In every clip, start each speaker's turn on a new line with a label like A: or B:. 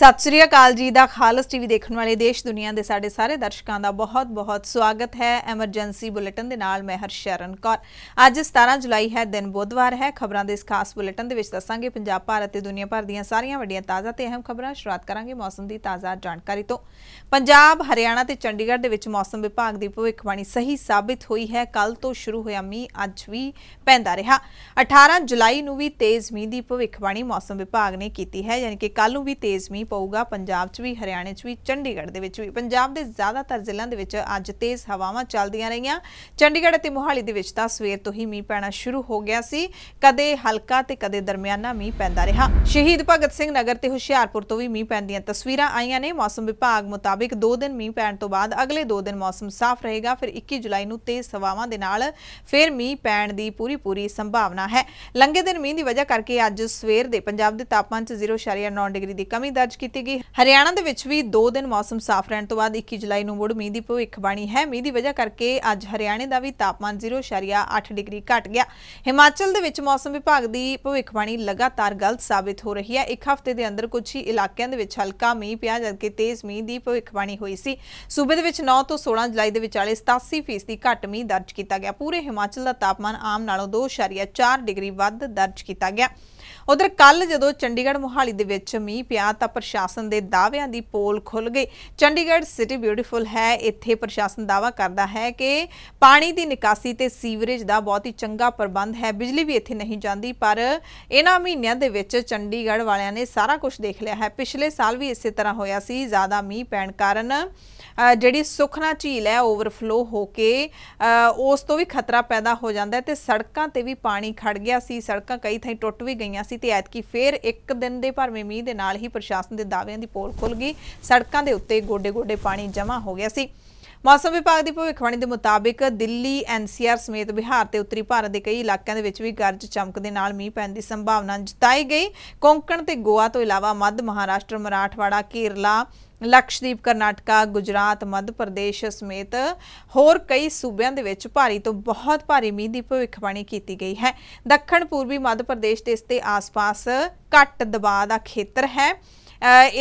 A: ਸਤਿ ਸ੍ਰੀ ਅਕਾਲ ਜੀ ਦਾ ਖਾਲਸ ਟੀਵੀ ਦੇਖਣ ਵਾਲੇ ਦੇਸ਼ ਦੁਨੀਆ ਦੇ ਸਾਡੇ ਸਾਰੇ ਦਰਸ਼ਕਾਂ ਦਾ ਬਹੁਤ-ਬਹੁਤ ਸਵਾਗਤ ਹੈ ਐਮਰਜੈਂਸੀ ਬੁਲੇਟਿਨ ਦੇ ਨਾਲ ਮੈਂ ਹਰਸ਼ਰਨ ਕੌਰ ਅੱਜ 17 ਜੁਲਾਈ ਹੈ ਦਿਨ ਬੁੱਧਵਾਰ ਹੈ ਖਬਰਾਂ ਦੇ ਇਸ ਖਾਸ ਬੁਲੇਟਿਨ ਦੇ ਵਿੱਚ ਦੱਸਾਂਗੇ ਪੰਜਾਬ ਭਾਰਤ ਤੇ ਦੁਨੀਆ ਭਰ ਦੀਆਂ ਸਾਰੀਆਂ ਵੱਡੀਆਂ ਤਾਜ਼ਾ ਤੇ ਅਹਿਮ ਖਬਰਾਂ ਸ਼ੁਰੂਆਤ ਕਰਾਂਗੇ ਮੌਸਮ ਦੀ ਤਾਜ਼ਾ ਜਾਣਕਾਰੀ ਤੋਂ ਪੰਜਾਬ ਹਰਿਆਣਾ ਤੇ ਚੰਡੀਗੜ੍ਹ ਦੇ ਵਿੱਚ ਮੌਸਮ ਵਿਭਾਗ ਦੀ ਭਵਿੱਖਬਾਣੀ ਸਹੀ ਸਾਬਿਤ ਹੋਈ ਹੈ ਕੱਲ ਤੋਂ ਸ਼ੁਰੂ ਹੋਇਆ ਮੀਂਹ ਅੱਜ ਵੀ ਪੈਂਦਾ ਰਿਹਾ 18 ਜੁਲਾਈ ਨੂੰ ਵੀ ਤੇਜ਼ ਮੀਂਹ ਦੀ ਭਵਿੱਖਬਾਣੀ ਮੌਸਮ ਵਿਭਾਗ ਨੇ ਕੀਤੀ ਹੈ ਯਾਨੀ ਕਿ ਕੱਲ ਨੂੰ ਵੀ ਤੇਜ਼ ਮੀਂਹ ਪਊਗਾ ਪੰਜਾਬ 'ਚ ਵੀ ਹਰਿਆਣੇ 'ਚ ਵੀ ਚੰਡੀਗੜ੍ਹ ਦੇ ਵਿੱਚ ਵੀ ਪੰਜਾਬ ਦੇ ਜ਼ਿਆਦਾਤਰ ਜ਼ਿਲ੍ਹਿਆਂ ਦੇ ਵਿੱਚ ਅੱਜ ਤੇਜ਼ ਹਵਾਵਾਂ ਚੱਲਦੀਆਂ ਰਹੀਆਂ ਚੰਡੀਗੜ੍ਹ ਅਤੇ ਮੋਹਾਲੀ ਦੇ ਵਿੱਚ ਤਾਂ ਸਵੇਰ ਤੋਂ ਹੀ ਮੀਂਹ ਪੈਣਾ ਸ਼ੁਰੂ ਹੋ ਗਿਆ ਸੀ ਕਦੇ ਹਲਕਾ ਤੇ ਕਦੇ ਦਰਮਿਆਨਾ ਮੀਂਹ ਪੈਂਦਾ ਰਿਹਾ ਸ਼ਹੀਦ ਭਗਤ ਸਿੰਘ ਨਗਰ ਤੇ ਹੁਸ਼ਿਆਰਪੁਰ ਤੋਂ ਵੀ ਮੀਂਹ ਪੈਂਦੀਆਂ ਤਸਵੀਰਾਂ ਆਈਆਂ ਨੇ ਮੌਸਮ ਵਿਭਾਗ ਮੁਤਾਬਿਕ 2 ਦਿਨ ਮੀਂਹ ਪੈਣ ਤੋਂ ਬਾਅਦ ਅਗਲੇ 2 ਦਿਨ ਮੌਸਮ ਸਾਫ਼ ਰਹੇਗਾ ਫਿਰ 21 ਜੁਲਾਈ ਨੂੰ ਤੇਜ਼ ਹਵਾਵਾਂ ਦੇ ਨਾਲ ਫਿਰ ਮੀਂਹ ਪੈਣ ਦੀ ਪੂਰੀ ਪੂਰੀ ਸੰਭਾਵਨਾ ਹੈ ਲੰਗੇ ਦਿਨ ਮੀਂਹ ਦੀ ਵਜ੍ਹਾ ਕਰਕੇ ਅੱਜ ਸਵੇਰ ਦੇ ਪੰਜਾਬ ਦੇ ਤਾਪਮਾਨ 'ਚ 0.9 ਡਿਗਰੀ ਦੀ ਕਮੀ ਦਰਜ ਕੀਤੀ ਗਈ ਹਰਿਆਣਾ ਦੇ ਵਿੱਚ ਵੀ 2 ਦਿਨ ਮੌਸਮ ਸਾਫ਼ ਰਹਿਣ ਤੋਂ ਬਾਅਦ 21 ਜੁਲਾਈ ਨੂੰ ਮੁੜ ਮੀਂਹ ਦੀ ਭਵਿੱਖਬਾਣੀ ਹੈ ਮੀਂਹ ਦੀ ਵਜ੍ਹਾ ਕਰਕੇ ਅੱਜ ਹਰਿਆਣੇ ਦਾ ਵੀ ਤਾਪਮਾਨ 0.8 ਡਿਗਰੀ ਘਟ ਗਿਆ ਹਿਮਾਚਲ ਦੇ ਵਿੱਚ ਮੌਸਮ ਵਿਭਾਗ ਦੀ ਭਵਿੱਖਬਾਣੀ ਲਗਾਤਾਰ ਗਲਤ ਸਾਬਿਤ ਹੋ ਰਹੀ ਹੈ ਇੱਕ ਹਫ਼ਤੇ ਦੇ ਅੰਦਰ ਕੁਝ ਹੀ ਇਲਾਕਿਆਂ ਦੇ ਵਿੱਚ ਹਲਕਾ ਮੀਂਹ ਪਿਆ ਜਦਕਿ ਤੇਜ਼ ਮੀਂਹ ਦੀ ਭਵਿੱਖਬਾਣੀ ਹੋਈ ਸੀ ਸੂਬੇ ਦੇ ਵਿੱਚ 9 ਤੋਂ 16 ਜੁਲਾਈ ਦੇ ਵਿਚਾਲੇ 87% ਦੀ ਘਟ ਮੀਂਹ ਦਰਜ ਕੀਤਾ ਗਿਆ ਪੂਰੇ ਹਿਮਾਚਲ ਦਾ ਤਾਪਮਾਨ ਆਮ ਨਾਲੋਂ 2.4 ਡਿਗਰੀ ਵੱਧ ਦਰਜ ਕੀਤਾ ਗਿਆ ਉਧਰ ਕੱਲ ਜਦੋਂ ਚੰਡੀਗੜ੍ਹ ਮੁਹਾਲੀ ਦੇ ਵਿੱਚ ਮੀਂਹ ਪਿਆ ਤਾਂ ਪ੍ਰਸ਼ਾਸਨ ਦੇ ਦਾਅਵਿਆਂ ਦੀ ਪੋਲ ਖੁੱਲ ਗਈ ਚੰਡੀਗੜ੍ਹ ਸਿਟੀ ਬਿਊਟੀਫੁਲ ਹੈ ਇੱਥੇ ਪ੍ਰਸ਼ਾਸਨ ਦਾਵਾ ਕਰਦਾ ਹੈ ਕਿ ਪਾਣੀ ਦੀ ਨਿਕਾਸੀ ਤੇ ਸੀਵਰੇਜ ਦਾ ਬਹੁਤ ਹੀ ਚੰਗਾ ਪ੍ਰਬੰਧ ਹੈ ਬਿਜਲੀ ਵੀ ਇੱਥੇ ਨਹੀਂ ਜਾਂਦੀ ਪਰ ਇਹਨਾਂ ਮਹੀਨਿਆਂ ਦੇ ਵਿੱਚ ਚੰਡੀਗੜ੍ਹ ਵਾਲਿਆਂ ਨੇ ਸਾਰਾ ਕੁਝ ਦੇਖ ਲਿਆ ਹੈ ਪਿਛਲੇ ਸਾਲ ਵੀ ਇਸੇ ਤਰ੍ਹਾਂ ਹੋਇਆ ਸੀ ਜ਼ਿਆਦਾ ਮੀਂਹ ਪੈਣ ਕਾਰਨ ਜਿਹੜੀ ਸੁਖਨਾ ਝੀਲ ਹੈ ਓਵਰਫਲੋ ਹੋ ਕੇ ਉਸ ਤੋਂ ਵੀ ਖਤਰਾ ਪੈਦਾ ਹੋ ਜਾਂਦਾ ਹੈ ਤੇ ਸੜਕਾਂ ਤੇ ਵੀ ਪਾਣੀ ਖੜ ਗਿਆ ਸੀ ਸੜਕਾਂ ਕਈ ਥਾਈਂ ਟੁੱਟ ਵੀ ਗਈਆਂ ਸੀ ਤੇ ਐਤਕੀ ਫੇਰ ਇੱਕ ਦਿਨ ਦੇ ਭਰਵੇਂ ਮੀਂਹ ਦੇ ਨਾਲ ਹੀ ਪ੍ਰਸ਼ਾਸਨ ਦੇ ਦਾਅਵਿਆਂ ਦੀ ਪੋਲ ਖੁੱਲ ਗਈ ਸੜਕਾਂ ਦੇ ਉੱਤੇ ਗੋਡੇ-ਗੋਡੇ ਪਾਣੀ ਜਮ੍ਹਾਂ ਹੋ ਗਿਆ ਸੀ ਮੌਸਮ ਵਿਭਾਗ ਦੀ ਭਵਿੱਖਬਾਣੀ ਦੇ ਮੁਤਾਬਿਕ ਦਿੱਲੀ ਐਨਸੀਆਰ ਸਮੇਤ ਬਿਹਾਰ ਤੇ ਉੱਤਰੀ ਭਾਰਤ ਦੇ ਕਈ ਇਲਾਕਿਆਂ ਦੇ ਵਿੱਚ ਵੀ ਗਰਜ ਚਮਕ ਦੇ ਨਾਲ ਮੀਂਹ ਪੈਣ ਦੀ ਸੰਭਾਵਨਾ ਜਤਾਈ ਗਈ ਕੋਂਕਣ ਤੇ ਗੋਆ ਤੋਂ ਇਲਾਵਾ ਮੱਧ ਮਹਾਰਾਸ਼ਟਰ ਮਰਾਠਵਾੜਾ ਕੇਰਲਾ ਲਕਸ਼ਦੀਪ ਕਰਨਾਟਕਾ ਗੁਜਰਾਤ ਮੱਧ ਪ੍ਰਦੇਸ਼ ਸਮੇਤ ਹੋਰ ਕਈ ਸੂਬਿਆਂ ਦੇ ਵਿੱਚ ਭਾਰੀ ਤੋਂ ਬਹੁਤ ਭਾਰੀ ਮੀਂਹ ਦੀ ਭਵਿੱਖਬਾਣੀ ਕੀਤੀ ਗਈ ਹੈ ਦੱਖਣ ਪੂਰਬੀ ਮੱਧ ਪ੍ਰਦੇਸ਼ ਤੇ ਇਸ ਦੇ ਆਸ-ਪਾਸ ਘੱਟ ਦਬਾਅ ਦਾ ਖੇਤਰ ਹੈ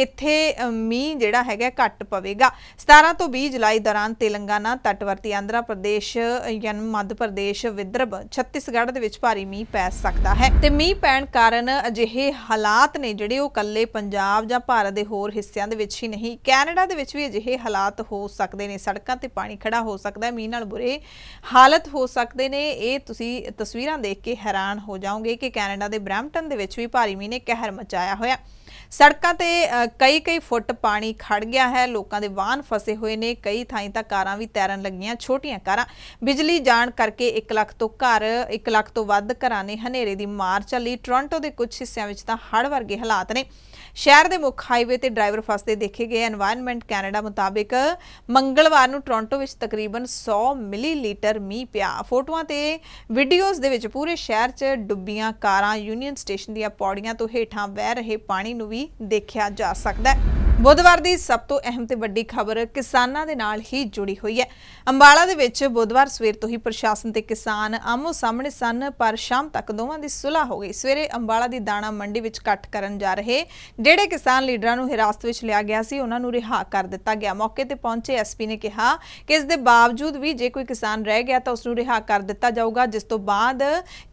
A: ਇੱਥੇ ਮੀਂਹ ਜਿਹੜਾ ਹੈਗਾ ਘੱਟ ਪਵੇਗਾ 17 ਤੋਂ 20 ਜੁਲਾਈ ਦੌਰਾਨ ਤੇਲੰਗਾਨਾ ਤਟਵਰਤੀ ਆਂਧਰਾ ਪ੍ਰਦੇਸ਼ ਜਾਂ ਮੱਧ ਪ੍ਰਦੇਸ਼ ਵਿਦਰਭ ਛੱਤੀਸਗੜ੍ਹ ਦੇ ਵਿੱਚ ਭਾਰੀ ਮੀਂਹ ਪੈ ਸਕਦਾ ਹੈ ਤੇ ਮੀਂਹ ਪੈਣ ਕਾਰਨ ਅਜਿਹੇ ਹਾਲਾਤ ਨੇ ਜਿਹੜੇ ਉਹ ਕੱਲੇ ਪੰਜਾਬ ਜਾਂ ਭਾਰਤ ਦੇ ਹੋਰ ਹਿੱਸਿਆਂ ਦੇ ਵਿੱਚ ਹੀ ਨਹੀਂ ਕੈਨੇਡਾ ਦੇ ਵਿੱਚ ਵੀ ਅਜਿਹੇ ਹਾਲਾਤ ਹੋ ਸਕਦੇ ਨੇ ਸੜਕਾਂ ਤੇ ਪਾਣੀ ਖੜਾ ਹੋ ਸਕਦਾ ਹੈ ਮੀਂਹ ਨਾਲ ਬੁਰੇ ਹਾਲਤ ਹੋ ਸਕਦੇ ਨੇ ਇਹ ਤੁਸੀਂ ਤਸਵੀਰਾਂ ਦੇਖ ਕੇ ਹੈਰਾਨ ਹੋ ਜਾਓਗੇ ਕਿ ਕੈਨੇਡਾ ਦੇ ਬ੍ਰੈਂਪਟਨ ਦੇ ਵਿੱਚ ਵੀ ਭਾਰੀ ਮੀਂਹ ਨੇ ਕਹਿਰ ਮਚਾਇਆ ਹੋਇਆ ਸੜਕਾਂ ਤੇ ਕਈ ਕਈ ਫੁੱਟ ਪਾਣੀ ਖੜ ਗਿਆ ਹੈ ਲੋਕਾਂ ਦੇ ਵਾਹਨ ਫਸੇ ਹੋਏ ਨੇ ਕਈ ਥਾਈਂ ਤਾਂ ਕਾਰਾਂ ਵੀ ਤੈਰਨ ਲੱਗੀਆਂ ਛੋਟੀਆਂ ਕਾਰਾਂ ਬਿਜਲੀ ਜਾਣ ਕਰਕੇ 1 ਲੱਖ ਤੋਂ ਘਰ 1 ਲੱਖ ਤੋਂ ਵੱਧ ਘਰਾਂ ਨੇ ਹਨੇਰੇ ਦੀ ਮਾਰ ਚੱਲੀ ਟੋਰਾਂਟੋ ਦੇ ਕੁਝ ਹਿੱਸਿਆਂ ਵਿੱਚ ਤਾਂ ਹੜ੍ਹ ਵਰਗੇ ਹਾਲਾਤ ਨੇ ਸ਼ਹਿਰ ਦੇ ਮੁੱਖ ਹਾਈਵੇ ਤੇ ਡਰਾਈਵਰ ਫਸਦੇ ਦੇਖੇ ਗਏ এনवायरमेंट ਕੈਨੇਡਾ ਮੁਤਾਬਕ ਮੰਗਲਵਾਰ ਨੂੰ ਟੋਰਾਂਟੋ ਵਿੱਚ ਤਕਰੀਬਨ 100 ਮਿਲੀਲੀਟਰ ਮੀਂਹ ਪਿਆ ਫੋਟੋਆਂ ਤੇ ਵੀਡੀਓਜ਼ ਦੇ ਵਿੱਚ ਪੂਰੇ ਸ਼ਹਿਰ 'ਚ ਡੁੱਬੀਆਂ ਕਾਰਾਂ ਯੂਨੀਅਨ ਸਟੇਸ਼ਨ ਦੀਆਂ ਪੌੜੀਆਂ ਤੋਂ ਹੇਠਾਂ ਵਹਿ ਰਹੇ ਪਾਣੀ ਨੂੰ ਵੀ ਦੇਖਿਆ ਜਾ ਸਕਦਾ ਹੈ ਬੁੱਧਵਾਰ ਦੀ ਸਭ ਤੋਂ ਅਹਿਮ ਤੇ ਵੱਡੀ ਖਬਰ ਕਿਸਾਨਾਂ ਦੇ ਨਾਲ ਹੀ ਜੁੜੀ ਹੋਈ ਹੈ ਅੰਬਾਲਾ ਦੇ ਵਿੱਚ ਬੁੱਧਵਾਰ ਸਵੇਰ ਤੋਂ ਹੀ ਪ੍ਰਸ਼ਾਸਨ ਤੇ ਕਿਸਾਨ ਆਮੋ ਸਾਹਮਣੇ ਸਨ ਪਰ ਸ਼ਾਮ ਤੱਕ ਦੋਵਾਂ ਦੀ ਸੁਲ੍ਹਾ ਹੋ ਗਈ ਸਵੇਰੇ ਅੰਬਾਲਾ ਦੀ ਦਾਣਾ ਮੰਡੀ ਵਿੱਚ ਇਕੱਠ ਕਰਨ ਜਾ ਰਹੇ ਜਿਹੜੇ ਕਿਸਾਨ ਲੀਡਰਾਂ ਨੂੰ ਹਿਰਾਸਤ ਵਿੱਚ ਲਿਆ ਗਿਆ ਸੀ ਉਹਨਾਂ ਨੂੰ ਰਿਹਾ ਕਰ ਦਿੱਤਾ ਗਿਆ ਮੌਕੇ ਤੇ ਪਹੁੰਚੇ ਐਸਪੀ ਨੇ ਕਿਹਾ ਕਿ ਇਸ ਦੇ ਬਾਵਜੂਦ ਵੀ ਜੇ ਕੋਈ ਕਿਸਾਨ ਰਹਿ ਗਿਆ ਤਾਂ ਉਸ ਨੂੰ ਰਿਹਾ ਕਰ ਦਿੱਤਾ ਜਾਊਗਾ ਜਿਸ ਤੋਂ ਬਾਅਦ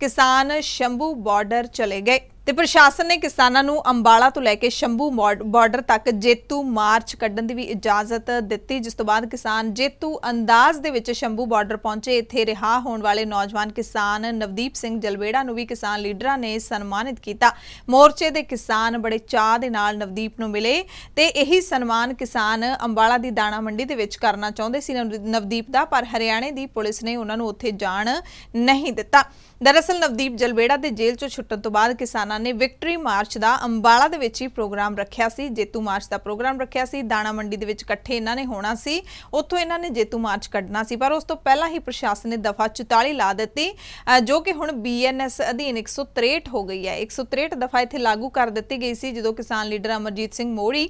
A: ਕਿਸਾਨ ਸ਼ੰਭੂ ਬਾਰਡਰ ਚਲੇ ਗਏ ਤੇ ਪ੍ਰਸ਼ਾਸਨ ਨੇ ਕਿਸਾਨਾਂ ਨੂੰ ਅੰਬਾਲਾ ਤੋਂ ਲੈ ਕੇ ਸ਼ੰਭੂ ਬਾਰਡਰ ਤੱਕ ਜੇਤੂ ਮਾਰਚ ਕੱਢਣ ਦੀ ਵੀ ਇਜਾਜ਼ਤ ਦਿੱਤੀ ਜਿਸ ਤੋਂ ਬਾਅਦ ਕਿਸਾਨ ਜੇਤੂ ਅੰਦਾਜ਼ ਦੇ ਵਿੱਚ ਸ਼ੰਭੂ ਬਾਰਡਰ ਪਹੁੰਚੇ ਇੱਥੇ ਰਿਹਾ ਹੋਣ ਵਾਲੇ ਨੌਜਵਾਨ ਕਿਸਾਨ ਨਵਦੀਪ ਸਿੰਘ ਜਲਵੇੜਾ ਨੂੰ ਵੀ ਕਿਸਾਨ ਲੀਡਰਾਂ ਨੇ ਸਨਮਾਨਿਤ ਕੀਤਾ ਮੋਰਚੇ ਦੇ ਕਿਸਾਨ ਬੜੇ ਚਾਹ ਦੇ ਨਾਲ ਨਵਦੀਪ ਨੂੰ ਮਿਲੇ ਤੇ ਇਹੀ ਸਨਮਾਨ ਕਿਸਾਨ ਅੰਬਾਲਾ ਦੀ ਦਾਣਾ ਮੰਡੀ ਦੇ ਵਿੱਚ ਕਰਨਾ ਚਾਹੁੰਦੇ ਸੀ ਨਵਦੀਪ ਦਾ ਪਰ ਹਰਿਆਣੇ ਦੀ ਪੁਲਿਸ ਨੇ ਉਹਨਾਂ ਨੂੰ ਉੱਥੇ ਜਾਣ ਨਹੀਂ ਦਿੱਤਾ ਦਰਅਸਲ ਨਵਦੀਪ ਜਲਵੇੜਾ ਦੇ ਜੇਲ੍ਹ ਚੋਂ ਛੁੱਟਣ ਤੋਂ ਬਾਅਦ ਕਿਸਾਨਾਂ ਨੇ ਵਿਕਟਰੀ ਮਾਰਚ ਦਾ ਅੰਬਾਲਾ ਦੇ ਵਿੱਚ ਹੀ ਪ੍ਰੋਗਰਾਮ ਰੱਖਿਆ ਸੀ ਜੇਤੂ ਮਾਰਚ ਦਾ ਪ੍ਰੋਗਰਾਮ ਰੱਖਿਆ ਸੀ ਦਾਣਾ ਮੰਡੀ ਦੇ ਵਿੱਚ ਇਕੱਠੇ ਇਹਨਾਂ ਨੇ ਹੋਣਾ ਸੀ ਉੱਥੋਂ ਇਹਨਾਂ ਨੇ ਜੇਤੂ ਮਾਰਚ ਕੱਢਣਾ ਸੀ ਪਰ ਉਸ ਤੋਂ ਪਹਿਲਾਂ ਹੀ ਪ੍ਰਸ਼ਾਸਨ ਨੇ ਦਫਾ 44 ਲਾ ਦਿੱਤੀ ਜੋ ਕਿ ਹੁਣ ਬੀਐਨਐਸ ਅਧੀਨ 163 ਹੋ ਗਈ ਹੈ 163 ਦਫਾ ਇੱਥੇ ਲਾਗੂ ਕਰ ਦਿੱਤੀ ਗਈ ਸੀ ਜਦੋਂ ਕਿਸਾਨ ਲੀਡਰ ਅਮਰਜੀਤ ਸਿੰਘ ਮੋੜੀ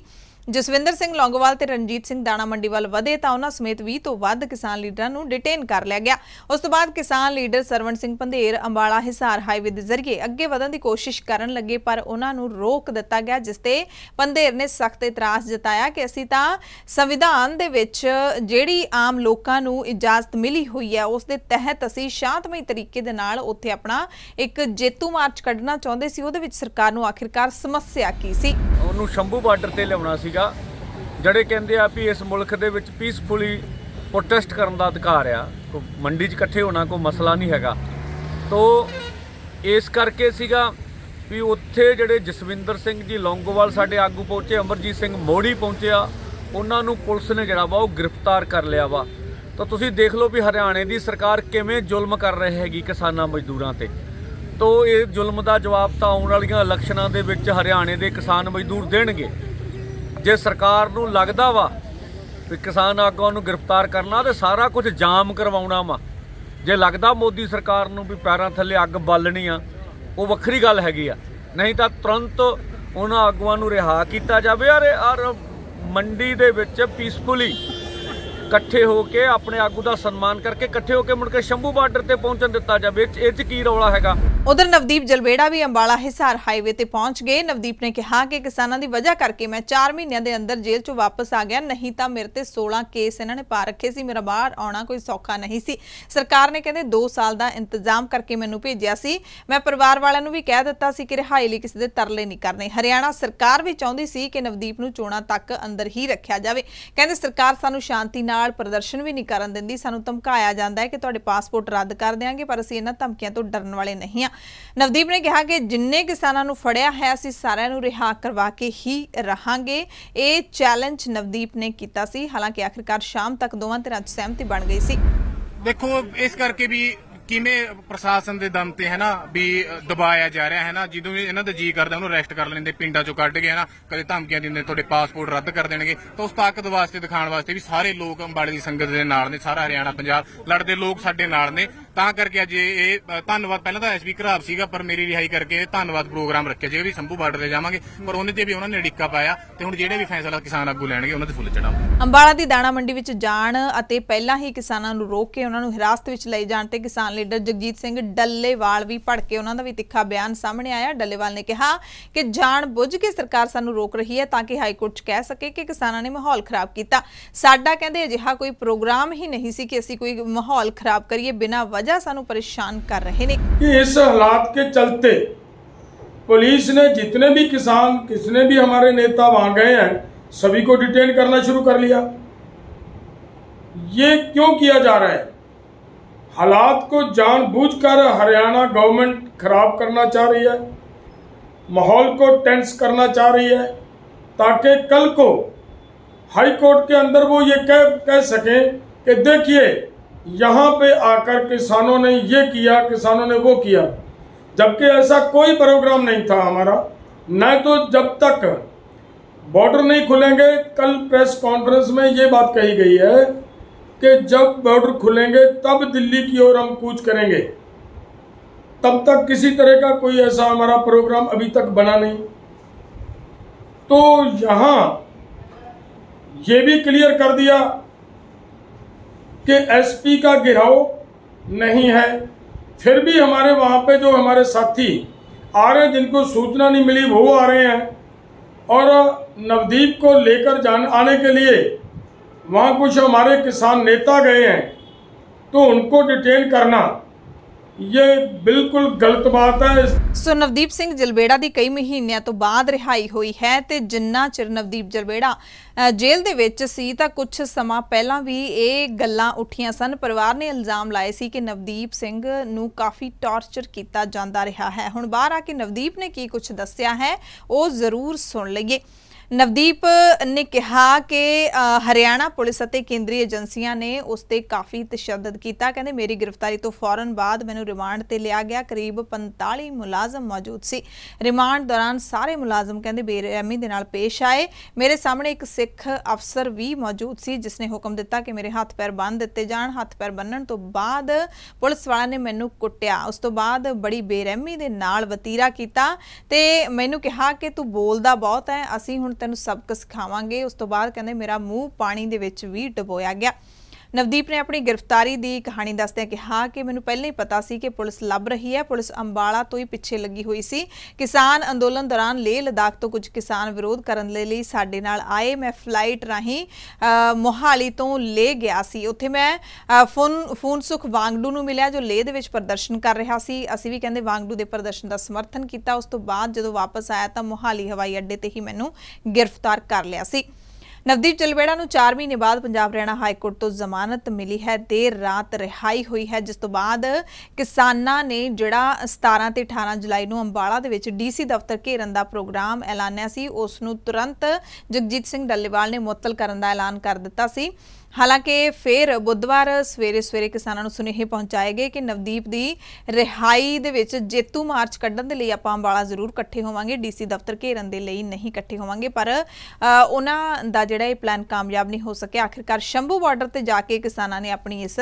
A: ਜਸਵਿੰਦਰ ਸਿੰਘ ਲੌਂਗੋਵਾਲ ਤੇ ਰਣਜੀਤ ਸਿੰਘ ਦਾਣਾ ਮੰਡੀ ਵੱਲ ਵਧੇ ਤਾਂ ਉਹਨਾਂ ਸਮੇਤ 20 ਤੋਂ ਵੱਧ ਕਿਸਾਨ ਲੀਡਰਾਂ ਨੂੰ ਡਿਟੇਨ ਕਰ ਲਿਆ ਗਿਆ ਉਸ ਤੋਂ ਬਾਅਦ ਕਿਸਾਨ ਲੀਡਰ ਸਰਵਣ ਸਿੰਘ ਪੰਧੇਰ ਅੰਬਾਲਾ ਹਿਸਾਰ ਹਾਈਵੇ ਦੇ ਜ਼ਰੀਏ ਅੱਗੇ ਵਧਣ ਦੀ ਕੋਸ਼ਿਸ਼ ਕਰਨ ਲੱਗੇ ਪਰ ਉਹਨਾਂ ਨੂੰ ਰੋਕ ਦਿੱਤਾ ਗਿਆ ਜਿਸ ਤੇ ਪੰਧੇਰ ਨੇ ਸਖਤ ਇਤਰਾਜ਼ ਜਤਾਇਆ ਕਿ ਅਸੀਂ ਤਾਂ ਸੰਵਿਧਾਨ ਦੇ ਵਿੱਚ ਜਿਹੜੀ ਆਮ ਲੋਕਾਂ ਨੂੰ ਇਜਾਜ਼ਤ ਮਿਲੀ ਹੋਈ ਹੈ ਉਸ ਦੇ ਤਹਿਤ ਅਸੀਂ ਸ਼ਾਂਤਮਈ ਤਰੀਕੇ ਦੇ ਨਾਲ ਉੱਥੇ ਆਪਣਾ ਇੱਕ ਜੇਤੂ ਮਾਰਚ ਕੱਢਣਾ ਚਾਹੁੰਦੇ ਸੀ ਉਹਦੇ ਵਿੱਚ ਸਰਕਾਰ ਨੂੰ ਆਖਿਰਕਾਰ ਸਮੱਸਿਆ ਕੀ ਸੀ
B: ਉਹਨੂੰ ਸ਼ੰਭੂ ਬਾਰਡਰ ਤੇ ਲਿਆਉਣਾ ਸੀ ਸੀਗਾ ਜਿਹੜੇ ਕਹਿੰਦੇ ਆ ਵੀ ਇਸ ਮੁਲਕ ਦੇ ਵਿੱਚ ਪੀਸਫੁਲੀ ਪ੍ਰੋਟੈਸਟ ਕਰਨ ਦਾ ਅਧਿਕਾਰ ਆ ਮੰਡੀ 'ਚ ਇਕੱਠੇ ਹੋਣਾ ਕੋਈ ਮਸਲਾ ਨਹੀਂ ਹੈਗਾ ਤੋ ਇਸ ਕਰਕੇ ਸੀਗਾ ਵੀ ਉੱਥੇ ਜਿਹੜੇ ਜਸਵਿੰਦਰ ਸਿੰਘ ਜੀ ਲੌਂਗੋਵਾਲ ਸਾਡੇ ਆਗੂ ਪਹੁੰਚੇ ਅਮਰਜੀਤ ਸਿੰਘ ਮੋੜੀ ਪਹੁੰਚਿਆ ਉਹਨਾਂ ਨੂੰ ਪੁਲਿਸ ਨੇ ਜਿਹੜਾ ਵਾ ਉਹ ਗ੍ਰਿਫਤਾਰ ਕਰ ਲਿਆ ਵਾ ਤਾਂ ਤੁਸੀਂ ਦੇਖ ਲਓ ਵੀ ਹਰਿਆਣੇ ਦੀ ਸਰਕਾਰ ਕਿਵੇਂ ਜ਼ੁਲਮ ਕਰ ਰਹੀ ਹੈਗੀ ਕਿਸਾਨਾਂ ਮਜ਼ਦੂਰਾਂ ਤੇ ਤੋ ਇਹ ਜ਼ੁਲਮ ਦਾ ਜਵਾਬ ਤਾਂ ਆਉਣ ਵਾਲੀਆਂ ਇਲੈਕਸ਼ਨਾਂ ਦੇ ਵਿੱਚ ਹਰਿਆਣੇ ਦੇ ਕਿਸਾਨ ਮਜ਼ਦੂਰ ਦੇਣਗੇ ਜੇ ਸਰਕਾਰ ਨੂੰ ਲੱਗਦਾ ਵਾ ਵੀ ਕਿਸਾਨ ਆਗੂਆਂ ਨੂੰ ਗ੍ਰਿਫਤਾਰ ਕਰਨਾ ਤੇ ਸਾਰਾ ਕੁਝ ਜਾਮ ਕਰਵਾਉਣਾ ਵਾ ਜੇ ਲੱਗਦਾ ਮੋਦੀ ਸਰਕਾਰ ਨੂੰ ਵੀ ਪੈਰਾਂ ਥੱਲੇ ਅੱਗ ਬਾਲਣੀ ਆ ਉਹ ਵੱਖਰੀ ਗੱਲ ਹੈਗੀ ਆ ਨਹੀਂ ਤਾਂ ਤੁਰੰਤ ਉਹਨਾਂ ਆਗੂਆਂ ਨੂੰ ਰਿਹਾ ਕੀਤਾ ਜਾਵੇ ਔਰ ਮੰਡੀ ਦੇ ਵਿੱਚ ਪੀਸਫੁਲੀ ਇਕੱਠੇ ਹੋ ਕੇ ਆਪਣੇ ਆਗੂ ਦਾ ਸਨਮਾਨ ਕਰਕੇ ਇਕੱਠੇ ਹੋ ਕੇ ਮੁੜ ਕੇ ਸ਼ੰਭੂ ਬਾਰਡਰ ਤੇ ਪਹੁੰਚਣ ਦਿੱਤਾ ਜਾਵੇ ਇਹ ਚ ਕੀ ਰੌਲਾ ਹੈਗਾ
A: ਉਧਰ ਨਵਦੀਪ ਜਲਵੇੜਾ ਵੀ ਅੰਬਾਲਾ ਹਿਸਾਰ ਹਾਈਵੇ ਤੇ ਪਹੁੰਚ ਗਏ ਨਵਦੀਪ ਨੇ ਕਿਹਾ ਕਿ ਕਿਸਾਨਾਂ ਦੀ ਵਜ੍ਹਾ ਕਰਕੇ ਮੈਂ 4 ਮਹੀਨਿਆਂ ਦੇ ਅੰਦਰ ਜੇਲ੍ਹ ਚੋਂ ਵਾਪਸ ਆ ਗਿਆ ਨਹੀਂ ਤਾਂ ਮੇਰੇ ਤੇ 16 ਕੇਸ ਇਹਨਾਂ ਨੇ ਪਾ ਰੱਖੇ ਸੀ ਮੇਰਾ ਬਾਹਰ ਆਉਣਾ ਕੋਈ ਸੌਖਾ ਨਹੀਂ ਸੀ ਸਰਕਾਰ ਨੇ ਕਹਿੰਦੇ 2 ਸਾਲ ਦਾ ਇੰਤਜ਼ਾਮ ਕਰਕੇ ਮੈਨੂੰ ਭੇਜਿਆ ਸੀ ਮੈਂ ਪਰਿਵਾਰ ਵਾਲਿਆਂ ਨੂੰ ਵੀ ਕਹਿ ਦਿੱਤਾ ਸੀ ਕਿ ਰਿਹਾਈ ਲਈ ਕਿਸੇ ਦੇ ਤਰਲੇ ਨਹੀਂ ਕਰਨੇ ਹਰਿਆਣਾ ਸਰਕਾਰ ਵੀ ਚਾਹੁੰਦੀ ਸੀ ਕਿ ਨਵਦੀਪ ਨੂੰ ਚੋਣਾਂ ਤੱਕ ਅੰਦਰ ਹੀ ਰੱਖਿਆ ਜਾਵੇ ਕਹਿੰਦੇ ਸਰਕਾਰ ਸਾਨੂੰ ਸ਼ਾਂਤੀ ਨਾਲ ਨਾਲ ਪ੍ਰਦਰਸ਼ਨ ਵੀ ਨਹੀਂ ਕਰਨ ਦਿੰਦੀ ਸਾਨੂੰ ਧਮਕਾਇਆ ਜਾਂਦਾ ਹੈ ਕਿ ਤੁਹਾਡੇ ਪਾਸਪੋਰਟ ਰੱਦ ਕਰ ਦੇਵਾਂਗੇ ਪਰ ਅਸੀਂ ਇਹਨਾਂ ਧਮਕੀਆਂ ਤੋਂ ਡਰਨ ਵਾਲੇ ਨਹੀਂ ਆ ਨਵਦੀਪ ਨੇ ਕਿਹਾ ਕਿ ਜਿੰਨੇ ਕਿਸਾਨਾਂ ਨੂੰ ਫੜਿਆ ਹੈ ਅਸੀਂ ਸਾਰਿਆਂ ਨੂੰ ਰਿਹਾ ਕਰਵਾ ਕੇ ਹੀ ਰਹਾਂਗੇ ਇਹ ਚੈਲੰਜ ਨਵਦੀਪ ਨੇ ਕੀਤਾ ਸੀ ਹਾਲਾਂਕਿ ਆਖਿਰਕਾਰ ਸ਼ਾਮ ਤੱਕ ਦੋਵਾਂ ਧਿਰਾਂ 'ਚ ਸਹਿਮਤੀ ਬਣ ਗਈ ਸੀ
C: ਦੇਖੋ ਇਸ ਕਰਕੇ ਵੀ ਕਿਵੇਂ ਪ੍ਰਸ਼ਾਸਨ ਦੇ ਦਮ ਤੇ ਹੈ ਨਾ ਵੀ ਦਬਾਇਆ ਜਾ ਰਿਹਾ ਹੈ ਨਾ ਜਦੋਂ ਵੀ ਇਹਨਾਂ ਦਾ ਜੀ ਕਰਦਾ ਉਹਨੂੰ ਅਰੈਸਟ ਕਰ ਲੈਂਦੇ ਪਿੰਡਾਂ ਚੋਂ ਕੱਢ ਕੇ ਹੈ ਨਾ ਕਦੇ ਧਮਕੀਆਂ ਦਿੰਦੇ ਤੁਹਾਡੇ ਪਾਸਪੋਰਟ ਰੱਦ ਕਰ ਦੇਣਗੇ ਤਾਂ ਉਸ ਤਾਕਤ ਵਾਸਤੇ ਦਿਖਾਉਣ ਵਾਸਤੇ ਵੀ ਸਾਰੇ ਲੋਕ ਅੰਬਾਲੇ ਦੀ ਸੰਗਤ ਦੇ ਨਾਲ ਨੇ ਸਾਰਾ ਹਰਿਆਣਾ ਪੰਜਾਬ ਲੜਦੇ ਲੋਕ ਸਾਡੇ ਨਾਲ ਨੇ ਤਾਂ ਕਰਕੇ ਅੱਜ ਇਹ ਧੰਨਵਾਦ ਪਹਿਲਾਂ ਤਾਂ ਐਸਪੀ ਘਰਾਬ ਸੀਗਾ ਪਰ ਮੇਰੀ ਰਿਹਾਈ ਕਰਕੇ ਧੰਨਵਾਦ ਪ੍ਰੋਗਰਾਮ ਰੱਖਿਆ ਜੇ ਵੀ ਸੰਭੂ ਬਾਰਡਰ ਤੇ ਜਾਵਾਂਗੇ ਪਰ ਉਹਨੇ ਤੇ ਵੀ ਉਹਨਾਂ ਨੇ ਡਿੱਕਾ ਪਾਇਆ ਤੇ ਹੁਣ ਜਿਹੜੇ ਵੀ ਫੈਸਲਾ ਕਿਸਾਨ ਆਗੂ ਲੈਣਗੇ ਉਹਨਾਂ ਤੇ ਫੁੱਲ ਚੜਾਉਂ
A: ਅੰਬਾਲਾ ਦੀ ਦਾਣਾ ਮੰਡੀ ਵਿੱਚ ਜਾਣ ਅਤੇ ਪਹਿਲਾਂ ਹੀ ਕਿਸਾਨਾਂ ਨੂੰ ਰੋਕ ਕੇ ਉਹਨਾਂ ਨੂੰ ਹਿਰਾਸਤ ਵਿੱਚ ਲਈ ਜਾਣ ਤੇ ਕਿਸਾਨ ਲੀਡਰ ਜਗਜੀਤ ਸਿੰਘ ਡੱਲੇਵਾਲ ਵੀ ਕੇ ਉਹਨਾਂ ਦਾ ਵੀ ਤਿੱਖਾ ਬਿਆਨ ਸਾਹਮਣੇ ਆਇਆ ਡੱਲੇਵਾਲ ਨੇ ਕਿਹਾ ਕਿ ਜਾਣ ਬੁੱਝ ਕੇ ਸਰਕਾਰ ਸਾਨੂੰ ਰੋਕ ਰਹੀ ਹੈ ਤਾਂ ਕਿ ਹਾਈ ਕੋਰਟ 'ਚ ਕਹਿ ਸਕੇ ਕਿ ਕਿਸਾਨਾਂ ਨੇ ਮਾਹੌਲ ਖਰਾਬ ਕੀਤਾ ਸਾਡਾ ਕਹਿੰਦੇ ਅਜਿਹਾ ਕੋਈ ਪ੍ਰੋਗਰਾਮ ਹੀ ਨਹੀਂ ਸੀ ਕਿ ਅਸੀਂ ਕੋਈ ਮਾਹੌਲ ਖਰਾਬ ਕਰੀਏ ਬਿਨਾਂ ਵਜ੍ਹਾ सू परेशान कर रहे ने इस हालात
C: के चलते पुलिस ने जितने भी किसान किसने भी हमारे नेता वहां गए हैं सभी को डिटेन करना शुरू कर लिया ये क्यों किया जा रहा है हालात को जानबूझकर हरियाणा गवर्नमेंट खराब करना चाह रही है माहौल को टेंस करना चाह रही है ताकि कल को हाई कोर्ट के अंदर वो ये कह कह सकें कि देखिए यहाँ पे आकर किसानों ने ये किया किसानों ने वो किया जबकि ऐसा कोई प्रोग्राम नहीं था हमारा न तो जब तक बॉर्डर नहीं खुलेंगे कल प्रेस कॉन्फ्रेंस में ये बात कही गई है कि जब बॉर्डर खुलेंगे तब दिल्ली की ओर हम कूच करेंगे तब तक किसी तरह का कोई ऐसा हमारा प्रोग्राम अभी तक बना नहीं तो यहाँ ये भी क्लियर कर दिया कि एसपी का गिराव नहीं है फिर भी हमारे वहाँ पे जो हमारे साथी आ रहे हैं जिनको सूचना नहीं मिली वो आ रहे हैं और नवदीप को लेकर जान आने के लिए वहाँ कुछ हमारे किसान नेता गए हैं तो उनको डिटेन करना ਇਹ ਬਿਲਕੁਲ ਗਲਤ ਬਾਤ ਹੈ
A: ਸੁਨਵਦੀਪ ਸਿੰਘ ਜਲਵੇੜਾ ਦੀ ਕਈ ਮਹੀਨਿਆਂ ਤੋਂ ਬਾਅਦ ਰਿਹਾਈ ਹੋਈ ਹੈ ਤੇ ਜਿੰਨਾ ਚਿਰ ਨਵਦੀਪ ਜਲਵੇੜਾ ਜੇਲ੍ਹ ਦੇ ਵਿੱਚ ਸੀ ਤਾਂ ਕੁਝ ਸਮਾਂ ਪਹਿਲਾਂ ਵੀ ਇਹ ਗੱਲਾਂ ਉੱਠੀਆਂ ਸਨ ਪਰਿਵਾਰ ਨੇ ਇਲਜ਼ਾਮ ਲਾਏ ਸੀ ਕਿ ਨਵਦੀਪ ਸਿੰਘ ਨੂੰ ਕਾਫੀ ਟਾਰਚਰ ਕੀਤਾ ਜਾਂਦਾ ਰਿਹਾ ਹੈ ਹੁਣ ਬਾਹਰ ਆ ਕੇ ਨਵਦੀਪ ਨੇ ਕੀ ਕੁਝ ਦੱਸਿਆ ਹੈ ਉਹ ਜ਼ਰੂਰ ਸੁਣ ਲਈਏ ਨਵਦੀਪ ਨੇ ਕਿਹਾ ਕਿ ਹਰਿਆਣਾ ਪੁਲਿਸ ਅਤੇ ਕੇਂਦਰੀ ਏਜੰਸੀਆਂ ਨੇ ਉਸ ਤੇ ਕਾਫੀ ਤਸ਼ੱਦਦ ਕੀਤਾ ਕਹਿੰਦੇ ਮੇਰੀ ਗ੍ਰਿਫਤਾਰੀ ਤੋਂ ਫੌਰਨ ਬਾਅਦ ਮੈਨੂੰ ਰਿਮਾਂਡ ਤੇ ਲਿਆ ਗਿਆ ਕਰੀਬ 45 ਮੁਲਾਜ਼ਮ ਮੌਜੂਦ ਸੀ ਰਿਮਾਂਡ ਦੌਰਾਨ ਸਾਰੇ ਮੁਲਾਜ਼ਮ ਕਹਿੰਦੇ ਬੇਰਹਿਮੀ ਦੇ ਨਾਲ ਪੇਸ਼ ਆਏ ਮੇਰੇ ਸਾਹਮਣੇ ਇੱਕ ਸਿੱਖ ਅਫਸਰ ਵੀ ਮੌਜੂਦ ਸੀ ਜਿਸ ਨੇ ਹੁਕਮ ਦਿੱਤਾ ਕਿ ਮੇਰੇ ਹੱਥ ਪੈਰ ਬੰਨ ਦਿੱਤੇ ਜਾਣ ਹੱਥ ਪੈਰ ਬੰਨਣ ਤੋਂ ਬਾਅਦ ਪੁਲਿਸ ਵਾਲਿਆਂ ਨੇ ਮੈਨੂੰ ਕੁੱਟਿਆ ਉਸ ਤੋਂ ਬਾਅਦ ਬੜੀ ਬੇਰਹਿਮੀ ਦੇ ਨਾਲ ਵਤੀਰਾ ਕੀਤਾ ਤੇ ਮੈਨੂੰ ਕਿਹਾ ਕਿ ਤੂੰ ਬੋਲਦਾ ਬਹੁਤ ਹੈ ਅਸੀਂ ਹੁਣ ਤੈਨੂੰ ਸਬਕ ਸਿਖਾਵਾਂਗੇ ਉਸ ਤੋਂ ਬਾਅਦ ਕਹਿੰਦੇ ਮੇਰਾ ਮੂੰਹ ਪਾਣੀ ਦੇ ਵਿੱਚ ਵੀ ਡਬੋਇਆ ਗਿਆ ਨਵਦੀਪ ਨੇ ਆਪਣੀ ਗਿਰਫਤਾਰੀ ਦੀ ਕਹਾਣੀ ਦੱਸਦਿਆਂ ਕਿਹਾ ਕਿ ਮੈਨੂੰ ਪਹਿਲਾਂ ਹੀ ਪਤਾ ਸੀ ਕਿ ਪੁਲਿਸ ਲੱਭ ਰਹੀ ਹੈ ਪੁਲਿਸ ਅੰਬਾਲਾ ਤੋਂ ਹੀ ਪਿੱਛੇ ਲੱਗੀ ਹੋਈ ਸੀ ਕਿਸਾਨ ਅੰਦੋਲਨ ਦੌਰਾਨ ਲੇਹ ਲਦਾਖ ਤੋਂ ਕੁਝ ਕਿਸਾਨ ਵਿਰੋਧ ਕਰਨ ਲਈ ਸਾਡੇ ਨਾਲ ਆਏ ਮੈਂ ਫਲਾਈਟ ਰਾਹੀਂ ਮੋਹਾਲੀ ਤੋਂ ਲੇ ਗਿਆ ਸੀ ਉੱਥੇ ਮੈਂ ਫੋਨ ਫੋਨ ਸੁਖ ਵਾਂਗਡੂ ਨੂੰ ਮਿਲਿਆ ਜੋ ਲੇਹ ਦੇ ਵਿੱਚ ਪ੍ਰਦਰਸ਼ਨ ਕਰ ਰਿਹਾ ਸੀ ਅਸੀਂ ਵੀ ਕਹਿੰਦੇ ਵਾਂਗਡੂ ਦੇ ਪ੍ਰਦਰਸ਼ਨ ਦਾ ਸਮਰਥਨ ਕੀਤਾ ਉਸ ਤੋਂ ਬਾਅਦ ਜਦੋਂ ਵਾਪਸ ਆਇਆ ਤਾਂ ਮੋਹਾਲੀ ਹਵਾਈ ਅੱਡੇ ਤੇ ਹੀ ਮੈਨੂੰ ਗ੍ਰਿਫਤਾਰ ਕਰ ਲਿਆ ਸੀ ਨਵਦੀਪ ਚਲਵੇੜਾ ਨੂੰ 4 ਮਹੀਨੇ ਬਾਅਦ ਪੰਜਾਬ ਹਰਿਆਣਾ ਹਾਈ ਕੋਰਟ ਤੋਂ ਜ਼ਮਾਨਤ ਮਿਲੀ ਹੈ ਦੇਰ ਰਾਤ ਰਿਹਾਈ ਹੋਈ ਹੈ ਜਿਸ ਤੋਂ ਬਾਅਦ ਕਿਸਾਨਾਂ ਨੇ ਜਿਹੜਾ 17 ਤੇ 18 ਜੁਲਾਈ ਨੂੰ ਅੰਬਾਲਾ ਦੇ ਵਿੱਚ ਡੀਸੀ ਦਫ਼ਤਰ ਘੇਰਨ ਦਾ ਪ੍ਰੋਗਰਾਮ ਐਲਾਨਿਆ ਸੀ ਉਸ ਨੂੰ ਤੁਰੰਤ ਜਗਜੀਤ ਸਿੰਘ ਡੱਲੇਵਾਲ ਨੇ ਮੁਅੱਤਲ ਕਰਨ ਦਾ ਐਲਾਨ ਕਰ ਦਿੱਤਾ ਸੀ ਹਾਲਾਂਕਿ ਫਿਰ ਬੁੱਧਵਾਰ ਸਵੇਰੇ ਸਵੇਰੇ ਕਿਸਾਨਾਂ ਨੂੰ ਸੁਨੇਹੇ ਪਹੁੰਚਾਏ ਗਏ ਕਿ ਨਵਦੀਪ ਦੀ ਰਿਹਾਈ ਦੇ ਵਿੱਚ ਜੇਤੂ ਮਾਰਚ ਕੱਢਣ ਦੇ ਲਈ ਆਪਾਂ ਅੰਬਾਲਾ ਜ਼ਰੂਰ ਇਕੱਠੇ ਹੋਵਾਂਗੇ ਡੀਸੀ ਦਫ਼ਤਰ ਘੇਰਨ ਦੇ ਲਈ ਨਹੀਂ ਇਕੱਠੇ ਹੋਵਾਂਗੇ ਪਰ ਉਹਨਾਂ ਦਾ ਜਿਹੜਾ ਇਹ ਪਲਾਨ ਕਾਮਯਾਬ ਨਹੀਂ ਹੋ ਸਕਿਆ ਆਖਿਰਕਾਰ ਸ਼ੰਭੂ ਬਾਰਡਰ ਤੇ ਜਾ ਕੇ ਕਿਸਾਨਾਂ ਨੇ ਆਪਣੀ ਇਸ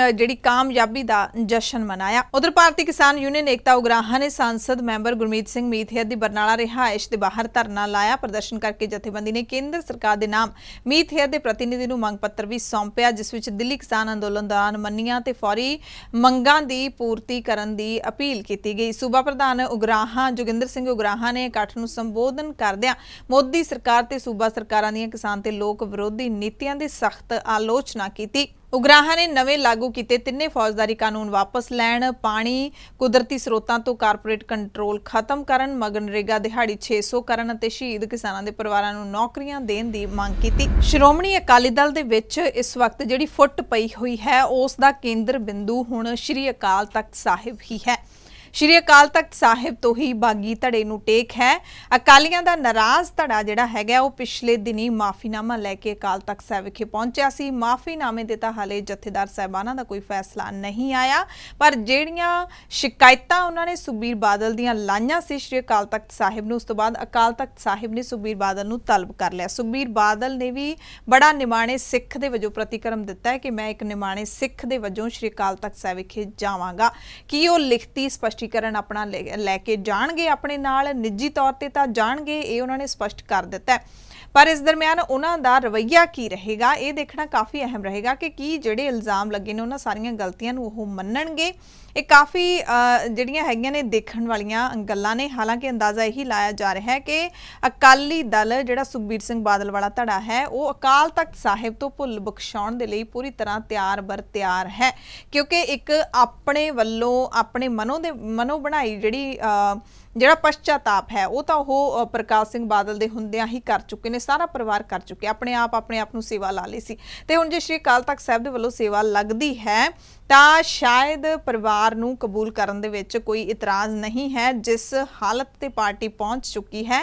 A: ਜਿਹੜੀ ਕਾਮਯਾਬੀ ਦਾ ਜਸ਼ਨ ਮਨਾਇਆ ਉਧਰ ਭਾਰਤੀ ਕਿਸਾਨ ਯੂਨੀਅਨ ਏਕਤਾ ਉਗਰਾਹਾਂ ਨੇ ਸੰਸਦ ਮੈਂਬਰ ਗੁਰਮੀਤ ਸਿੰਘ ਮੀਥੇ ਦੀ ਬਰਨਾਲਾ ਰਿਹਾਇਸ਼ ਦੇ ਬਾਹਰ ਧਰਨਾ ਲਾਇਆ ਪ੍ਰਦਰਸ਼ਨ ਕਰਕੇ ਜਥੇਬੰਦੀ ਨੇ ਕੇਂਦਰ ਸਰਕਾਰ ਦੇ ਨਾਮ ਮੀਥੇ ਦੇ ਪ੍ਰਤੀਨਿਧੀ ਨੂੰ ਮੰਗ ਪੱਤਰ ਵੀ ਸੌਂਪਿਆ ਜਿਸ ਵਿੱਚ ਦਿੱਲੀ ਕਿਸਾਨ ਅੰਦੋਲਨ ਦੌਰਾਨ ਮੰਨੀਆਂ ਤੇ ਫੌਰੀ ਮੰਗਾਂ ਦੀ ਪੂਰਤੀ ਕਰਨ ਦੀ ਅਪੀਲ ਕੀਤੀ ਗਈ ਸੂਬਾ ਪ੍ਰਧਾਨ ਉਗਰਾਹਾਂ ਜੋਗਿੰਦਰ ਸਿੰਘ ਉਗਰਾਹਾਂ ਨੇ ਇਕੱਠ ਨੂੰ ਸੰਬੋਧਨ ਕਰਦਿਆਂ ਮੋਦੀ ਸਰਕਾਰ ਤੇ ਸੂਬਾ ਸਰਕਾਰਾਂ ਦੀਆਂ ਕਿਸਾਨ ਤੇ ਲੋਕ ਵਿਰੋਧੀ ਨੀਤੀਆਂ ਦੀ ਸਖਤ ਆਲੋਚਨਾ ਕੀਤੀ ਉਗਰਾਹਾਂ ਨੇ ਨਵੇਂ ਲਾਗੂ ਕੀਤੇ ਤਿੰਨੇ ਫੌਜਦਾਰੀ ਕਾਨੂੰਨ ਵਾਪਸ ਲੈਣ ਪਾਣੀ ਕੁਦਰਤੀ ਸਰੋਤਾਂ ਤੋਂ ਕਾਰਪੋਰੇਟ ਕੰਟਰੋਲ ਖਤਮ ਕਰਨ ਮਗਨਰੇਗਾ ਦਿਹਾੜੀ 600 ਕਰਨ ਅਤੇ ਸ਼ਹੀਦ ਕਿਸਾਨਾਂ ਦੇ ਪਰਿਵਾਰਾਂ ਨੂੰ ਨੌਕਰੀਆਂ ਦੇਣ ਦੀ ਮੰਗ ਕੀਤੀ ਸ਼੍ਰੋਮਣੀ ਅਕਾਲੀ ਦਲ ਦੇ ਵਿੱਚ ਇਸ ਵਕਤ ਜਿਹੜੀ ਫੁੱਟ ਪਈ ਹੋਈ ਹੈ ਉਸ ਦਾ ਕੇਂਦਰ ਬਿੰਦੂ ਹੁਣ ਸ਼੍ਰੀ ਅਕਾਲ ਤਖਤ ਸਾਹਿਬ ਹੀ ਹੈ ਸ਼੍ਰੀ ਅਕਾਲ ਤਖਤ ਸਾਹਿਬ ਤੋਂ ਹੀ ਬਾਗੀ ਧੜੇ ਨੂੰ ਟੇਕ ਹੈ ਅਕਾਲੀਆਂ ਦਾ ਨਾਰਾਜ਼ ਧੜਾ ਜਿਹੜਾ ਹੈਗਾ ਉਹ ਪਿਛਲੇ ਦਿਨੀ ਮਾਫੀਨਾਮਾ ਲੈ ਕੇ ਅਕਾਲ ਤਖਤ ਸਾਹਿਬ ਵਿਖੇ ਪਹੁੰਚਿਆ ਸੀ ਮਾਫੀਨਾਮੇ ਦੇ ਤਾਂ ਹਾਲੇ ਜਥੇਦਾਰ ਸਹਿਬਾਨਾਂ ਦਾ ਕੋਈ ਫੈਸਲਾ ਨਹੀਂ ਆਇਆ ਪਰ ਜਿਹੜੀਆਂ ਸ਼ਿਕਾਇਤਾਂ ਉਹਨਾਂ ਨੇ ਸੁਬੀਰ ਬਾਦਲ ਦੀਆਂ ਲਾਈਆਂ ਸੀ ਸ਼੍ਰੀ ਅਕਾਲ ਤਖਤ ਸਾਹਿਬ ਨੂੰ ਉਸ ਤੋਂ ਬਾਅਦ ਅਕਾਲ ਤਖਤ ਸਾਹਿਬ ਨੇ ਸੁਬੀਰ ਬਾਦਲ ਨੂੰ ਤਲਬ ਕਰ ਲਿਆ ਸੁਬੀਰ ਬਾਦਲ ਨੇ ਵੀ ਬੜਾ ਨਿਮਾਣੇ ਸਿੱਖ ਦੇ ਵਜੋਂ ਪ੍ਰਤੀਕਰਮ ਦਿੱਤਾ ਹੈ ਕਿ ਮੈਂ ਇੱਕ ਨਿਮਾਣੇ ਸਿੱਖ ਦੇ ਵਜੋਂ ਸ਼੍ਰੀ ਅਕਾਲ ਤਖਤ ਸਾਹਿਬ ਵਿਖੇ ਜਾਵਾਂਗਾ ਕੀ ਉਹ ਲਿਖਤੀ ਸਪਸ਼ਟ ਸਪਸ਼ਟੀਕਰਨ ਆਪਣਾ ਲੈ ਕੇ ਜਾਣਗੇ ਆਪਣੇ ਨਾਲ ਨਿੱਜੀ ਤੌਰ ਤੇ ਤਾਂ ਜਾਣਗੇ ਇਹ ਉਹਨਾਂ ਨੇ ਸਪਸ਼ਟ ਕਰ ਦਿੱਤਾ ਹੈ ਪਰ ਇਸ ਦਰਮਿਆਨ ਉਹਨਾਂ ਦਾ ਰਵਈਆ ਕੀ ਰਹੇਗਾ ਇਹ ਦੇਖਣਾ ਕਾਫੀ ਅਹਿਮ ਰਹੇਗਾ ਕਿ ਕੀ ਜਿਹੜੇ ਇਲਜ਼ਾਮ ਲੱਗੇ ਨੇ ਉਹਨਾਂ ਸਾਰੀਆਂ ਗਲਤੀਆਂ ਨੂੰ ਉਹ ਮੰਨਣਗੇ ਇਹ ਕਾਫੀ ਜਿਹੜੀਆਂ ਹੈਗੀਆਂ ਨੇ ਦੇਖਣ ਵਾਲੀਆਂ ਗੱਲਾਂ ਨੇ ਹਾਲਾਂਕਿ ਅੰਦਾਜ਼ਾ ਇਹੀ ਲਾਇਆ ਜਾ ਰਿਹਾ ਹੈ ਕਿ ਅਕਾਲੀ ਦਲ ਜਿਹੜਾ ਸੁਖਬੀਰ ਸਿੰਘ ਬਾਦਲ ਵਾਲਾ ਧੜਾ ਹੈ ਉਹ ਅਕਾਲ ਤਖਤ ਸਾਹਿਬ ਤੋਂ ਭੁੱਲ ਬਖਸ਼ਾਉਣ ਦੇ ਲਈ ਪੂਰੀ ਤਰ੍ਹਾਂ ਤਿਆਰ ਬਰ ਤਿਆਰ ਹੈ ਕਿਉਂਕਿ ਇੱਕ ਆਪਣੇ ਵੱਲੋਂ ਆਪਣੇ ਮਨੋਂ ਦੇ ਮਨੋਂ ਬਣਾਈ ਜਿਹੜੀ ਜਿਹੜਾ ਪਛਤਾਪ ਹੈ ਉਹ ਤਾਂ ਉਹ ਪ੍ਰਕਾਸ਼ ਸਿੰਘ ਬਾਦਲ ਦੇ ਹੁੰਦਿਆਂ ਹੀ ਕਰ ਚੁੱਕੇ ਨੇ ਸਾਰਾ ਪਰਿਵਾਰ ਕਰ ਚੁੱਕੇ ਆਪਣੇ ਆਪ ਆਪਣੇ ਆਪ ਨੂੰ ਸੇਵਾ ਲਾ ਲਈ ਸੀ ਤੇ ਹੁਣ ਜੇ ਸ਼੍ਰੀ ਕਾਲ ਤੱਕ ਸਾਹਿਬ ਦੇ ਵੱਲੋਂ ਸੇਵਾ ਲੱਗਦੀ ਹੈ ਤਾਂ ਸ਼ਾਇਦ ਪਰਿਵਾਰ ਨੂੰ ਕਬੂਲ ਕਰਨ ਦੇ ਵਿੱਚ ਕੋਈ ਇਤਰਾਜ਼ ਨਹੀਂ ਹੈ ਜਿਸ ਹਾਲਤ ਤੇ ਪਾਰਟੀ ਪਹੁੰਚ ਚੁੱਕੀ ਹੈ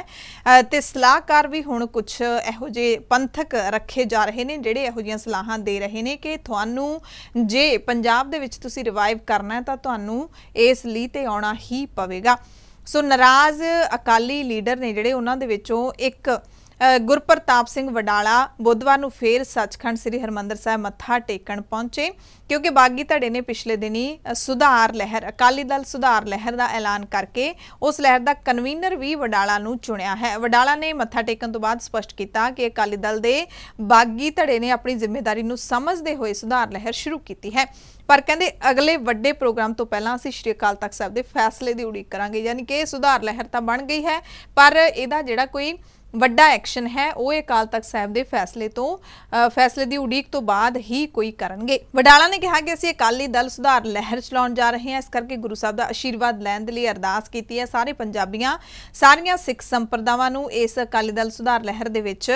A: ਤੇ ਸਲਾਹਕਾਰ ਵੀ ਹੁਣ ਕੁਝ ਇਹੋ ਜਿਹੇ ਪੰਥਕ ਰੱਖੇ ਜਾ ਰਹੇ ਨੇ ਜਿਹੜੇ ਇਹੋ ਜਿਹੀਆਂ ਸਲਾਹਾਂ ਦੇ ਰਹੇ ਨੇ ਕਿ ਤੁਹਾਨੂੰ ਜੇ ਪੰਜਾਬ ਦੇ ਵਿੱਚ ਤੁਸੀਂ ਰਿਵਾਈਵ ਕਰਨਾ ਹੈ ਤਾਂ ਤੁਹਾਨੂੰ ਇਸ ਲਈ ਤੇ ਆਉਣਾ ਹੀ ਪਵੇਗਾ ਸੋ ਨਾਰਾਜ਼ ਅਕਾਲੀ ਲੀਡਰ ਨੇ ਜਿਹੜੇ ਉਹਨਾਂ ਦੇ ਵਿੱਚੋਂ ਇੱਕ ਗੁਰਪ੍ਰਤਾਪ ਸਿੰਘ ਵਡਾਲਾ ਬੁੱਧਵਾਰ ਨੂੰ ਫੇਰ ਸੱਚਖੰਡ ਸ੍ਰੀ ਹਰਮੰਦਰ ਸਾਹਿਬ ਮੱਥਾ ਟੇਕਣ ਪਹੁੰਚੇ ਕਿਉਂਕਿ ਬਾਗੀ ਧੜੇ ਨੇ ਪਿਛਲੇ ਦਿਨੀ ਸੁਧਾਰ ਲਹਿਰ ਅਕਾਲੀ ਦਲ ਸੁਧਾਰ ਲਹਿਰ ਦਾ ਐਲਾਨ ਕਰਕੇ ਉਸ ਲਹਿਰ ਦਾ ਕਨਵੀਨਰ ਵੀ ਵਡਾਲਾ ਨੂੰ ਚੁਣਿਆ ਹੈ ਵਡਾਲਾ ਨੇ ਮੱਥਾ ਟੇਕਣ ਤੋਂ ਬਾਅਦ ਸਪਸ਼ਟ ਕੀਤਾ ਕਿ ਅਕਾਲੀ ਦਲ ਦੇ ਬਾਗੀ ਧੜੇ ਨੇ ਆਪਣੀ ਜ਼ਿੰਮੇਵਾਰੀ ਨੂੰ ਸਮਝਦੇ ਹੋਏ ਸੁਧਾਰ ਲਹਿਰ ਸ਼ੁਰੂ ਕੀਤੀ ਹੈ ਪਰ ਕਹਿੰਦੇ ਅਗਲੇ ਵੱਡੇ ਪ੍ਰੋਗਰਾਮ ਤੋਂ ਪਹਿਲਾਂ ਅਸੀਂ ਸ਼੍ਰੀ ਅਕਾਲ ਤਖਤ ਸਾਹਿਬ ਦੇ ਫੈਸਲੇ ਦੀ ਉਡੀਕ ਕਰਾਂਗੇ ਯਾਨੀ ਕਿ ਇਹ ਸੁਧਾਰ ਲਹਿਰ ਤਾਂ ਬਣ ਗਈ ਹੈ ਪਰ ਇਹਦਾ ਜਿਹੜਾ ਕੋਈ ਵੱਡਾ ਐਕਸ਼ਨ ਹੈ ਉਹ ਇਹ ਕਾਲ ਤੱਕ ਸਾਹਿਬ ਦੇ ਫੈਸਲੇ ਤੋਂ ਫੈਸਲੇ ਦੀ ਉਡੀਕ ਤੋਂ ਬਾਅਦ ਹੀ ਕੋਈ ਕਰਨਗੇ ਵਡਾਲਾ ਨੇ ਕਿਹਾ ਕਿ ਅਸੀਂ ਅਕਾਲੀ ਦਲ ਸੁਧਾਰ ਲਹਿਰ ਚਲਾਉਣ ਜਾ ਰਹੇ ਹਾਂ ਇਸ ਕਰਕੇ ਗੁਰੂ ਸਾਹਿਬ ਦਾ ਆਸ਼ੀਰਵਾਦ ਲੈਣ ਦੇ ਲਈ ਅਰਦਾਸ ਕੀਤੀ ਹੈ ਸਾਰੇ ਪੰਜਾਬੀਆਂ ਸਾਰੀਆਂ ਸਿੱਖ ਸੰਪਰਦਾਵਾਂ ਨੂੰ ਇਸ ਅਕਾਲੀ ਦਲ ਸੁਧਾਰ ਲਹਿਰ ਦੇ ਵਿੱਚ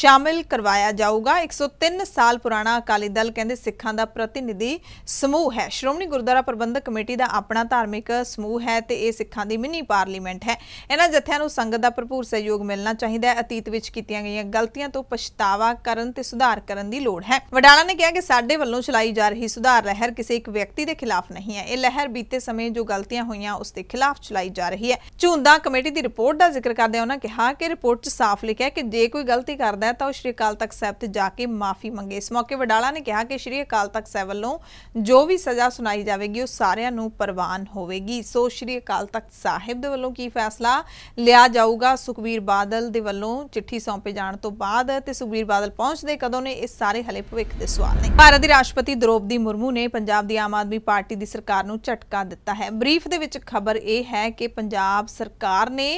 A: ਸ਼ਾਮਿਲ ਕਰਵਾਇਆ ਜਾਊਗਾ 103 ਸਾਲ ਪੁਰਾਣਾ ਅਕਾਲੀ ਦਲ ਕਹਿੰਦੇ ਸਿੱਖਾਂ ਦਾ ਪ੍ਰਤੀਨਿਧੀ ਸਮੂਹ ਹੈ ਸ਼੍ਰੋਮਣੀ ਗੁਰਦੁਆਰਾ ਪ੍ਰਬੰਧਕ ਕਮੇਟੀ ਦਾ ਆਪਣਾ ਧਾਰਮਿਕ ਸਮੂਹ ਹੈ ਤੇ ਇਹ ਸਿੱਖਾਂ ਦੀ ਮਿੰਨੀ ਪਾਰਲੀਮੈਂਟ ਹੈ ਇਹਨਾਂ ਜਥਿਆਂ ਨੂੰ ਸੰਗਤ ਦਾ ਭਰਪੂਰ ਸਹਿਯੋਗ ਮਿਲਣਾ ਚਾਹੀਦਾ ਚਾਹੀਦਾ ਹੈ ਅਤੀਤ ਵਿੱਚ ਕੀਤੀਆਂ ਗਈਆਂ ਗਲਤੀਆਂ ਤੋਂ ਪਛਤਾਵਾ ਕਰਨ ਤੇ ਸੁਧਾਰ ਕਰਨ ਦੀ ਲੋੜ ਹੈ ਵਡਾਲਾ ਨੇ ਕਿਹਾ ਕਿ ਸਾਡੇ ਵੱਲੋਂ ਚਲਾਈ ਜਾ ਰਹੀ ਸੁਧਾਰ ਲਹਿਰ ਕਿਸੇ ਇੱਕ ਵਿਅਕਤੀ ਦੇ ਖਿਲਾਫ ਨਹੀਂ ਹੈ ਇਹ ਲਹਿਰ ਬੀਤੇ ਸਮੇਂ ਜੋ ਗਲਤੀਆਂ ਹੋਈਆਂ ਉਸ ਦੇ ਖਿਲਾਫ ਚਲਾਈ ਜਾ ਰਹੀ ਹੈ ਝੁੰਦਾ ਕਮੇਟੀ ਦੀ ਰਿਪੋਰਟ ਦਾ ਜ਼ਿਕਰ ਕਰਦਿਆਂ ਉਹਨਾਂ ਕਿਹਾ ਕਿ ਰਿਪੋਰਟ 'ਚ ਸਾਫ਼ ਲਿਖਿਆ ਕਿ ਜੇ ਕੋਈ ਗਲਤੀ ਕਰਦਾ ਹੈ ਤਾਂ ਉਹ ਸ਼੍ਰੀ ਅਕਾਲ ਤਖਤ ਸਾਹਿਬ ਤੇ ਜਾ ਕੇ ਮਾਫੀ ਮੰਗੇ ਇਸ ਮੌਕੇ ਵਡਾਲਾ ਨੇ ਕਿਹਾ ਕਿ ਸ਼੍ਰੀ ਅਕਾਲ ਤਖਤ ਸਾਹਿਬ ਵੱਲੋਂ ਜੋ ਵੀ ਸਜ਼ਾ ਸੁਣਾਈ ਜਾਵੇਗੀ ਉਹ ਸਾਰਿਆਂ ਨੂੰ ਪ੍ਰਵਾਨ ਹੋਵੇਗੀ ਸੋ ਸ਼੍ਰੀ ਅਕਾਲ ਤਖਤ ਸਾਹਿਬ ਦੇ ਵੱਲੋਂ ਕੀ ਫੈਸਲਾ ਲਿਆ ਜਾਊਗਾ ਸੁਖਵੀਰ ਬਾਦਲ ਦੇ ਵੱਲੋਂ ਚਿੱਠੀ ਸੌਂਪੇ ਜਾਣ ਤੋਂ ਬਾਅਦ ਤੇ ਸੁਖਬੀਰ ਬਾਦਲ ਪਹੁੰਚਦੇ ਕਦੋਂ ਨੇ ਇਹ ਸਾਰੇ ਹਲੇ ਭਵਿੱਖ ਦੇ ਸਵਾਲ ਨੇ ਭਾਰਤ ਦੀ ਰਾਸ਼ਟਰਪਤੀ ਦ੍ਰੋਪਦੀ ਮੁਰਮੂ ਨੇ ਪੰਜਾਬ ਦੀ ਆਮ ਆਦਮੀ ਪਾਰਟੀ ਦੀ ਸਰਕਾਰ ਨੂੰ ਝਟਕਾ ਦਿੱਤਾ ਹੈ ਬਰੀਫ ਦੇ ਵਿੱਚ ਖਬਰ ਇਹ ਹੈ ਕਿ ਪੰਜਾਬ ਸਰਕਾਰ ਨੇ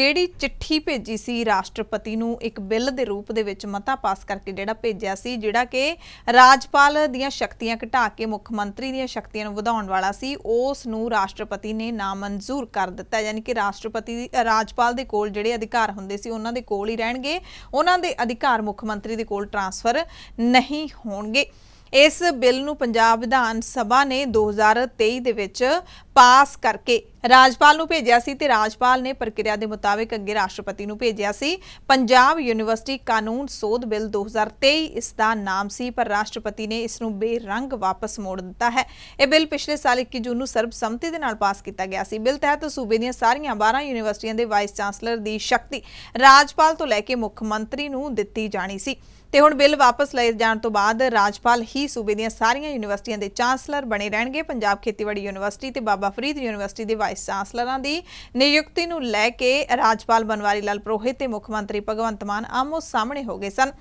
A: ਜਿਹੜੀ ਚਿੱਠੀ ਭੇਜੀ ਸੀ ਰਾਸ਼ਟਰਪਤੀ ਨੂੰ ਇੱਕ ਬਿੱਲ ਦੇ ਰੂਪ ਦੇ ਵਿੱਚ ਮਤਾ ਪਾਸ ਕਰਕੇ ਜਿਹੜਾ ਭੇਜਿਆ ਸੀ ਜਿਹੜਾ ਕਿ ਰਾਜਪਾਲ ਦੀਆਂ ਸ਼ਕਤੀਆਂ ਘਟਾ ਕੇ ਮੁੱਖ ਮੰਤਰੀ ਦੀਆਂ ਸ਼ਕਤੀਆਂ ਨੂੰ ਵਧਾਉਣ ਵਾਲਾ ਸੀ ਉਸ ਨੂੰ ਰਾਸ਼ਟਰਪਤੀ ਨੇ ਨਾਮਨਜ਼ੂਰ ਕਰ ਦਿੱਤਾ ਯਾਨੀ ਕਿ ਰਾਸ਼ਟਰਪਤੀ ਰਾਜਪਾਲ ਦੇ ਕੋਲ ਜਿਹੜੇ ਅਧਿਕਾਰ ਹੁੰਦੇ ਸੀ ਉਹਨਾਂ ਦੇ ਕੋਲ ਹੀ ਰਹਿਣਗੇ ਉਹਨਾਂ ਦੇ ਅਧਿਕਾਰ ਮੁੱਖ ਮੰਤਰੀ ਦੇ ਕੋਲ ਟ੍ਰਾਂਸਫਰ ਨਹੀਂ ਹੋਣਗੇ ਇਸ ਬਿੱਲ ਨੂੰ ਪੰਜਾਬ ਵਿਧਾਨ ਸਭਾ ਨੇ 2023 ਦੇ ਵਿੱਚ ਪਾਸ ਕਰਕੇ ਰਾਜਪਾਲ ਨੂੰ ਭੇਜਿਆ ਸੀ ਤੇ ਰਾਜਪਾਲ ਨੇ ਪ੍ਰਕਿਰਿਆ ਦੇ ਮੁਤਾਬਿਕ ਅੱਗੇ ਰਾਸ਼ਟਰਪਤੀ ਨੂੰ ਭੇਜਿਆ ਸੀ ਪੰਜਾਬ ਯੂਨੀਵਰਸਿਟੀ ਕਾਨੂੰਨ ਸੋਧ ਬਿੱਲ 2023 ਇਸ ਦਾ ਨਾਮ ਸੀ ਪਰ ਰਾਸ਼ਟਰਪਤੀ ਨੇ ਇਸ ਨੂੰ ਬੇਰੰਗ ਵਾਪਸ ਮੋੜ ਦਿੱਤਾ ਹੈ ਇਹ ਬਿੱਲ ਪਿਛਲੇ ਸਾਲ 21 ਜੂਨ ਨੂੰ ਸਰਬਸੰਮਤੀ ਦੇ ਨਾਲ ਪਾਸ ਕੀਤਾ ਗਿਆ ਸੀ ਬਿੱਲ ਤਹਿਤ ਸੂਬੇ ਦੀਆਂ ਸਾਰੀਆਂ 12 ਯੂਨੀਵਰਸਿਟੀਆਂ ਦੇ ਵਾਈਸ ਚਾਂਸਲਰ ਦੀ ਸ਼ਕਤੀ ਰਾਜਪਾਲ ਤੋਂ ਲੈ ਕੇ ਮੁੱਖ ਮੰਤਰੀ ਨੂੰ ਦਿੱਤੀ ਜਾਣੀ ਸੀ ਤੇ ਹੁਣ ਬਿੱਲ ਵਾਪਸ ਲਏ ਜਾਣ ਤੋਂ ਬਾਅਦ ਰਾਜਪਾਲ ਹੀ ਸੂਬੇ ਦੀਆਂ ਸਾਰੀਆਂ ਯੂਨੀਵਰਸਿਟੀਆਂ ਦੇ ਚਾਂਸਲਰ ਬਣੇ ਰਹਿਣਗੇ ਪੰਜਾਬ ਖੇਤੀਬਾੜੀ ਯੂਨੀਵਰਸਿਟੀ ਤੇ ਬਾਬਾ ਫਰੀਦ ਯੂਨੀਵਰਸਿਟੀ ਦੇ ਵਾਈਸ ਚਾਂਸਲਰਾਂ ਦੀ ਨਿਯੁਕਤੀ ਨੂੰ ਲੈ ਕੇ ਰਾਜਪਾਲ ਬਨਵਾਰੀ ਲਾਲ ਪ੍ਰੋਹਿਤ ਤੇ ਮੁੱਖ ਮੰਤਰੀ ਭਗਵੰਤ ਮਾਨ ਆਮੋ ਸਾਹਮਣੇ ਹੋ ਗਏ ਸਨ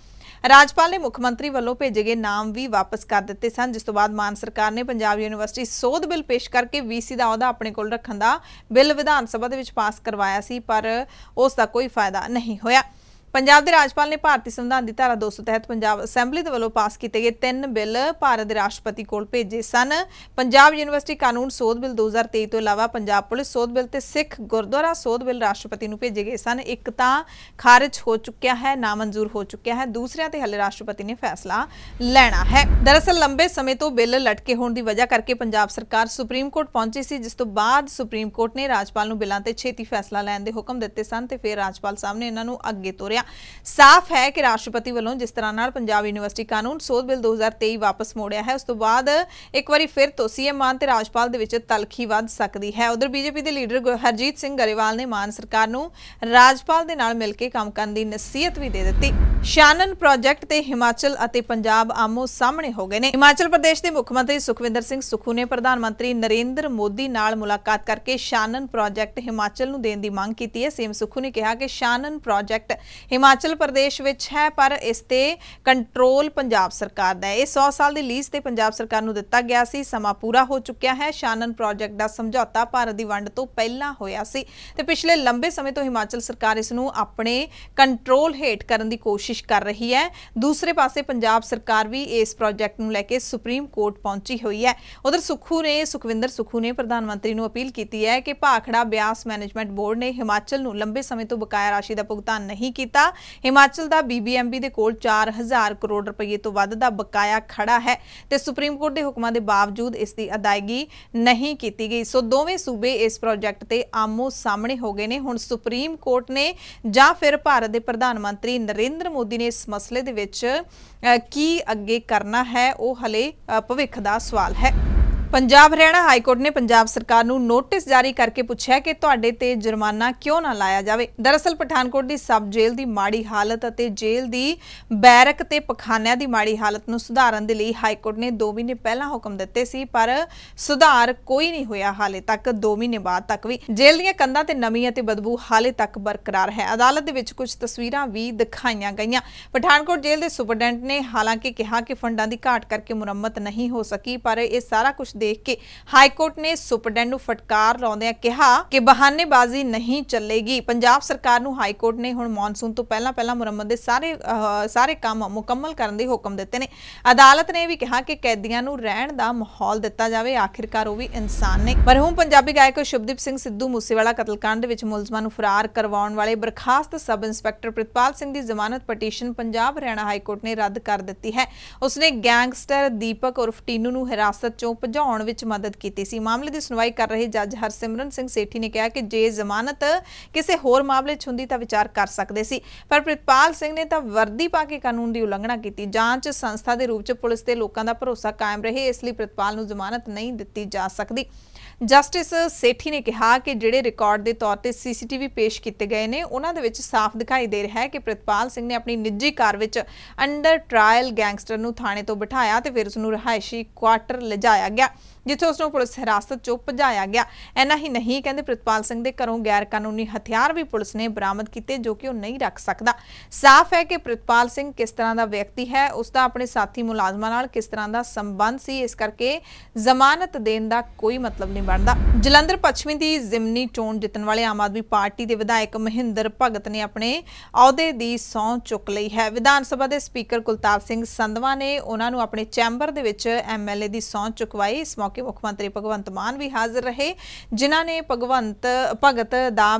A: ਰਾਜਪਾਲ ਨੇ ਮੁੱਖ ਮੰਤਰੀ ਵੱਲੋਂ ਭੇਜੇ ਗਏ ਨਾਮ ਵੀ ਵਾਪਸ ਕਰ ਦਿੱਤੇ ਸਨ ਜਿਸ ਤੋਂ ਬਾਅਦ ਮਾਨ ਸਰਕਾਰ ਨੇ ਪੰਜਾਬ ਯੂਨੀਵਰਸਿਟੀ ਸੋਧ ਬਿੱਲ ਪੇਸ਼ ਕਰਕੇ ਵੀਸੀ ਦਾ ਅਹੁਦਾ ਆਪਣੇ ਕੋਲ ਰੱਖਣ ਦਾ ਬਿੱਲ ਵਿਧਾਨ ਸਭਾ ਦੇ ਵਿੱਚ ਪਾਸ ਕਰਵਾਇਆ ਸੀ ਪਰ ਉਸ ਦਾ ਕੋਈ ਫਾਇਦਾ ਨਹੀਂ ਹੋਇਆ ਪੰਜਾਬ ਦੇ ਰਾਜਪਾਲ ਨੇ ਭਾਰਤੀ ਸੰਵਿਧਾਨ ਦੀ ਧਾਰਾ 200 ਤਹਿਤ ਪੰਜਾਬ ਅਸੈਂਬਲੀ ਦੇ ਵੱਲੋਂ ਪਾਸ ਕੀਤੇ ਗਏ ਤਿੰਨ ਬਿੱਲ ਭਾਰਤ ਦੇ ਰਾਸ਼ਟਰਪਤੀ ਕੋਲ ਭੇਜੇ ਸਨ ਪੰਜਾਬ ਯੂਨੀਵਰਸਿਟੀ ਕਾਨੂੰਨ ਸੋਧ ਬਿੱਲ 2023 ਤੋਂ ਇਲਾਵਾ ਪੰਜਾਬ ਪੁਲਿਸ ਸੋਧ ਬਿੱਲ ਤੇ ਸਿੱਖ ਗੁਰਦੁਆਰਾ ਸੋਧ ਬਿੱਲ ਰਾਸ਼ਟਰਪਤੀ ਨੂੰ ਭੇਜੇ ਗਏ ਸਨ ਇੱਕ ਤਾਂ ਖਾਰਜ ਹੋ ਚੁੱਕਿਆ ਹੈ ਨਾਮਨਜ਼ੂਰ ਹੋ ਚੁੱਕਿਆ ਹੈ ਦੂਸਰਿਆਂ ਤੇ ਹਲੇ ਰਾਸ਼ਟਰਪਤੀ ਨੇ ਫੈਸਲਾ ਲੈਣਾ ਹੈ ਦਰਅਸਲ ਲੰਬੇ ਸਮੇਂ ਤੋਂ ਬਿੱਲ ਲਟਕੇ ਹੋਣ ਦੀ ਵਜ੍ਹਾ ਕਰਕੇ ਪੰਜਾਬ ਸਰਕਾਰ ਸੁਪਰੀਮ ਕੋਰਟ ਪਹੁੰਚੀ ਸੀ ਜਿਸ ਤੋਂ ਬਾਅਦ ਸੁਪਰੀਮ ਕੋਰਟ ਨੇ ਰਾਜਪਾਲ ਨੂੰ ਬਿੱਲਾਂ ਤੇ ਛੇਤੀ ਫੈਸਲਾ ਲੈਣ ਦੇ ਹੁਕਮ ਦਿੱਤੇ ਸਨ ਤੇ ਫਿਰ ਰਾਜਪਾਲ ਸਾਹਿਬ ਨੇ ਇਹਨਾਂ ਨੂੰ ਅੱਗੇ ਤੋਰਿਆ ਰਿਹਾ ਸਾਫ਼ ਹੈ ਕਿ ਰਾਸ਼ਟਰਪਤੀ ਵੱਲੋਂ ਜਿਸ ਤਰ੍ਹਾਂ ਨਾਲ ਪੰਜਾਬ ਯੂਨੀਵਰਸਿਟੀ ਕਾਨੂੰਨ ਸੋਧ ਬਿੱਲ 2023 ਵਾਪਸ ਮੋੜਿਆ ਹੈ ਉਸ ਤੋਂ ਬਾਅਦ ਇੱਕ ਵਾਰੀ ਫਿਰ ਤੋਂ ਸੀਐਮ ਮਾਨ ਤੇ ਰਾਜਪਾਲ ਦੇ ਵਿੱਚ ਤਲਖੀ ਵੱਧ ਸਕਦੀ ਹੈ ਉਧਰ ਬੀਜੇਪੀ ਦੇ ਲੀਡਰ ਹਰਜੀਤ ਸਿੰਘ ਗਰੇਵਾਲ ਨੇ ਮਾਨ ਸਰਕਾਰ ਨੂੰ ਰਾਜਪਾਲ ਦੇ ਨਾਲ ਮਿਲ ਕੇ ਕੰਮ ਕਰਨ ਦੀ ਨਸੀਹਤ ਵੀ ਦੇ ਦਿੱਤੀ ਸ਼ਾਨਨ ਪ੍ਰੋਜੈਕਟ ਤੇ ਹਿਮਾਚਲ ਅਤੇ ਪੰਜਾਬ ਆਮੋ ਸਾਹਮਣੇ ਹੋ ਗਏ ਨੇ ਹਿਮਾਚਲ ਪ੍ਰਦੇਸ਼ ਦੇ ਮੁੱਖ ਮੰਤਰੀ ਸੁਖਵਿੰਦਰ ਸਿੰਘ ਸੁਖੂ ਨੇ ਪ੍ਰਧਾਨ ਮੰਤਰੀ ਨਰਿੰਦਰ ਮੋਦੀ ਨਾਲ ਮੁਲਾਕਾਤ ਕਰਕੇ ਸ਼ਾਨਨ ਪ੍ਰੋਜੈਕਟ ਹਿਮਾਚਲ ਨੂੰ ਦੇਣ ਦੀ ਮੰਗ ਕੀਤੀ ਹੈ ਸੀਐਮ ਸੁਖੂ ਨੇ ਕਿਹਾ ਕਿ ਸ਼ਾਨਨ ਪ੍ਰੋਜੈਕਟ ਹਿਮਾਚਲ ਪ੍ਰਦੇਸ਼ ਵਿੱਚ ਹੈ ਪਰ ਇਸ ਤੇ ਕੰਟਰੋਲ ਪੰਜਾਬ ਸਰਕਾਰ ਦਾ ਹੈ ਇਹ 100 ਸਾਲ ਦੀ ਲੀਜ਼ ਤੇ ਪੰਜਾਬ ਸਰਕਾਰ ਨੂੰ ਦਿੱਤਾ ਗਿਆ ਸੀ ਸਮਾਂ ਪੂਰਾ ਹੋ ਚੁੱਕਿਆ ਹੈ ਸ਼ਾਨਨ ਪ੍ਰੋਜੈਕਟ ਦਾ ਸਮਝੌਤਾ ਭਾਰਤ ਦੀ ਵੰਡ ਤੋਂ ਪਹਿਲਾਂ ਹੋਇਆ ਸੀ ਤੇ ਪਿਛਲੇ ਲੰਬੇ ਸਮੇਂ ਤੋਂ ਹਿਮਾਚਲ ਸਰਕਾਰ ਇਸ ਨੂੰ ਆਪਣੇ ਕੰਟਰੋਲ ਹੇਠ ਕਰਨ ਦੀ ਕੋਸ਼ਿਸ਼ ਕਰ ਰਹੀ ਹੈ ਦੂਸਰੇ ਪਾਸੇ ਪੰਜਾਬ ਸਰਕਾਰ ਵੀ ਇਸ ਪ੍ਰੋਜੈਕਟ ਨੂੰ ਲੈ ਕੇ ਸੁਪਰੀਮ ਕੋਰਟ ਪਹੁੰਚੀ ਹੋਈ ਹੈ ਉਧਰ ਸੁਖੂ ਨੇ ਸੁਖਵਿੰਦਰ ਸੁਖੂ ਨੇ ਪ੍ਰਧਾਨ ਮੰਤਰੀ ਨੂੰ ਅਪੀਲ ਕੀਤੀ ਹੈ ਕਿ ਭਾਖੜਾ ਬਿਆਸ ਮੈਨੇਜਮੈਂਟ ਬੋਰਡ ਨੇ ਹਿਮਾਚਲ ਨੂੰ ਲੰਬੇ ਸਮੇਂ ਤੋਂ ਬਕਾਇਆ ਰਾਸ਼ੀ ਦਾ ਭੁਗਤਾਨ ਨਹੀਂ ਕੀਤਾ ਦਿੱਤਾ ਹਿਮਾਚਲ ਦਾ ਬੀਬੀਐਮਬੀ ਦੇ ਕੋਲ 4000 ਕਰੋੜ ਰੁਪਏ ਤੋਂ ਵੱਧ ਦਾ ਬਕਾਇਆ ਖੜਾ ਹੈ ਤੇ ਸੁਪਰੀਮ ਕੋਰਟ ਦੇ ਹੁਕਮਾਂ ਦੇ ਬਾਵਜੂਦ ਇਸ ਦੀ ਅਦਾਇਗੀ ਨਹੀਂ ਕੀਤੀ ਗਈ ਸੋ ਦੋਵੇਂ ਸੂਬੇ ਇਸ ਪ੍ਰੋਜੈਕਟ ਤੇ ਆਮੋ ਸਾਹਮਣੇ ਹੋ ਗਏ ਨੇ ਹੁਣ ਸੁਪਰੀਮ ਕੋਰਟ ਨੇ ਜਾਂ ਫਿਰ ਭਾਰਤ ਦੇ ਪ੍ਰਧਾਨ ਮੰਤਰੀ ਨਰਿੰਦਰ ਮੋਦੀ ਨੇ ਇਸ ਮਸਲੇ ਦੇ ਵਿੱਚ ਕੀ ਅੱਗੇ ਕਰਨਾ ਹੈ ਉਹ ਹਲੇ ਭਵਿੱਖ ਦਾ ਸਵਾਲ ਹੈ ਪੰਜਾਬ ਹਰਿਆਣਾ ਹਾਈ ਕੋਰਟ ਨੇ ਪੰਜਾਬ ਸਰਕਾਰ ਨੂੰ ਨੋਟਿਸ ਜਾਰੀ ਕਰਕੇ ਪੁੱਛਿਆ ਕਿ ਤੁਹਾਡੇ ਤੇ ਜੁਰਮਾਨਾ ਕਿਉਂ ਨਾ ਲਾਇਆ ਜਾਵੇ ਦਰਅਸਲ ਪਠਾਨਕੋਟ ਦੀ ਸਬ ਜੇਲ੍ਹ ਦੀ ਮਾੜੀ ਹਾਲਤ ਅਤੇ ਜੇਲ੍ਹ ਦੀ ਬੈਰਕ ਤੇ ਪਖਾਨਿਆਂ ਦੀ ਮਾੜੀ ਹਾਲਤ ਨੂੰ ਸੁਧਾਰਨ ਦੇ ਲਈ ਹਾਈ ਕੋਰਟ ਨੇ 2 ਮਹੀਨੇ ਪਹਿਲਾਂ ਹੁਕਮ ਦਿੱਤੇ ਸੀ ਪਰ ਸੁਧਾਰ ਕੋਈ ਨਹੀਂ ਹੋਇਆ ਹਾਲੇ ਤੱਕ 2 ਮਹੀਨੇ ਬਾਅਦ ਤੱਕ ਵੀ ਜੇਲ੍ਹ ਦੀਆਂ ਕੰਧਾਂ ਤੇ ਨਮੀ ਅਤੇ ਬਦਬੂ ਹਾਲੇ ਤੱਕ ਬਰਕਰਾਰ ਹੈ ਅਦਾਲਤ ਦੇ ਵਿੱਚ ਕੁਝ ਤਸਵੀਰਾਂ ਵੀ ਦਿਖਾਈਆਂ ਗਈਆਂ ਪਠਾਨਕੋਟ ਜੇਲ੍ਹ ਦੇ ਸੁਪਰਡੈਂਟ ਨੇ ਹਾਲਾਂਕਿ ਕਿਹਾ ਕਿ ਫੰਡਾਂ ਦੀ ਘਾਟ ਕਰਕੇ ਮੁਰੰਮਤ ਨਹੀਂ ਹੋ ਸਕੀ ਪਰ ਇਹ ਸਾਰਾ ਕੁਝ ਦੇਖ ਕੇ ਹਾਈ ਕੋਰਟ ਨੇ ਸੁਪਰਡੈਂਟ ਨੂੰ ਫਟਕਾਰ ਲਾਉਂਦਿਆਂ ਕਿਹਾ ਕਿ ਬਹਾਨੇਬਾਜ਼ੀ ਨਹੀਂ ਚੱਲੇਗੀ ਪੰਜਾਬ ਸਰਕਾਰ ਨੂੰ ਹਾਈ ਕੋਰਟ ਨੇ ਹੁਣ ਮੌਨਸੂਨ ਤੋਂ ਪਹਿਲਾਂ ਪਹਿਲਾਂ ਮੁਰੰਮਤ ਦੇ ਸਾਰੇ ਸਾਰੇ ਕੰਮ ਮੁਕੰਮਲ ਕਰਨ ਦੇ ਹੁਕਮ ਦਿੱਤੇ ਨੇ ਅਦਾਲਤ ਨੇ ਵੀ ਕਿਹਾ ਕਿ ਕੈਦੀਆਂ ਨੂੰ ਰਹਿਣ ਦਾ ਮਾਹੌਲ ਦਿੱਤਾ ਜਾਵੇ ਆਖਿਰਕਾਰ ਉਹ ਵੀ ਇਨਸਾਨ ਨੇ ਮਰਹੂਮ ਪੰਜਾਬੀ ਗਾਇਕ ਸ਼ੁਭਦੀਪ ਸਿੰਘ ਸਿੱਧੂ ਮੂਸੇਵਾਲਾ ਕਤਲकांड ਦੇ ਵਿੱਚ ਮੁਲਜ਼ਮਾਂ ਨੂੰ ਫਰਾਰ ਕਰਵਾਉਣ ਵਾਲੇ ਬਰਖਾਸਤ ਸਬ ਇੰਸਪੈਕਟਰ ਪ੍ਰਿਤਪਾਲ ਸਿੰਘ ਦੀ ਜ਼ਮਾਨਤ petition Punjab Haryana high court ਨੇ ਰੱਦ ਕਰ ਦਿੱਤੀ ਹੈ ਉਸਨੇ ਗੈਂਗਸਟਰ ਦੀਪਕ ਉਰਫ ਟੀਨੂ ਨੂੰ ਹਿਰਾਸਤ ਚੋਂ ਭਜਾਉਣ ਬਣਾਉਣ ਵਿੱਚ ਮਦਦ ਕੀਤੀ ਸੀ ਮਾਮਲੇ ਦੀ ਸੁਣਵਾਈ ਕਰ ਰਹੇ ਜੱਜ ਹਰਸਿਮਰਨ ਸਿੰਘ ਸੇਠੀ ਨੇ ਕਿਹਾ ਕਿ ਜੇ ਜ਼ਮਾਨਤ ਕਿਸੇ ਹੋਰ ਮਾਮਲੇ 'ਚ ਹੁੰਦੀ ਤਾਂ ਵਿਚਾਰ ਕਰ ਸਕਦੇ ਸੀ ਪਰ ਪ੍ਰਿਤਪਾਲ ਸਿੰਘ ਨੇ ਤਾਂ ਵਰਦੀ ਪਾ ਕੇ ਕਾਨੂੰਨ ਦੀ ਉਲੰਘਣਾ ਕੀਤੀ ਜਾਂਚ ਸੰਸਥਾ ਦੇ ਰੂਪ 'ਚ ਪੁਲਿਸ ਤੇ ਲੋਕਾਂ ਦਾ ਭਰੋਸਾ ਕਾਇਮ ਰਹੇ ਇਸ ਲਈ ਪ੍ਰਿਤਪਾਲ ਨੂੰ ਜ਼ਮਾਨਤ ਨਹੀਂ ਦਿੱਤੀ ਜਾ ਸਕਦੀ ਜਸਟਿਸ ਸੇਠੀ ਨੇ ਕਿਹਾ ਕਿ ਜਿਹੜੇ ਰਿਕਾਰਡ ਦੇ ਤੌਰ ਤੇ ਸੀਸੀਟੀਵੀ ਪੇਸ਼ ਕੀਤੇ ਗਏ ਨੇ ਉਹਨਾਂ ਦੇ ਵਿੱਚ ਸਾਫ਼ ਦਿਖਾਈ ਦੇ ਰਿਹਾ ਹੈ ਕਿ ਪ੍ਰਿਤਪਾਲ ਸਿੰਘ ਨੇ ਆਪਣੀ ਨਿੱਜੀ ਕਾਰ ਵਿੱਚ ਅੰਡਰ ਟ੍ਰਾਇਲ ਗੈਂਗਸਟਰ ਨੂੰ ਥਾਣੇ ਤੋਂ ਬਿਠਾਇਆ ਤੇ ਫਿਰ ਉਸ ਨੂੰ ਰਹਾਇਸ਼ੀ ਕੁਆਟਰ ਲਿਜਾਇਆ ਗਿਆ ਜਿੱਥੇ ਉਸ ਨੂੰ ਪੁਲਿਸ ਹਿਰਾਸਤ 'ਚੋਂ ਭਜਾਇਆ ਗਿਆ ਐਨਾ ਹੀ ਨਹੀਂ ਕਹਿੰਦੇ ਪ੍ਰਿਤਪਾਲ ਸਿੰਘ ਦੇ ਘਰੋਂ ਗੈਰ ਕਾਨੂੰਨੀ ਹਥਿਆਰ ਵੀ ਪੁਲਿਸ ਨੇ ਬਰਾਮਦ ਕੀਤੇ ਜੋ ਕਿ ਉਹ ਨਹੀਂ ਰੱਖ ਸਕਦਾ ਸਾਫ਼ ਹੈ ਕਿ ਪ੍ਰਿਤਪਾਲ ਸਿੰਘ ਕਿਸ ਤਰ੍ਹਾਂ ਦਾ ਵਿਅਕਤੀ ਹੈ ਉਸ ਦਾ ਆਪਣੇ ਸਾਥੀ ਮੁਲਾਜ਼ਮਾਂ ਨਾਲ ਕਿਸ ਤਰ੍ਹਾਂ ਦਾ ਸੰਬੰਧ ਸੀ ਇਸ ਕਰਕੇ ਜ਼ਮਾਨਤ ਦੇਣ ਦਾ ਕੋਈ ਮਤਲਬ ਨਹੀਂ ਬਣਦਾ ਜਲੰਧਰ ਪੱਛਮੀ ਦੀ ਜ਼ਿਮਨੀ ਚੋਣ ਜਿੱਤਣ ਵਾਲੇ ਆਮ ਆਦਮੀ ਪਾਰਟੀ ਦੇ ਵਿਧਾਇਕ ਮਹਿੰਦਰ ਭਗਤ ਨੇ ਆਪਣੇ ਅਹੁਦੇ ਦੀ ਸੌਂ ਚੁੱਕ ਲਈ ਹੈ ਵਿਧਾਨ ਸਭਾ ਦੇ ਸਪੀਕਰ ਕੁਲਤਾਰ ਸਿੰਘ ਸੰਧਵਾ ਨੇ ਉਹਨਾਂ ਨੂੰ ਆਪਣੇ ਚੈਂਬਰ ਦੇ ਵਿੱਚ ਐਮਐਲਏ ਦੀ ਸੌਂ ਚੁਕਵਾਈ ਇਸ ਮੌਕੇ ਕੇ ਮੁੱਖ ਮੰਤਰੀ ਭਗਵੰਤ ਮਾਨ ਵੀ ਹਾਜ਼ਰ ਰਹੇ ਜਿਨ੍ਹਾਂ ਨੇ ਭਗਵੰਤ ਭਗਤ ਦਾ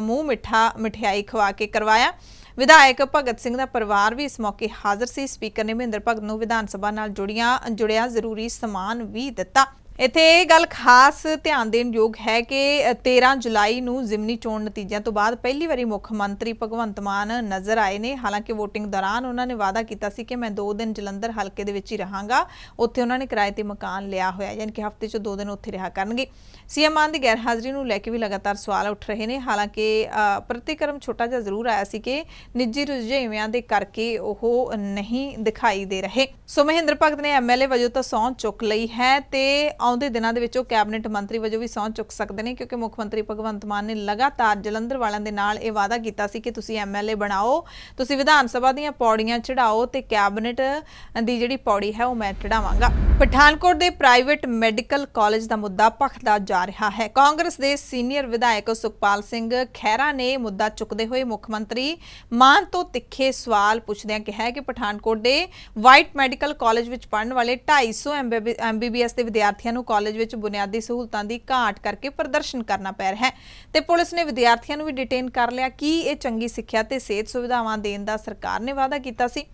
A: ਮੂੰਹ ਮਿੱਠਾ ਮਠਿਆਈ ਖਵਾ ਕੇ ਕਰਵਾਇਆ ਵਿਧਾਇਕ ਭਗਤ ਸਿੰਘ ਦਾ ਪਰਿਵਾਰ ਵੀ ਇਸ ਮੌਕੇ ਹਾਜ਼ਰ ਸੀ ਸਪੀਕਰ ਨੇ ਮਹਿੰਦਰ ਭਗਤ ਨੂੰ ਵਿਧਾਨ ਸਭਾ ਨਾਲ ਜੁੜੀਆਂ ਜੁੜਿਆ ਜ਼ਰੂਰੀ ਸਮਾਨ ਵੀ ਦਿੱਤਾ ਇੱਥੇ ਇਹ ਗੱਲ ਖਾਸ ਧਿਆਨ ਦੇਣ ਯੋਗ ਹੈ ਕਿ 13 ਜੁਲਾਈ ਨੂੰ ਜ਼ਿਮਨੀ ਚੋਣ ਨਤੀਜਿਆਂ ਤੋਂ ਬਾਅਦ ਪਹਿਲੀ ਵਾਰੀ ਮੁੱਖ ਮੰਤਰੀ ਭਗਵੰਤ ਮਾਨ ਨਜ਼ਰ ਆਏ ਨੇ ਹਾਲਾਂਕਿ VOTING ਦੌਰਾਨ ਉਹਨਾਂ ਨੇ ਵਾਅਦਾ ਕੀਤਾ ਸੀ ਕਿ ਮੈਂ 2 ਦਿਨ ਜਲੰਧਰ ਹਲਕੇ ਦੇ ਵਿੱਚ ਹੀ ਰਹਾਂਗਾ ਉੱਥੇ ਉਹਨਾਂ ਨੇ ਕਿਰਾਏ ਤੇ ਮਕਾਨ ਲਿਆ ਹੋਇਆ ਯਾਨੀ ਕਿ ਹਫ਼ਤੇ 'ਚ 2 ਦਿਨ ਉੱਥੇ ਰਿਹਾ ਕਰਨਗੇ ਸੀਐਮ ਮਾਨ ਦੀ ਗੈਰ ਹਾਜ਼ਰੀ ਨੂੰ ਲੈ ਕੇ ਵੀ ਲਗਾਤਾਰ ਸਵਾਲ ਉੱਠ ਰਹੇ ਨੇ ਹਾਲਾਂਕਿ ਪ੍ਰਤੀਕਰਮ ਛੋਟਾ ਜਿਹਾ ਜ਼ਰੂਰ ਆਇਆ ਸੀ ਕਿ ਨਿੱਜੀ ਰੁਝੇਵਿਆਂ ਦੇ ਕਰਕੇ ਉਹ ਨਹੀਂ ਦਿਖਾਈ ਦੇ ਰਹੇ ਸੋ ਮਹਿੰਦਰ ਭਗਤ ਨੇ ਐਮਐਲਏ ਵਜੋਂ ਤਾਂ ਸੌਂ ਚੁੱਕ ਲਈ ਹੈ ਤੇ ਆਉਂਦੇ ਦਿਨਾਂ ਦੇ ਵਿੱਚ ਉਹ ਕੈਬਨਿਟ ਮੰਤਰੀ ਵਜੋਂ ਵੀ ਸੌਂ ਚੁੱਕ ਸਕਦੇ ਨੇ ਕਿਉਂਕਿ ਮੁੱਖ ਮੰਤਰੀ ਭਗਵੰਤ ਮਾਨ ਨੇ ਲਗਾਤਾਰ ਜਲੰਧਰ ਵਾਲਿਆਂ ਦੇ ਨਾਲ ਇਹ ਵਾਅਦਾ ਕੀਤਾ ਸੀ ਕਿ ਤੁਸੀਂ ਐਮਐਲਏ ਬਣਾਓ ਤੁਸੀਂ ਵਿਧਾਨ ਸਭਾ ਦੀਆਂ ਪੌੜੀਆਂ ਚੜਾਓ ਤੇ ਕੈਬਨਿਟ ਦੀ ਜਿਹੜੀ ਪੌੜੀ ਹੈ ਉਹ ਮੈਂ ਚੜਾਵਾਂਗਾ ਪਠਾਨਕੋਟ ਦੇ ਪ੍ਰਾਈਵੇਟ ਮੈਡੀਕਲ ਕਾਲਜ ਦਾ ਮੁੱਦਾ ਭਖਦਾ ਜਾ ਰਿਹਾ ਹੈ ਕਾਂਗਰਸ ਦੇ ਸੀਨੀਅਰ ਵਿਧਾਇਕ ਸੁਖਪਾਲ ਸਿੰਘ ਖਹਿਰਾ ਨੇ ਮੁੱਦਾ ਚੁੱਕਦੇ ਹੋਏ ਮੁੱਖ ਮੰਤਰੀ ਮਾਨ ਤੋਂ ਤਿੱਖੇ ਸਵਾਲ ਪੁੱਛਦਿਆਂ ਕਿਹਾ ਕਿ ਪਠਾਨਕੋਟ ਦੇ ਵਾਈਟ ਮੈਡੀਕਲ ਕਾਲਜ ਵਿੱਚ ਪੜਨ ਵਾਲੇ 250 ਐਮਬੀਬੀਐਸ ਦੇ ਵਿਦਿਆਰਥੀਆਂ ਨੂੰ ਕਾਲਜ ਵਿੱਚ ਬੁਨਿਆਦੀ ਸਹੂਲਤਾਂ ਦੀ ਘਾਟ ਕਰਕੇ ਪ੍ਰਦਰਸ਼ਨ ਕਰਨਾ ਪੈ ਰਿਹਾ ਹੈ ਤੇ ਪੁਲਿਸ ਨੇ ਵਿਦਿਆਰਥੀਆਂ ਨੂੰ ਵੀ ਡਿਟੇਨ ਕਰ ਲਿਆ ਕੀ ਇਹ ਚੰਗੀ ਸਿੱਖਿਆ ਤੇ ਸਿਹਤ ਸੁਵਿਧਾਵਾਂ ਦੇਣ ਦਾ ਸਰਕਾਰ ਨੇ ਵਾਅਦਾ ਕੀਤਾ ਸੀ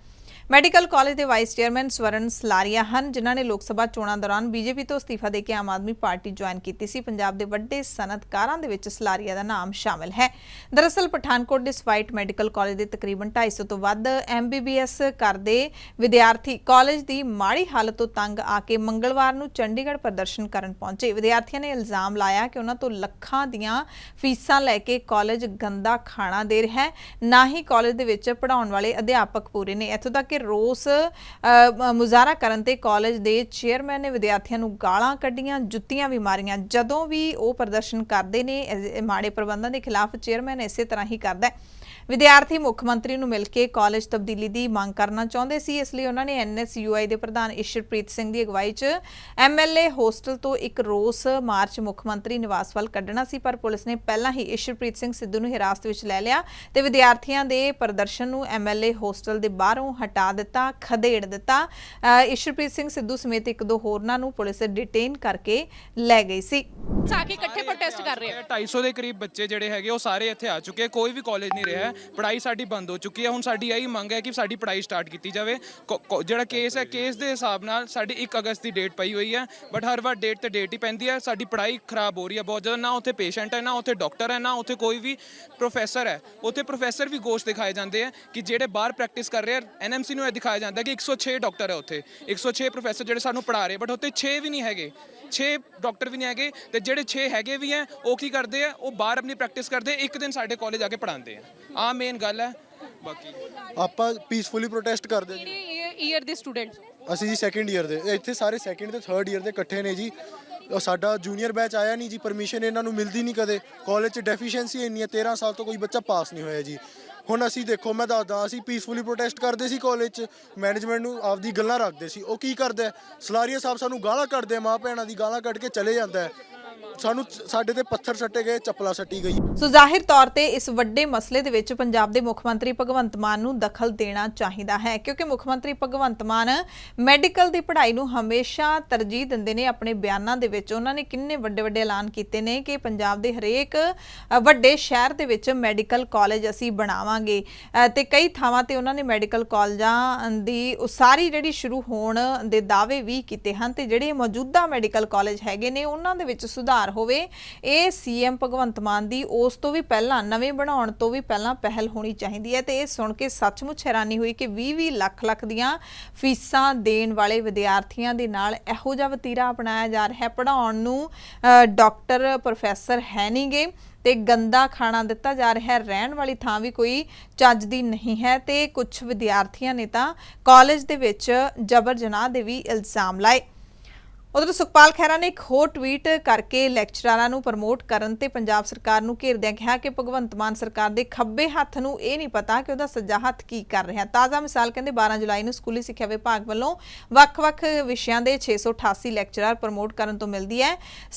A: ਮੈਡੀਕਲ ਕਾਲਜ ਦੇ ਵਾਈਸ ਚੇਅਰਮੈਨ ਸਵਰਨ ਸਲਾਰੀਆ ਹਨ ਜਿਨ੍ਹਾਂ ਨੇ ਲੋਕ ਸਭਾ ਚੋਣਾਂ ਦੌਰਾਨ ਬੀਜੇਪੀ ਤੋਂ ਅਸਤੀਫਾ ਦੇ ਕੇ ਆਮ ਆਦਮੀ ਪਾਰਟੀ ਜੁਆਇਨ ਕੀਤੀ ਸੀ ਪੰਜਾਬ ਦੇ ਵੱਡੇ ਸਨਅਤਕਾਰਾਂ ਦੇ ਵਿੱਚ ਸਲਾਰੀਆ ਦਾ ਨਾਮ ਸ਼ਾਮਲ ਹੈ ਦਰਅਸਲ ਪਠਾਨਕੋਟ ਦੇ ਸਵਾਈਟ ਮੈਡੀਕਲ ਕਾਲਜ ਦੇ ਤਕਰੀਬਨ 250 ਤੋਂ ਵੱਧ ਐਮਬੀਬੀਐਸ ਕਰਦੇ ਵਿਦਿਆਰਥੀ ਕਾਲਜ ਦੀ ਮਾੜੀ ਹਾਲਤ ਤੋਂ ਤੰਗ ਆ ਕੇ ਮੰਗਲਵਾਰ ਨੂੰ ਚੰਡੀਗੜ੍ਹ ਪ੍ਰਦਰਸ਼ਨ ਕਰਨ ਪਹੁੰਚੇ ਵਿਦਿਆਰਥੀਆਂ ਨੇ ਇਲਜ਼ਾਮ ਲਾਇਆ ਕਿ ਉਹਨਾਂ ਤੋਂ ਲੱਖਾਂ ਦੀਆਂ ਫੀਸਾਂ ਲੈ ਕੇ ਕਾਲਜ ਗੰਦਾ ਖਾਣਾ ਦੇ ਰਿਹਾ ਹੈ ਨਾ ਹੀ ਕਾਲਜ ਦੇ ਵਿੱਚ ਪੜਾਉਣ ਵਾਲੇ ਅਧਿਆਪਕ ਪੂਰੇ ਨੇ ਇੱਥੋਂ ਤੱਕ ਕਿ ਰੋਸ ਮੁਜ਼ਾਰਾ ਕਰਨ ਤੇ ਕਾਲਜ ਦੇ ਚੇਅਰਮੈਨ ਨੇ ਵਿਦਿਆਰਥੀਆਂ ਨੂੰ ਗਾਲਾਂ ਕੱਢੀਆਂ ਜੁੱਤੀਆਂ ਵੀ ਮਾਰੀਆਂ ਜਦੋਂ ਵੀ ਉਹ ਪ੍ਰਦਰਸ਼ਨ ਕਰਦੇ ਨੇ ਮਾੜੇ ਪ੍ਰਬੰਧਾਂ ਦੇ ਖਿਲਾਫ ਚੇਅਰਮੈਨ ਇਸੇ ਤਰ੍ਹਾਂ ਹੀ ਕਰਦਾ ਹੈ ਵਿਦਿਆਰਥੀ ਮੁੱਖ ਮੰਤਰੀ ਨੂੰ ਮਿਲ ਕੇ ਕਾਲਜ ਤਬਦੀਲੀ ਦੀ ਮੰਗ ਕਰਨਾ ਚਾਹੁੰਦੇ ਸੀ ਇਸ ਲਈ ਉਹਨਾਂ ਨੇ ਐਨਐਸਯੂਆਈ ਦੇ ਪ੍ਰਧਾਨ ਇਸ਼ਰਪ੍ਰੀਤ ਸਿੰਘ ਦੀ ਅਗਵਾਈ 'ਚ ਐਮਐਲਏ ਹੋਸਟਲ ਤੋਂ ਇੱਕ ਰੋਸ ਮਾਰਚ ਮੁੱਖ ਮੰਤਰੀ ਨਿਵਾਸ ਵੱਲ ਕੱਢਣਾ ਸੀ ਪਰ ਪੁਲਿਸ ਨੇ ਪਹਿਲਾਂ ਹੀ ਇਸ਼ਰਪ੍ਰੀਤ ਸਿੰਘ ਸਿੱਧੂ ਨੂੰ ਹਿਰਾਸਤ ਵਿੱਚ ਲੈ ਲਿਆ ਤੇ ਵਿਦਿਆਰਥੀਆਂ ਦੇ ਪ੍ਰਦਰਸ਼ਨ ਨੂੰ ਐਮਐਲਏ ਹੋਸਟਲ ਦੇ ਬਾਹਰੋਂ ਹਟਾ ਦਿੱਤਾ ਖਦੇੜ ਦਿੱਤਾ ਇਸ਼ਰਪ੍ਰੀਤ ਸਿੰਘ ਸਿੱਧੂ ਸਮੇਤ ਇੱਕ ਦੋ ਹੋਰਨਾਂ ਨੂੰ ਪੁਲਿਸ ਡਿਟੇਨ ਕਰਕੇ ਲੈ ਗਈ ਸੀ
B: ਸਾਕੇ ਇਕੱਠੇ ਪ੍ਰੋਟੈਸਟ ਕਰ ਰਹੇ ਆ 250 ਦੇ ਕਰੀਬ ਬੱਚੇ ਜਿਹੜੇ ਹੈਗੇ ਉਹ ਸਾਰੇ ਇੱਥੇ ਆ ਚੁੱਕੇ ਕੋਈ ਵੀ ਕਾਲਜ ਨਹੀਂ ਰਿਹਾ ਪੜਾਈ ਸਾਡੀ ਬੰਦ ਹੋ ਚੁੱਕੀ ਹੈ ਹੁਣ ਸਾਡੀ ਇਹੀ ਮੰਗ ਹੈ ਕਿ ਸਾਡੀ ਪੜਾਈ ਸਟਾਰਟ ਕੀਤੀ ਜਾਵੇ ਜਿਹੜਾ ਕੇਸ ਹੈ ਕੇਸ ਦੇ ਹਿਸਾਬ ਨਾਲ ਸਾਡੀ 1 ਅਗਸਤ ਦੀ ਡੇਟ ਪਈ ਹੋਈ ਹੈ ਬਟ ਹਰ ਵਾਰ ਡੇਟ ਤੇ ਡੇਟ ਹੀ ਪੈਂਦੀ ਹੈ ਸਾਡੀ ਪੜਾਈ ਖਰਾਬ ਹੋ ਰਹੀ ਹੈ ਬਹੁਤ ਜ਼ਿਆਦਾ ਨਾ ਉੱਥੇ ਪੇਸ਼ੈਂਟ ਹੈ ਨਾ ਉੱਥੇ ਡਾਕਟਰ ਹੈ ਨਾ ਉੱਥੇ ਕੋਈ ਵੀ ਪ੍ਰੋਫੈਸਰ ਹੈ ਉੱਥੇ ਪ੍ਰੋਫੈਸਰ ਵੀ ਗੋਸ਼ ਦਿਖਾਏ ਜਾਂਦੇ ਆ ਕਿ ਜਿਹੜੇ ਬਾਹਰ ਪ੍ਰੈਕਟਿਸ ਕਰ ਰਹੇ ਆ ਐਨਐਮਸੀ ਨੂੰ ਇਹ ਦਿਖਾਇਆ ਜਾਂਦਾ ਕਿ 106 ਡਾਕਟਰ ਹੈ ਉੱਥੇ 106 ਪ੍ਰੋਫੈਸਰ ਜਿਹੜੇ ਸਾਨੂੰ ਪੜਾ ਰਹੇ ਬਟ ਉੱਥੇ 6 ਵੀ ਨਹੀਂ ਹੈਗੇ 6 ਡਾਕਟਰ ਵੀ ਨਹੀਂ ਹੈਗੇ ਤੇ ਜਿਹੜੇ 6 ਹੈਗੇ ਵੀ ਹੈ ਉਹ ਕੀ ਕਰਦੇ ਆ ਉਹ ਬਾਹਰ ਆਪਣੀ ਪ੍ਰੈਕਟਿਸ ਕਰਦੇ ਇੱਕ ਦਿਨ ਸਾਡੇ ਕਾਲਜ ਆ ਕੇ ਪੜਾਉਂਦੇ ਆ ਆ ਮੇਨ ਗੱਲ ਹੈ
C: ਬਾਕੀ ਆਪਾਂ ਪੀਸਫੁਲੀ ਪ੍ਰੋਟੈਸਟ ਕਰਦੇ ਜੀ
A: ਕਿਹੜੇ ਇਅਰ ਦੇ ਸਟੂਡੈਂਟ
C: ਅਸੀਂ ਜੀ ਸੈਕੰਡ ਇਅਰ ਦੇ ਇੱਥੇ ਸਾਰੇ ਸੈਕੰਡ ਤੇ ਥਰਡ ਇਅਰ ਦੇ ਇਕੱਠੇ ਨੇ ਜੀ ਉਹ ਸਾਡਾ ਜੂਨੀਅਰ ਬੈਚ ਆਇਆ ਨਹੀਂ ਜੀ ਪਰਮਿਸ਼ਨ ਇਹਨਾਂ ਨੂੰ ਮਿਲਦੀ ਨਹੀਂ ਕਦੇ ਕਾਲਜ 'ਚ ਡੈਫੀਸ਼ੀਐਂਸੀ ਇੰਨੀ ਹੈ 13 ਸਾਲ ਤੋਂ ਕੋਈ ਬੱਚਾ ਪਾਸ ਨਹੀਂ ਹੋਇਆ ਜੀ ਹੁਣ ਅਸੀਂ ਦੇਖੋ ਮੈਂ ਦੱਸਦਾ ਅਸੀਂ ਪੀਸਫੁਲੀ ਪ੍ਰੋਟੈਸਟ ਕਰਦੇ ਸੀ ਕਾਲਜ 'ਚ ਮੈਨੇਜਮੈਂਟ ਨੂੰ ਆਪਦੀ ਗੱਲਾਂ ਰੱਖਦੇ ਸੀ ਉਹ ਕੀ ਕਰਦਾ ਸਲਾਰੀਆ ਸਾਹਿਬ ਸਾਨੂੰ ਗਾਲਾਂ ਕੱਢਦੇ ਮਾਂ ਭੈਣਾਂ ਦੀ ਗਾਲਾਂ ਕੱਢ ਕੇ ਚਲੇ ਜਾਂਦਾ ਸਾਨੂੰ ਸਾਡੇ ਤੇ ਪੱਥਰ ਸੱਟੇ ਗਏ ਚੱਪਲਾ ਸੱਟੀ
A: ਗਈ ਸੋ ਜ਼ਾਹਿਰ ਤੌਰ ਤੇ ਇਸ ਵੱਡੇ ਮਸਲੇ ਦੇ ਵਿੱਚ ਪੰਜਾਬ ਦੇ ਮੁੱਖ ਮੰਤਰੀ ਭਗਵੰਤ ਮਾਨ ਨੂੰ ਦਖਲ ਦੇਣਾ ਚਾਹੀਦਾ ਹੈ ਕਿਉਂਕਿ ਮੁੱਖ ਮੰਤਰੀ ਭਗਵੰਤ ਮਾਨ ਮੈਡੀਕਲ ਦੀ ਪੜ੍ਹਾਈ ਨੂੰ ਹਮੇਸ਼ਾ ਤਰਜੀਹ ਦਿੰਦੇ ਨੇ ਆਪਣੇ ਬਿਆਨਾਂ ਦੇ ਵਿੱਚ ਉਹਨਾਂ ਨੇ ਕਿੰਨੇ ਵੱਡੇ ਵੱਡੇ ਐਲਾਨ ਕੀਤੇ ਨੇ ਕਿ ਪੰਜਾਬ ਦੇ ਹਰੇਕ ਵੱਡੇ ਸ਼ਹਿਰ ਦੇ ਵਿੱਚ ਮੈਡੀਕਲ ਕਾਲਜ ਅਸੀਂ ਬਣਾਵਾਂਗੇ ਤੇ ਕਈ ਥਾਵਾਂ ਤੇ ਉਹਨਾਂ ਨੇ ਮੈਡੀਕਲ ਕਾਲਜਾਂ ਦੀ ਉਸਾਰੀ ਜਿਹੜੀ ਸ਼ੁਰੂ ਹੋਣ ਦੇ ਦਾਅਵੇ ਵੀ ਕੀਤੇ ਹਨ ਤੇ ਜਿਹੜੇ ਮੌਜੂਦਾ ਮੈਡੀਕਲ ਕਾਲਜ ਹੈਗੇ ਨੇ ਉਹਨਾਂ ਦੇ ਵਿੱਚ ਸੁਧਾਰ ਸੁਧਾਰ ਹੋਵੇ ਇਹ ਸੀਐਮ ਭਗਵੰਤ ਮਾਨ ਦੀ ਉਸ ਤੋਂ ਵੀ ਪਹਿਲਾਂ ਨਵੇਂ ਬਣਾਉਣ ਤੋਂ ਵੀ ਪਹਿਲਾਂ ਪਹਿਲ ਹੋਣੀ ਚਾਹੀਦੀ ਹੈ ਤੇ ਇਹ ਸੁਣ ਕੇ ਸੱਚਮੁੱਚ ਹੈਰਾਨੀ ਹੋਈ ਕਿ 20-20 ਲੱਖ ਲੱਖ ਦੀਆਂ ਫੀਸਾਂ ਦੇਣ ਵਾਲੇ ਵਿਦਿਆਰਥੀਆਂ ਦੇ ਨਾਲ ਇਹੋ ਜਿਹਾ ਵਤੀਰਾ ਅਪਣਾਇਆ ਜਾ ਰਿਹਾ ਹੈ ਪੜਾਉਣ ਨੂੰ ਡਾਕਟਰ ਪ੍ਰੋਫੈਸਰ ਹੈ ਨਹੀਂਗੇ ਤੇ ਗੰਦਾ ਖਾਣਾ ਦਿੱਤਾ ਜਾ ਰਿਹਾ ਹੈ ਰਹਿਣ ਵਾਲੀ ਥਾਂ ਵੀ ਕੋਈ ਚੱਜ ਦੀ ਨਹੀਂ ਹੈ ਤੇ ਕੁਝ ਵਿਦਿਆਰਥੀਆਂ ਨੇ ਤਾਂ ਕਾਲਜ ਦੇ ਵਿੱਚ ਜਬਰ ਜਨਾਹ ਦੇ ਵੀ ਇਲਜ਼ਾਮ ਲਾਏ ਉਧਰ ਸੁਖਪਾਲ ਖੈਰਾ ਨੇ ਇੱਕ ਹੋਰ ਟਵੀਟ ਕਰਕੇ ਲੈਕਚਰਾਰਾਂ ਨੂੰ ਪ੍ਰਮੋਟ ਕਰਨ ਤੇ ਪੰਜਾਬ ਸਰਕਾਰ ਨੂੰ ਘੇਰਦਿਆਂ ਕਿਹਾ ਕਿ ਭਗਵੰਤ ਮਾਨ ਸਰਕਾਰ ਦੇ ਖੱਬੇ ਹੱਥ ਨੂੰ ਇਹ ਨਹੀਂ ਪਤਾ ਕਿ ਉਹਦਾ ਸੱਜਾ ਹੱਥ ਕੀ ਕਰ ਰਿਹਾ ਤਾਜ਼ਾ ਮਿਸਾਲ ਕਹਿੰਦੇ 12 ਜੁਲਾਈ ਨੂੰ ਸਕੂਲੀ ਸਿੱਖਿਆ ਵਿਭਾਗ ਵੱਲੋਂ ਵੱਖ-ਵੱਖ ਵਿਸ਼ਿਆਂ ਦੇ 688 ਲੈਕਚਰਰ ਪ੍ਰਮੋਟ ਕਰਨ ਤੋਂ ਮਿਲਦੀ ਹੈ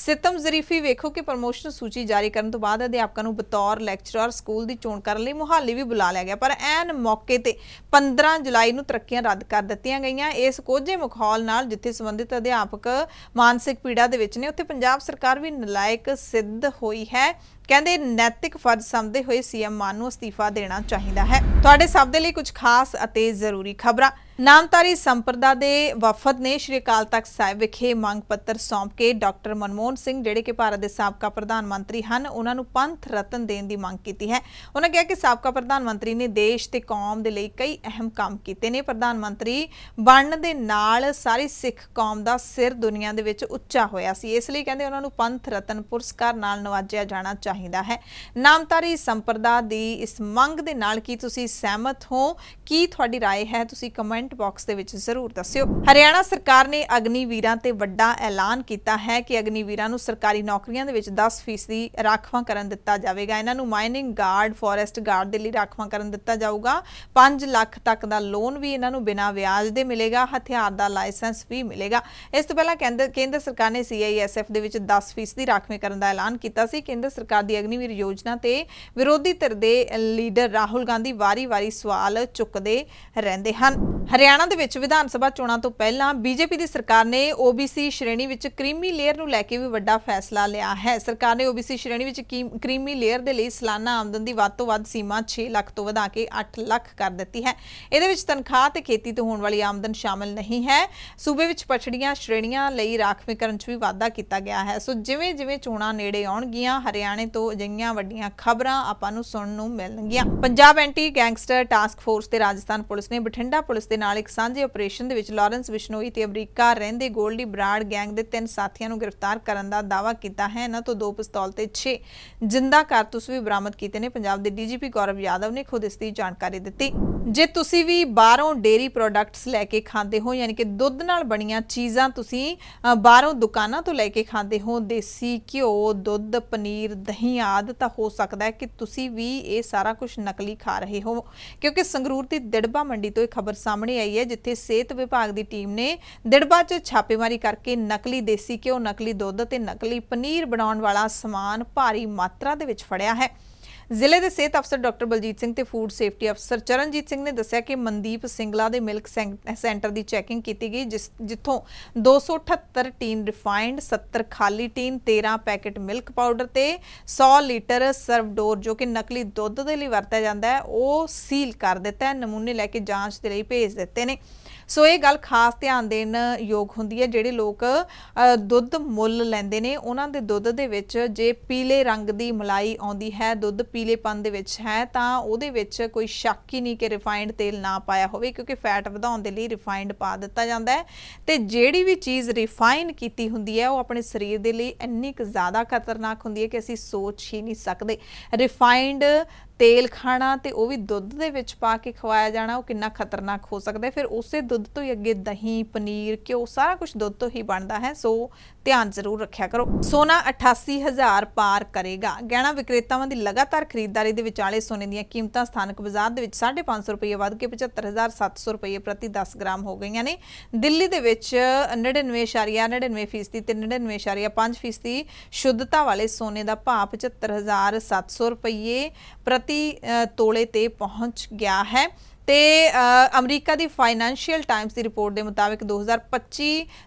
A: ਸਿਤਮ ਜ਼ਰੀਫੀ ਵੇਖੋ ਕਿ ਪ੍ਰਮੋਸ਼ਨ ਸੂਚੀ ਜਾਰੀ ਕਰਨ ਤੋਂ ਬਾਅਦ ਅਧਿਆਪਕਾਂ ਨੂੰ ਬਤੌਰ ਲੈਕਚਰਰ ਸਕੂਲ ਦੀ ਚੋਣ ਕਰਨ ਲਈ ਮੁਹਾਲੀ ਵੀ ਬੁਲਾ ਲਿਆ ਗਿਆ ਪਰ ਐਨ ਮੌਕੇ ਤੇ 15 ਜੁਲਾਈ ਨੂੰ ਤਰੱਕੀਆਂ ਰੱਦ ਕਰ ਦਿੱਤੀਆਂ ਗਈਆਂ ਇਸ ਕੋਝੇ ਮਖੌਲ ਨਾਲ ਜਿੱਥੇ ਸੰਬੰਧਿਤ ਅਧਿਆਪਕ ਮਾਨਸਿਕ ਪੀੜਾ ਦੇ ਵਿੱਚ ਨੇ ਉੱਥੇ ਪੰਜਾਬ ਸਰਕਾਰ ਵੀ ਨਲਾਇਕ ਸਿੱਧ ਹੋਈ ਹੈ ਕਹਿੰਦੇ ਨੈਤਿਕ ਫਰਜ਼ ਸਮਝਦੇ ਹੋਏ ਸੀਐਮ ਮਾਨ ਨੂੰ ਅਸਤੀਫਾ ਦੇਣਾ ਚਾਹੀਦਾ ਹੈ ਤੁਹਾਡੇ ਸਭ ਦੇ ਲਈ ਕੁਝ ਖਾਸ ਅਤੇ ਜ਼ਰੂਰੀ ਖਬਰਾਂ ਨਾਮਤਾਰੀ ਸੰਪਰਦਾ ਦੇ ਵਫਦ ਨੇ ਸ਼੍ਰੀ ਅਕਾਲ ਤਖਤ ਸਾਹਿਬ ਵਿਖੇ ਮੰਗ ਪੱਤਰ ਸੌਂਪ ਕੇ ਡਾਕਟਰ ਮਨਮੋਹਨ ਸਿੰਘ ਜਿਹੜੇ ਕਿ ਭਾਰਤ ਦੇ ਸਾਬਕਾ ਪ੍ਰਧਾਨ ਮੰਤਰੀ ਹਨ ਉਹਨਾਂ ਨੂੰ ਪੰਥ ਰਤਨ ਦੇਣ ਦੀ ਮੰਗ ਕੀਤੀ ਹੈ ਉਹਨਾਂ ਕਿਹਾ ਕਿ ਸਾਬਕਾ ਪ੍ਰਧਾਨ ਮੰਤਰੀ ਨੇ ਦੇਸ਼ ਤੇ ਕੌਮ ਦੇ ਲਈ ਕਈ ਅਹਿਮ ਕੰਮ ਕੀਤੇ ਨੇ ਪ੍ਰਧਾਨ ਮੰਤਰੀ ਬਣਨ ਦੇ ਨਾਲ ਸਾਰੀ ਸਿੱਖ ਕੌਮ ਦਾ ਸਿਰ ਦੁਨੀਆ ਦੇ ਵਿੱਚ ਉੱਚਾ ਹੋਇਆ ਸੀ ਇਸ ਲਈ ਕਹਿੰਦੇ ਉਹਨਾਂ ਨੂੰ ਪੰਥ ਰਤਨ ਪੁਰਸਕਾਰ ਨਾਲ ਨਵਾਜਿਆ ਜਾਣਾ ਚਾਹੀਦਾ ਹੈ ਨਾਮਤਾਰੀ ਸੰਪਰਦਾ ਦੀ ਇਸ ਮੰਗ ਦੇ ਨਾਲ ਕੀ ਤੁਸੀਂ ਸਹਿਮਤ ਹੋ ਕੀ ਤੁਹਾਡੀ رائے ਹੈ ਤੁਸੀਂ ਕਮੈਂਟ ਕਮੈਂਟ ਬਾਕਸ ਦੇ ਵਿੱਚ ਜ਼ਰੂਰ ਦੱਸਿਓ ਹਰਿਆਣਾ ਸਰਕਾਰ ਨੇ ਅਗਨੀਵੀਰਾਂ ਤੇ ਵੱਡਾ ਐਲਾਨ ਕੀਤਾ ਹੈ ਕਿ ਅਗਨੀਵੀਰਾਂ ਨੂੰ ਸਰਕਾਰੀ ਨੌਕਰੀਆਂ ਦੇ ਵਿੱਚ 10% ਰਾਖਵਾਂ ਕਰਨ ਦਿੱਤਾ ਜਾਵੇਗਾ ਇਹਨਾਂ ਨੂੰ ਮਾਈਨਿੰਗ ਗਾਰਡ ਫੋਰੈਸਟ ਗਾਰਡ ਦੇ ਲਈ ਰਾਖਵਾਂ ਕਰਨ ਦਿੱਤਾ ਜਾਊਗਾ 5 ਲੱਖ ਤੱਕ ਦਾ ਲੋਨ ਵੀ ਇਹਨਾਂ ਨੂੰ ਬਿਨਾਂ ਵਿਆਜ ਦੇ ਮਿਲੇਗਾ ਹਥਿਆਰ ਦਾ ਲਾਇਸੈਂਸ ਵੀ ਮਿਲੇਗਾ ਇਸ ਤੋਂ ਪਹਿਲਾਂ ਕੇਂਦਰ ਸਰਕਾਰ ਨੇ ਸੀਆਈਐਸਐਫ ਦੇ ਵਿੱਚ 10% ਰਾਖਵੇਂ ਕਰਨ ਦਾ ਐਲਾਨ ਕੀਤਾ ਸੀ ਕੇਂਦਰ ਸਰਕਾਰ ਦੀ ਅਗਨੀਵੀਰ ਯੋਜਨਾ ਤੇ ਵਿਰੋਧੀ ਧਿਰ ਦੇ ਲੀਡਰ ਰਾਹੁਲ ਗਾਂਧੀ ਵਾਰੀ-ਵਾਰੀ ਸਵਾਲ ਚੁੱਕਦੇ ਰਹਿੰਦੇ ਹਨ ਹਰਿਆਣਾ ਦੇ ਵਿੱਚ ਵਿਧਾਨ ਸਭਾ ਚੋਣਾਂ ਤੋਂ ਪਹਿਲਾਂ ਬੀਜੇਪੀ ਦੀ ਸਰਕਾਰ ਨੇ OBC ਸ਼੍ਰੇਣੀ ਵਿੱਚ ਕ੍ਰੀਮੀ ਲੇਅਰ ਨੂੰ ਲੈ ਕੇ ਵੀ ਵੱਡਾ ਫੈਸਲਾ ਲਿਆ ਹੈ ਸਰਕਾਰ ਨੇ OBC ਸ਼੍ਰੇਣੀ ਵਿੱਚ ਕ੍ਰੀਮੀ ਲੇਅਰ ਦੇ ਲਈ ਸਾਲਾਨਾ ਆਮਦਨ ਦੀ ਵੱਧ ਤੋਂ ਵੱਧ ਸੀਮਾ 6 ਲੱਖ ਤੋਂ ਵਧਾ ਕੇ 8 ਲੱਖ ਕਰ ਦਿੱਤੀ ਹੈ ਇਹਦੇ ਵਿੱਚ ਤਨਖਾਹ ਤੇ ਖੇਤੀ ਤੋਂ ਹੋਣ ਵਾਲੀ ਆਮਦਨ ਸ਼ਾਮਲ ਨਹੀਂ ਹੈ ਸੂਬੇ ਵਿੱਚ ਪਛੜੀਆਂ ਸ਼੍ਰੇਣੀਆਂ ਲਈ ਰਾਖਵੇਂਕਰਨ 'ਚ ਵੀ ਵਾਧਾ ਕੀਤਾ ਗਿਆ ਹੈ ਸੋ ਜਿਵੇਂ ਜਿਵੇਂ ਚੋਣਾਂ ਨੇੜੇ ਆਉਣਗੀਆਂ ਹਰਿਆਣੇ ਤੋਂ ਅਜਿਹੀਆਂ ਵੱਡੀਆਂ ਖਬਰਾਂ ਆਪਾਂ ਨੂੰ ਸੁਣਨ ਨੂੰ ਮਿਲਣਗੀਆਂ Punjab anti gangster task force ਤੇ ਰਾਜਸਥਾਨ ਪੁਲਿਸ ਨੇ ਬਠਿੰਡਾ ਪੁਲਿਸ ਦੇ ਨਾਲ ਇੱਕ ਸਾਂਝੇ ਆਪਰੇਸ਼ਨ ਦੇ ਵਿੱਚ ਲਾਰੈਂਸ ਬਿਸ਼ਨੋਈ ਤੇ ਅਮਰੀਕਾ ਰਹਿੰਦੇ ਗੋਲਡੀ ਬਰਾਡ ਗੈਂਗ ਦੇ ਤਿੰਨ ਸਾਥੀਆਂ ਨੂੰ ਗ੍ਰਿਫਤਾਰ ਕਰਨ ਦਾ ਦਾਅਵਾ ਕੀਤਾ ਹੈ ਇਹਨਾਂ ਤੋਂ ਦੋ ਪਿਸਤੌਲ ਤੇ 6 ਜਿੰਦਾ ਕਾਰਤੂਸ ਵੀ ਬਰਾਮਦ ਕੀਤੇ ਨੇ ਪੰਜਾਬ ਦੇ ਡੀਜੀਪੀ ਗੌਰਵ ਯਾਦਵ ਨੇ ਖੁਦ ਇਸ ਦੀ ਜਾਣਕਾਰੀ ਦਿੱਤੀ ਜੇ ਤੁਸੀਂ ਵੀ ਬਾਹਰੋਂ ਡੇਰੀ ਪ੍ਰੋਡਕਟਸ ਲੈ ਕੇ ਖਾਂਦੇ ਹੋ ਯਾਨੀ ਕਿ ਦੁੱਧ ਨਾਲ ਬਣੀਆਂ ਚੀਜ਼ਾਂ ਤੁਸੀਂ ਬਾਹਰੋਂ ਦੁਕਾਨਾਂ ਤੋਂ ਲੈ ਕੇ ਖਾਂਦੇ ਹੋ ਦੇਸੀ ਘਿਓ ਦੁੱਧ ਪਨੀਰ ਦਹੀਂ ਆਦ ਤਾਂ ਹੋ ਸਕਦਾ ਹੈ ਕਿ ਤੁਸੀਂ ਵੀ ਇਹ ਸਾਰਾ ਕੁਝ ਨਕਲੀ ਖਾ ਰਹੇ ਹੋ ਕਿਉਂਕਿ ਸੰਗਰੂਰ ਦੀ ਦਿੜਬਾ ਮੰਡੀ ਤੋਂ ਇਹ ਖਬਰ ਸਾਹਮਣੇ ਸਾਹਮਣੇ ਆਈ ਹੈ ਜਿੱਥੇ ਸਿਹਤ ਵਿਭਾਗ ਦੀ ਟੀਮ ਨੇ ਦਿੜਬਾ 'ਚ ਛਾਪੇਮਾਰੀ ਕਰਕੇ ਨਕਲੀ ਦੇਸੀ ਘਿਓ ਨਕਲੀ ਦੁੱਧ ਤੇ ਨਕਲੀ ਪਨੀਰ ਬਣਾਉਣ ਵਾਲਾ ਸਮਾਨ ਭਾਰੀ ਮਾਤਰਾ ਦੇ ਵਿੱਚ ਫੜਿਆ ਹੈ ਜ਼ਿਲ੍ਹੇ ਦੇ ਸਿਹਤ ਅਫਸਰ ਡਾਕਟਰ ਬਲਜੀਤ ਸਿੰਘ ਤੇ ਫੂਡ ਸੇਫਟੀ ਅਫਸਰ ਚਰਨਜੀਤ ਸਿੰਘ ਨੇ ਦੱਸਿਆ ਕਿ ਮਨਦੀਪ ਸਿੰਘਲਾ ਦੇ ਮਿਲਕ ਸੈਂਟਰ ਦੀ ਚੈਕਿੰਗ ਕੀਤੀ ਗਈ ਜਿੱਥੋਂ 278 ਟੀਨ ਰਿਫਾਈਨਡ 70 ਖਾਲੀ ਟੀਨ 13 ਪੈਕੇਟ ਮਿਲਕ ਪਾਊਡਰ ਤੇ 100 ਲੀਟਰ ਸਰਵਡੋਰ ਜੋ ਕਿ ਨਕਲੀ ਦੁੱਧ ਦੇ ਲਈ ਵਰਤਿਆ ਜਾਂਦਾ ਹੈ ਉਹ ਸੀਲ ਕਰ ਦਿੱਤਾ ਹੈ ਨਮੂਨੇ ਲੈ ਕੇ ਜਾਂਚ ਦੇ ਲਈ ਭੇਜ ਦਿੱਤੇ ਨੇ ਸੋ ਇਹ ਗੱਲ ਖਾਸ ਧਿਆਨ ਦੇਣ ਯੋਗ ਹੁੰਦੀ ਹੈ ਜਿਹੜੇ ਲੋਕ ਦੁੱਧ ਮੁੱਲ ਲੈਂਦੇ ਨੇ ਉਹਨਾਂ ਦੇ ਦੁੱਧ ਦੇ ਵਿੱਚ ਜੇ ਪੀਲੇ ਰੰਗ ਦੀ ਮਲਾਈ ਆਉਂਦੀ ਹੈ ਦੁੱਧ ਪੀਲੇਪਨ ਦੇ ਵਿੱਚ ਹੈ ਤਾਂ ਉਹਦੇ ਵਿੱਚ ਕੋਈ ਸ਼ੱਕ ਹੀ ਨਹੀਂ ਕਿ ਰਿਫਾਈਨਡ ਤੇਲ ਨਾ ਪਾਇਆ ਹੋਵੇ ਕਿਉਂਕਿ ਫੈਟ ਵਧਾਉਣ ਦੇ ਲਈ ਰਿਫਾਈਨਡ ਪਾ ਦਿੱਤਾ ਜਾਂਦਾ ਹੈ ਤੇ ਜਿਹੜੀ ਵੀ ਚੀਜ਼ ਰਿਫਾਈਨ ਕੀਤੀ ਹੁੰਦੀ ਹੈ ਉਹ ਆਪਣੇ ਸਰੀਰ ਦੇ ਲਈ ਇੰਨੀ ਕੁ ਜ਼ਿਆਦਾ ਖਤਰਨਾਕ ਹੁੰਦੀ ਹੈ ਕਿ ਅਸੀਂ ਸੋਚ ਹੀ ਨਹੀਂ ਸਕਦੇ ਰਿਫਾਈਨਡ ਤੇਲ ਖਾਣਾ ਤੇ ਉਹ ਵੀ ਦੁੱਧ ਦੇ ਵਿੱਚ ਪਾ ਕੇ ਖਵਾਇਆ ਜਾਣਾ ਉਹ ਕਿੰਨਾ ਖਤਰਨਾਕ ਹੋ ਸਕਦਾ ਫਿਰ ਉਸੇ ਦੁੱਧ ਤੋਂ ਹੀ ਅੱਗੇ ਦਹੀਂ ਪਨੀਰ ਘਿਓ ਸਾਰਾ ਕੁਝ ਦੁੱਧ ਤੋਂ ਹੀ ਬਣਦਾ ਹੈ ਸੋ ਧਿਆਨ ਜ਼ਰੂਰ ਰੱਖਿਆ ਕਰੋ ਸੋਨਾ 88000 ਪਾਰ ਕਰੇਗਾ ਗਹਿਣਾ ਵਿਕਰੇਤਾਵਾਂ ਦੀ ਲਗਾਤਾਰ ਖਰੀਦਦਾਰੀ ਦੇ ਵਿਚਾਲੇ ਸੋਨੇ ਦੀਆਂ ਕੀਮਤਾਂ ਸਥਾਨਕ ਬਾਜ਼ਾਰ ਦੇ ਵਿੱਚ 550 ਰੁਪਏ ਵੱਧ ਕੇ 75700 ਰੁਪਏ ਪ੍ਰਤੀ 10 ਗ੍ਰਾਮ ਹੋ ਗਈਆਂ ਨੇ ਦਿੱਲੀ ਦੇ ਵਿੱਚ 99.99 ਫੀਸਦੀ ਤੇ 99.5 ਫੀਸਦੀ ਸ਼ੁੱਧਤਾ ਵਾਲੇ ਸੋਨੇ ਦਾ ਭਾਅ 75700 ਰੁਪਏ ਪ੍ਰਤੀ प्रति तोड़े ते पहुंच गया है ਤੇ ਅਮਰੀਕਾ ਦੀ ਫਾਈਨੈਂਸ਼ੀਅਲ ਟਾਈਮਸ ਦੀ ਰਿਪੋਰਟ ਦੇ ਮੁਤਾਬਕ 2025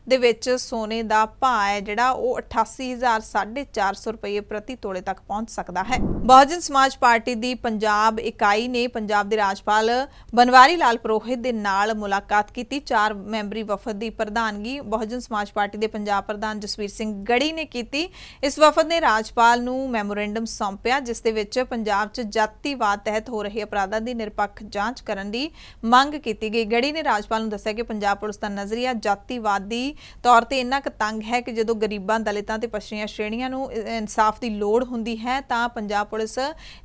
A: ਦੇ ਵਿੱਚ ਸੋਨੇ ਦਾ ਭਾਅ ਹੈ ਜਿਹੜਾ ਉਹ 88450 ਰੁਪਏ ਪ੍ਰਤੀ ਤੋਲੇ ਤੱਕ ਪਹੁੰਚ ਸਕਦਾ ਹੈ ਬਹੁਜਨ ਸਮਾਜ ਪਾਰਟੀ ਦੀ ਪੰਜਾਬ ਇਕਾਈ ਨੇ ਪੰਜਾਬ ਦੇ ਰਾਜਪਾਲ ਬਨਵਾਰੀ ਲਾਲ ਪ੍ਰੋਹਿਤ ਦੇ ਨਾਲ ਮੁਲਾਕਾਤ ਕੀਤੀ ਚਾਰ ਮੈਂਬਰੀ ਵਫਦ ਦੀ ਪ੍ਰਧਾਨਗੀ ਬਹੁਜਨ ਸਮਾਜ ਪਾਰਟੀ ਦੇ ਪੰਜਾਬ ਪ੍ਰਧਾਨ ਜਸਵੀਰ ਸਿੰਘ ਗੜੀ ਨੇ ਕੀਤੀ ਇਸ ਵਫਦ ਨੇ ਰਾਜਪਾਲ ਨੂੰ ਮੈਮੋਰੈਂਡਮ ਸੌਂਪਿਆ ਜਿਸ ਦੇ ਵਿੱਚ ਪੰਜਾਬ 'ਚ ਜਾਤੀਵਾਦ ਤਹਿਤ ਹੋ ਰਹੇ ਅਪਰਾਧਾਂ ਦੀ ਨਿਰਪੱਖ ਜਾਂਚ ਕਰਨ ਕਰਨ ਦੀ ਮੰਗ ਕੀਤੀ ਗਈ ਗੜੀ ਨੇ ਰਾਜਪਾਲ ਨੂੰ ਦੱਸਿਆ ਕਿ ਪੰਜਾਬ ਪੁਲਿਸ ਦਾ ਨਜ਼ਰੀਆ ਜਾਤੀਵਾਦੀ ਤੌਰ ਤੇ ਇੰਨਾ ਕੁ ਤੰਗ ਹੈ ਕਿ ਜਦੋਂ ਗਰੀਬਾਂ ਦਲਿਤਾਂ ਤੇ ਪਛੜੀਆਂ ਸ਼੍ਰੇਣੀਆਂ ਨੂੰ ਇਨਸਾਫ ਦੀ ਲੋੜ ਹੁੰਦੀ ਹੈ ਤਾਂ ਪੰਜਾਬ ਪੁਲਿਸ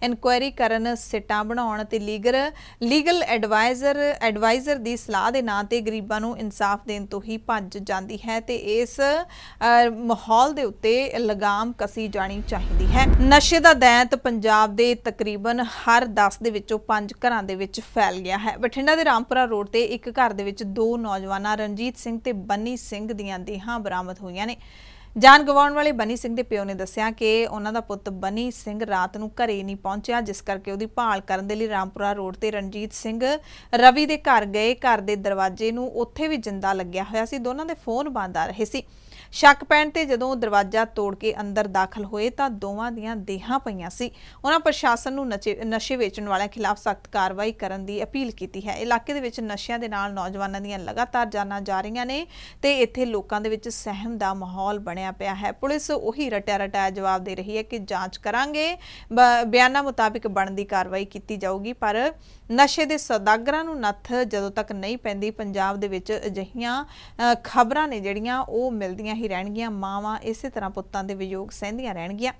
A: ਇਨਕੁਆਇਰੀ ਕਰਨ ਸਿਟਾ ਬਣਾਉਣ ਤੇ ਲੀਗਲ ਲੀਗਲ ਐਡਵਾਈਜ਼ਰ ਐਡਵਾਈਜ਼ਰ ਦੀ ਸਲਾਹ ਦੇ ਨਾਂ ਤੇ ਗਰੀਬਾਂ ਨੂੰ ਇਨਸਾਫ ਦੇਣ ਤੋਂ ਹੀ ਭੱਜ ਜਾਂਦੀ ਹੈ ਤੇ ਇਸ ਮਾਹੌਲ ਦੇ ਉੱਤੇ ਲਗਾਮ ਕਸੀ ਜਾਣੀ ਚਾਹੀਦੀ ਹੈ ਨਸ਼ੇ ਦਾ ਦੈਂਤ ਪੰਜਾਬ ਦੇ ਤਕਰੀਬਨ ਹਰ 10 ਦੇ ਵਿੱਚੋਂ 5 ਘਰਾਂ ਦੇ ਵਿੱਚ ਫੈਲ ਗਿਆ ਗਿਆ ਹੈ ਬਠਿੰਡਾ ਦੇ ਰਾਮਪੁਰਾ ਰੋਡ ਤੇ ਇੱਕ ਘਰ ਦੇ ਵਿੱਚ ਦੋ ਨੌਜਵਾਨਾਂ ਰਣਜੀਤ ਸਿੰਘ ਤੇ ਬੰਨੀ ਸਿੰਘ ਦੀਆਂ ਦੇਹਾਂ ਬਰਾਮਦ ਹੋਈਆਂ ਨੇ ਜਾਨ ਗਵਾਉਣ ਵਾਲੇ ਬਨੀ ਸਿੰਘ ਦੇ ਪਿਓ ਨੇ ਦੱਸਿਆ ਕਿ ਉਹਨਾਂ ਦਾ ਪੁੱਤ ਬਨੀ ਸਿੰਘ ਰਾਤ ਨੂੰ ਘਰੇ ਨਹੀਂ ਪਹੁੰਚਿਆ ਜਿਸ ਕਰਕੇ ਉਹਦੀ ਭਾਲ ਕਰਨ ਦੇ ਲਈ ਰਾਮਪੁਰਾ ਰੋਡ ਤੇ ਰਣਜੀਤ ਸਿੰਘ ਰਵੀ ਦੇ ਘਰ ਗਏ ਘਰ ਦੇ ਦਰਵਾਜ਼ੇ ਨੂੰ ਉੱਥੇ ਵੀ ਜਿੰਦਾ ਲੱਗਿਆ ਹੋਇਆ ਸੀ ਦੋਨਾਂ ਦੇ ਫੋਨ ਬੰਦ ਆ ਰਹੇ ਸੀ ਸ਼ੱਕ ਪੈਣ ਤੇ ਜਦੋਂ ਦਰਵਾਜ਼ਾ ਤੋੜ ਕੇ ਅੰਦਰ ਦਾਖਲ ਹੋਏ ਤਾਂ ਦੋਵਾਂ ਦੀਆਂ ਦੇਹਾਂ ਪਈਆਂ ਸੀ ਉਹਨਾਂ ਪ੍ਰਸ਼ਾਸਨ ਨੂੰ ਨਸ਼ੇ ਵੇਚਣ ਵਾਲਿਆਂ ਖਿਲਾਫ ਸਖਤ ਕਾਰਵਾਈ ਕਰਨ ਦੀ ਅਪੀਲ ਕੀਤੀ ਹੈ ਇਲਾਕੇ ਦੇ ਵਿੱਚ ਨਸ਼ਿਆਂ ਦੇ ਨਾਲ ਨੌਜਵਾਨਾਂ ਦੀਆਂ ਲਗਾਤਾਰ ਜਾਨਾਂ ਜਾ ਰਹੀਆਂ ਨੇ ਤੇ ਇੱਥੇ ਲੋਕਾਂ ਦੇ ਵਿੱਚ ਸਹਿਮ ਦਾ ਮਾਹੌਲ ਬਣਿਆ ਪਿਆ ਹੈ ਪੁਲਿਸ ਉਹੀ ਰਟਿਆ ਰਟਾਇਆ ਜਵਾਬ ਦੇ ਰਹੀ ਹੈ ਕਿ ਜਾਂਚ ਕਰਾਂਗੇ ਬਿਆਨਾਂ ਮੁਤਾਬਿਕ ਬਣਦੀ ਕਾਰਵਾਈ ਕੀਤੀ ਜਾਊਗੀ ਪਰ ਨਸ਼ੇ ਦੇ ਸਦਾਗਰਾਂ ਨੂੰ ਨੱਥ ਜਦੋਂ ਤੱਕ ਨਹੀਂ ਪੈਂਦੀ ਪੰਜਾਬ ਦੇ ਵਿੱਚ ਅਜਹੀਆਂ ਖਬਰਾਂ ਨੇ ਜਿਹੜੀਆਂ ਉਹ ਮਿਲਦੀਆਂ ਹੀ ਰਹਿਣਗੀਆਂ ਮਾਵਾਂ ਇਸੇ ਤਰ੍ਹਾਂ ਪੁੱਤਾਂ ਦੇ ਵਿਯੋਗ ਸਹਿੰਦੀਆਂ ਰਹਿਣਗੀਆਂ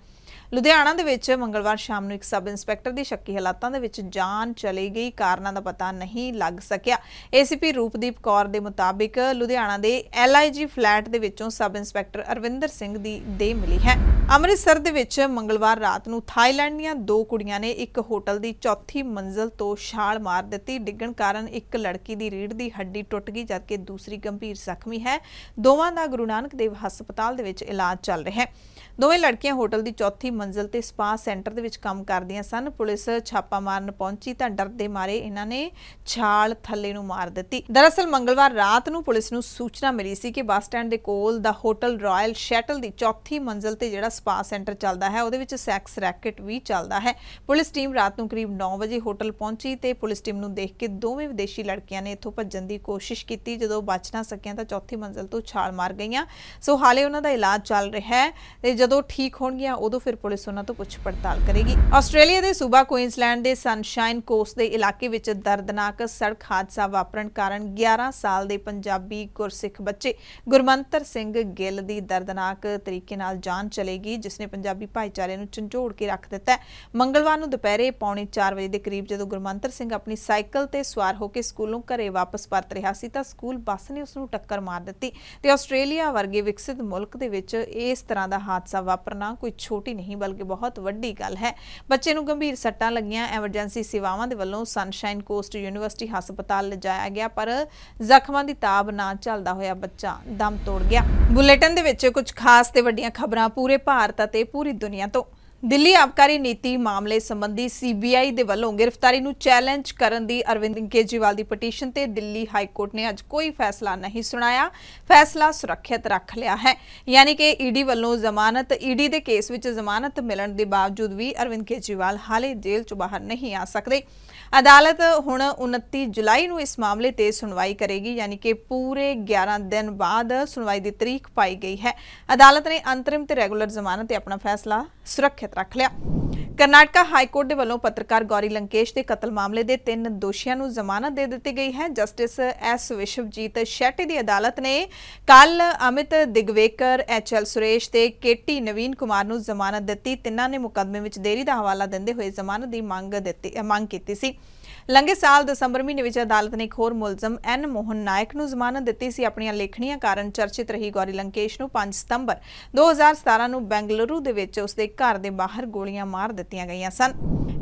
A: ਲੁਧਿਆਣਾ ਦੇ ਵਿੱਚ ਮੰਗਲਵਾਰ ਸ਼ਾਮ ਨੂੰ ਇੱਕ ਸਬ ਇੰਸਪੈਕਟਰ ਦੀ ਸ਼ੱਕੀ ਹਾਲਾਤਾਂ ਦੇ ਵਿੱਚ ਜਾਨ ਚਲੀ ਗਈ ਕਾਰਨਾਂ ਦਾ ਪਤਾ ਨਹੀਂ ਲੱਗ ਸਕਿਆ ਏਸੀਪੀ ਰੂਪਦੀਪ ਕੌਰ ਦੇ ਮੁਤਾਬਿਕ ਲੁਧਿਆਣਾ ਦੇ ਐਲਆਈਜੀ ਫਲੈਟ ਦੇ ਵਿੱਚੋਂ ਸਬ ਇੰਸਪੈਕਟਰ ਅਰਵਿੰਦਰ ਸਿੰਘ ਦੀ ਦੇਹ ਮਿਲੀ ਹੈ ਅੰਮ੍ਰਿਤਸਰ ਦੇ ਵਿੱਚ ਮੰਗਲਵਾਰ ਰਾਤ ਨੂੰ ਥਾਈਲੈਂਡ ਦੀਆਂ ਦੋ ਕੁੜੀਆਂ ਨੇ ਇੱਕ ਹੋਟਲ ਦੀ ਚੌਥੀ ਮੰਜ਼ਲ ਤੋਂ ਛਾਲ ਮਾਰ ਦਿੱਤੀ ਡਿੱਗਣ ਕਾਰਨ ਇੱਕ ਲੜਕੀ ਦੀ ਰੀੜ ਦੀ ਹੱਡੀ ਟੁੱਟ ਗਈ ਜਦਕਿ ਦੂਸਰੀ ਗੰਭੀਰ ਜ਼ਖਮੀ ਹੈ ਦੋਵਾਂ ਦਾ ਗੁਰੂ ਨਾਨਕ ਦੇਵ ਹਸਪਤਾਲ ਦੇ ਵਿੱਚ ਇਲਾਜ ਚੱਲ ਰਿਹਾ ਹੈ ਦੋਵੇਂ ਲੜਕੀਆਂ ਹੋਟਲ ਦੀ ਚੌਥੀ ਮੰਜ਼ਲ ਤੇ ਸਪਾ ਸੈਂਟਰ ਦੇ ਵਿੱਚ ਕੰਮ ਕਰਦੀਆਂ ਸਨ ਪੁਲਿਸ ਛਾਪਾ ਮਾਰਨ ਪਹੁੰਚੀ ਤਾਂ ਡਰ ਦੇ ਮਾਰੇ ਇਹਨਾਂ ਨੇ ਛਾਲ ਥੱਲੇ ਨੂੰ ਮਾਰ ਦਿੱਤੀ ਦਰਅਸਲ ਮੰਗਲਵਾਰ ਰਾਤ ਨੂੰ ਪੁਲਿਸ ਨੂੰ ਸੂਚਨਾ ਮਿਲੀ ਸੀ ਕਿ ਬੱਸ ਸਟੈਂਡ ਦੇ ਕੋਲ ਦਾ ਹੋਟਲ ਰਾਇਲ ਸ਼ੈਟਲ ਦੀ ਚੌਥੀ ਮੰਜ਼ਲ ਤੇ ਜਿਹੜਾ ਸਪਾ ਸੈਂਟਰ ਚੱਲਦਾ ਹੈ ਉਹਦੇ ਵਿੱਚ ਸੈਕਸ ਰੈਕਟ ਵੀ ਚੱਲਦਾ ਹੈ ਪੁਲਿਸ ਟੀਮ ਰਾਤ ਨੂੰ ਕਰੀਬ 9 ਵਜੇ ਹੋਟਲ ਪਹੁੰਚੀ ਤੇ ਪੁਲਿਸ ਟੀਮ ਨੂੰ ਦੇਖ ਕੇ ਦੋਵੇਂ ਵਿਦੇਸ਼ੀ ਲੜਕੀਆਂ ਨੇ ਇੱਥੋਂ ਭੱਜਣ ਦੀ ਕੋਸ਼ਿਸ਼ ਕੀਤੀ ਜਦੋਂ ਬਚ ਨਾ ਸਕੀਆਂ ਤਾਂ ਚੌਥੀ ਮੰਜ਼ਲ ਤੋਂ ਛਾਲ ਮਾਰ ਗਈਆਂ ਸੋ ਹਾਲੇ ਉਹਨਾਂ ਦਾ ਇਲਾਜ ਚੱਲ ਰਿਹਾ ਹੈ ਤੇ ਜਦੋਂ ਠੀਕ ਹੋਣਗੀਆਂ ਉਦੋਂ ਫਿਰ ਪੁਲਿਸ ਉਹਨਾਂ ਤੋਂ ਪੁੱਛ ਪੜਤਾਲ ਕਰੇਗੀ ਆਸਟ੍ਰੇਲੀਆ ਦੇ ਸੂਬਾ ਕੁਇਨਸਲੈਂਡ ਦੇ ਸਨਸ਼ਾਈਨ ਕੋਸਟ ਦੇ ਇਲਾਕੇ ਵਿੱਚ ਦਰਦਨਾਕ ਸੜਕ ਹਾਦਸਾ ਵਾਪਰਨ ਕਾਰਨ 11 ਸਾਲ ਦੇ ਪੰਜਾਬੀ ਗੁਰਸਿੱਖ ਬੱਚੇ ਗੁਰਮੰਤਰ ਸਿੰਘ ਗਿੱਲ ਦੀ ਦਰਦਨਾਕ ਤਰੀਕੇ ਨਾਲ ਜਾਨ ਚਲੇਗੀ ਜਿਸ ਨੇ ਪੰਜਾਬੀ ਭਾਈਚਾਰੇ ਨੂੰ ਝੰਡੋੜ ਕੇ ਰੱਖ ਦਿੱਤਾ ਮੰਗਲਵਾਰ ਨੂੰ ਦੁਪਹਿਰੇ ਪੌਣੇ 4 ਵਜੇ ਦੇ ਕਰੀਬ ਜਦੋਂ ਗੁਰਮੰਤਰ ਸਿੰਘ ਆਪਣੀ ਸਾਈਕਲ ਤੇ ਸਵਾਰ ਹੋ ਕੇ ਸਕੂਲੋਂ ਘਰੇ ਵਾਪਸ ਪਰਤ ਰਿਹਾ ਸੀ ਤਾਂ ਸਕੂਲ ਬੱਸ ਨੇ ਉਸ ਨੂੰ ਟੱਕਰ ਮਾਰ ਦਿੱਤੀ ਤੇ ਆਸਟ੍ਰੇਲੀਆ ਵਰਗੇ ਵਿਕਸਿਤ ਮੁਲਕ ਦੇ ਵਿੱਚ ਇਸ ਤਰ੍ਹਾਂ ਦਾ ਹਾਦਸਾ ਵਾਪਰਨਾ ਕੋਈ ਛੋਟੀ ਨਹੀਂ ਨਹੀਂ ਬਲਕਿ ਬਹੁਤ ਵੱਡੀ ਗੱਲ ਹੈ ਬੱਚੇ ਨੂੰ ਗੰਭੀਰ ਸੱਟਾਂ ਲੱਗੀਆਂ ਐਮਰਜੈਂਸੀ ਸੇਵਾਵਾਂ ਦੇ ਵੱਲੋਂ ਸਨਸ਼ਾਈਨ ਕੋਸਟ ਯੂਨੀਵਰਸਿਟੀ ਹਸਪਤਾਲ ਲਿਜਾਇਆ ਗਿਆ ਪਰ ਜ਼ਖਮਾਂ ਦੀ ਤਾਬ ਨਾ ਚੱਲਦਾ ਹੋਇਆ ਬੱਚਾ ਦਮ ਤੋੜ ਗਿਆ ਬੁਲੇਟਿਨ ਦੇ ਵਿੱਚ ਕੁਝ ਖਾਸ ਤੇ ਵੱਡੀਆਂ ਖਬਰਾਂ ਪੂਰੇ ਭਾਰਤ ਅਤੇ ਪੂਰੀ ਦੁਨੀਆ ਤੋਂ ਦਿੱਲੀ ਆਪਕਾਰੀ ਨੀਤੀ ਮਾਮਲੇ ਸੰਬੰਧੀ ਸੀਬੀਆਈ ਦੇ ਵੱਲੋਂ ਗ੍ਰਿਫਤਾਰੀ ਨੂੰ ਚੈਲੰਜ ਕਰਨ ਦੀ ਅਰਵਿੰਦ ਕੇਜੀਵਾਲ ਦੀ ਪਟੀਸ਼ਨ ਤੇ ਦਿੱਲੀ ਹਾਈ ਕੋਰਟ ਨੇ ਅੱਜ ਕੋਈ ਫੈਸਲਾ ਨਹੀਂ ਸੁਣਾਇਆ ਫੈਸਲਾ ਸੁਰੱਖਿਅਤ ਰੱਖ ਲਿਆ ਹੈ ਯਾਨੀ ਕਿ ਈਡੀ ਵੱਲੋਂ ਜ਼ਮਾਨਤ ਈਡੀ ਦੇ ਕੇਸ ਵਿੱਚ ਜ਼ਮਾਨਤ ਮਿਲਣ ਦੇ ਬਾਵਜੂਦ ਵੀ ਅਰਵਿੰਦ ਕੇਜੀਵਾਲ ਹਾਲੇ ਜੇਲ੍ਹ ਚੋਂ ਬਾਹਰ ਨਹੀਂ ਆ ਸਕਦੇ ਅਦਾਲਤ ਹੁਣ 29 ਜੁਲਾਈ ਨੂੰ ਇਸ ਮਾਮਲੇ ਤੇ ਸੁਣਵਾਈ ਕਰੇਗੀ ਯਾਨੀ ਕਿ ਪੂਰੇ 11 ਦਿਨ ਬਾਅਦ ਸੁਣਵਾਈ ਦੀ ਤਰੀਕ ਪਾਈ ਗਈ ਹੈ ਅਦਾਲਤ ਨੇ ਅੰਤਰਿਮ ਤੇ ਰੈਗੂਲਰ ਜ਼ਮਾਨਤ ਤੇ ਆਪਣਾ ਫੈਸਲਾ ਸੁਰੱਖਿਅਤ ਰੱਖ ਲਿਆ ਕਰਨਾਟਕਾ ਹਾਈ ਕੋਰਟ ਦੇ ਵੱਲੋਂ ਪੱਤਰਕਾਰ ਗੌਰੀ ਲੰਕੇਸ਼ ਦੇ ਕਤਲ ਮਾਮਲੇ ਦੇ ਤਿੰਨ ਦੋਸ਼ੀਆਂ ਨੂੰ ਜ਼ਮਾਨਤ ਦੇ ਦਿੱਤੀ ਗਈ ਹੈ ਜਸਟਿਸ ਐਸ ਵਿਸ਼ਵਜੀਤ ਸ਼ੈਟੀ ਦੀ ਅਦਾਲਤ ਨੇ ਕੱਲ ਅਮਿਤ ਦਿਗਵੇਕਰ ਐਚ ਐਲ ਸੁਰੇਸ਼ ਤੇ ਕੇਟੀ ਨਵੀਨ ਕੁਮਾਰ ਨੂੰ ਜ਼ਮਾਨਤ ਦਿੱਤੀ ਤਿੰਨਾਂ ਨੇ ਮੁਕਦਮੇ ਵਿੱਚ ਦੇਰੀ ਦਾ ਹਵਾਲਾ ਦਿੰਦੇ ਹੋਏ ਜ਼ਮਾਨਤ ਦੀ ਮੰਗ ਦਿੱਤੀ ਮੰਗ ਕੀਤੀ ਸੀ ਲੰਘੇ ਸਾਲ ਦਸੰਬਰ ਮਹੀਨੇ ਵਿੱਚ ਅਦਾਲਤ ਨੇ ਖੋਰ ਮੁਲਜ਼ਮ ਐਨ ਮੋਹਨ ਨਾਇਕ ਨੂੰ ਜ਼ਮਾਨਤ ਦਿੱਤੀ ਸੀ ਆਪਣੀਆਂ ਲੇਖਣੀਆਂ ਕਾਰਨ ਚਰਚਿਤ ਰਹੀ ਗੌਰੀ ਲੰਕੇਸ਼ ਨੂੰ 5 ਸਤੰਬਰ 2017 ਨੂੰ ਬੈਂਗਲੁਰੂ ਦੇ ਵਿੱਚ ਉਸਦੇ ਘਰ ਦੇ ਬਾਹਰ ਗੋਲੀਆਂ ਮਾਰ ਦਿੱਤੀਆਂ ਗਈਆਂ ਸਨ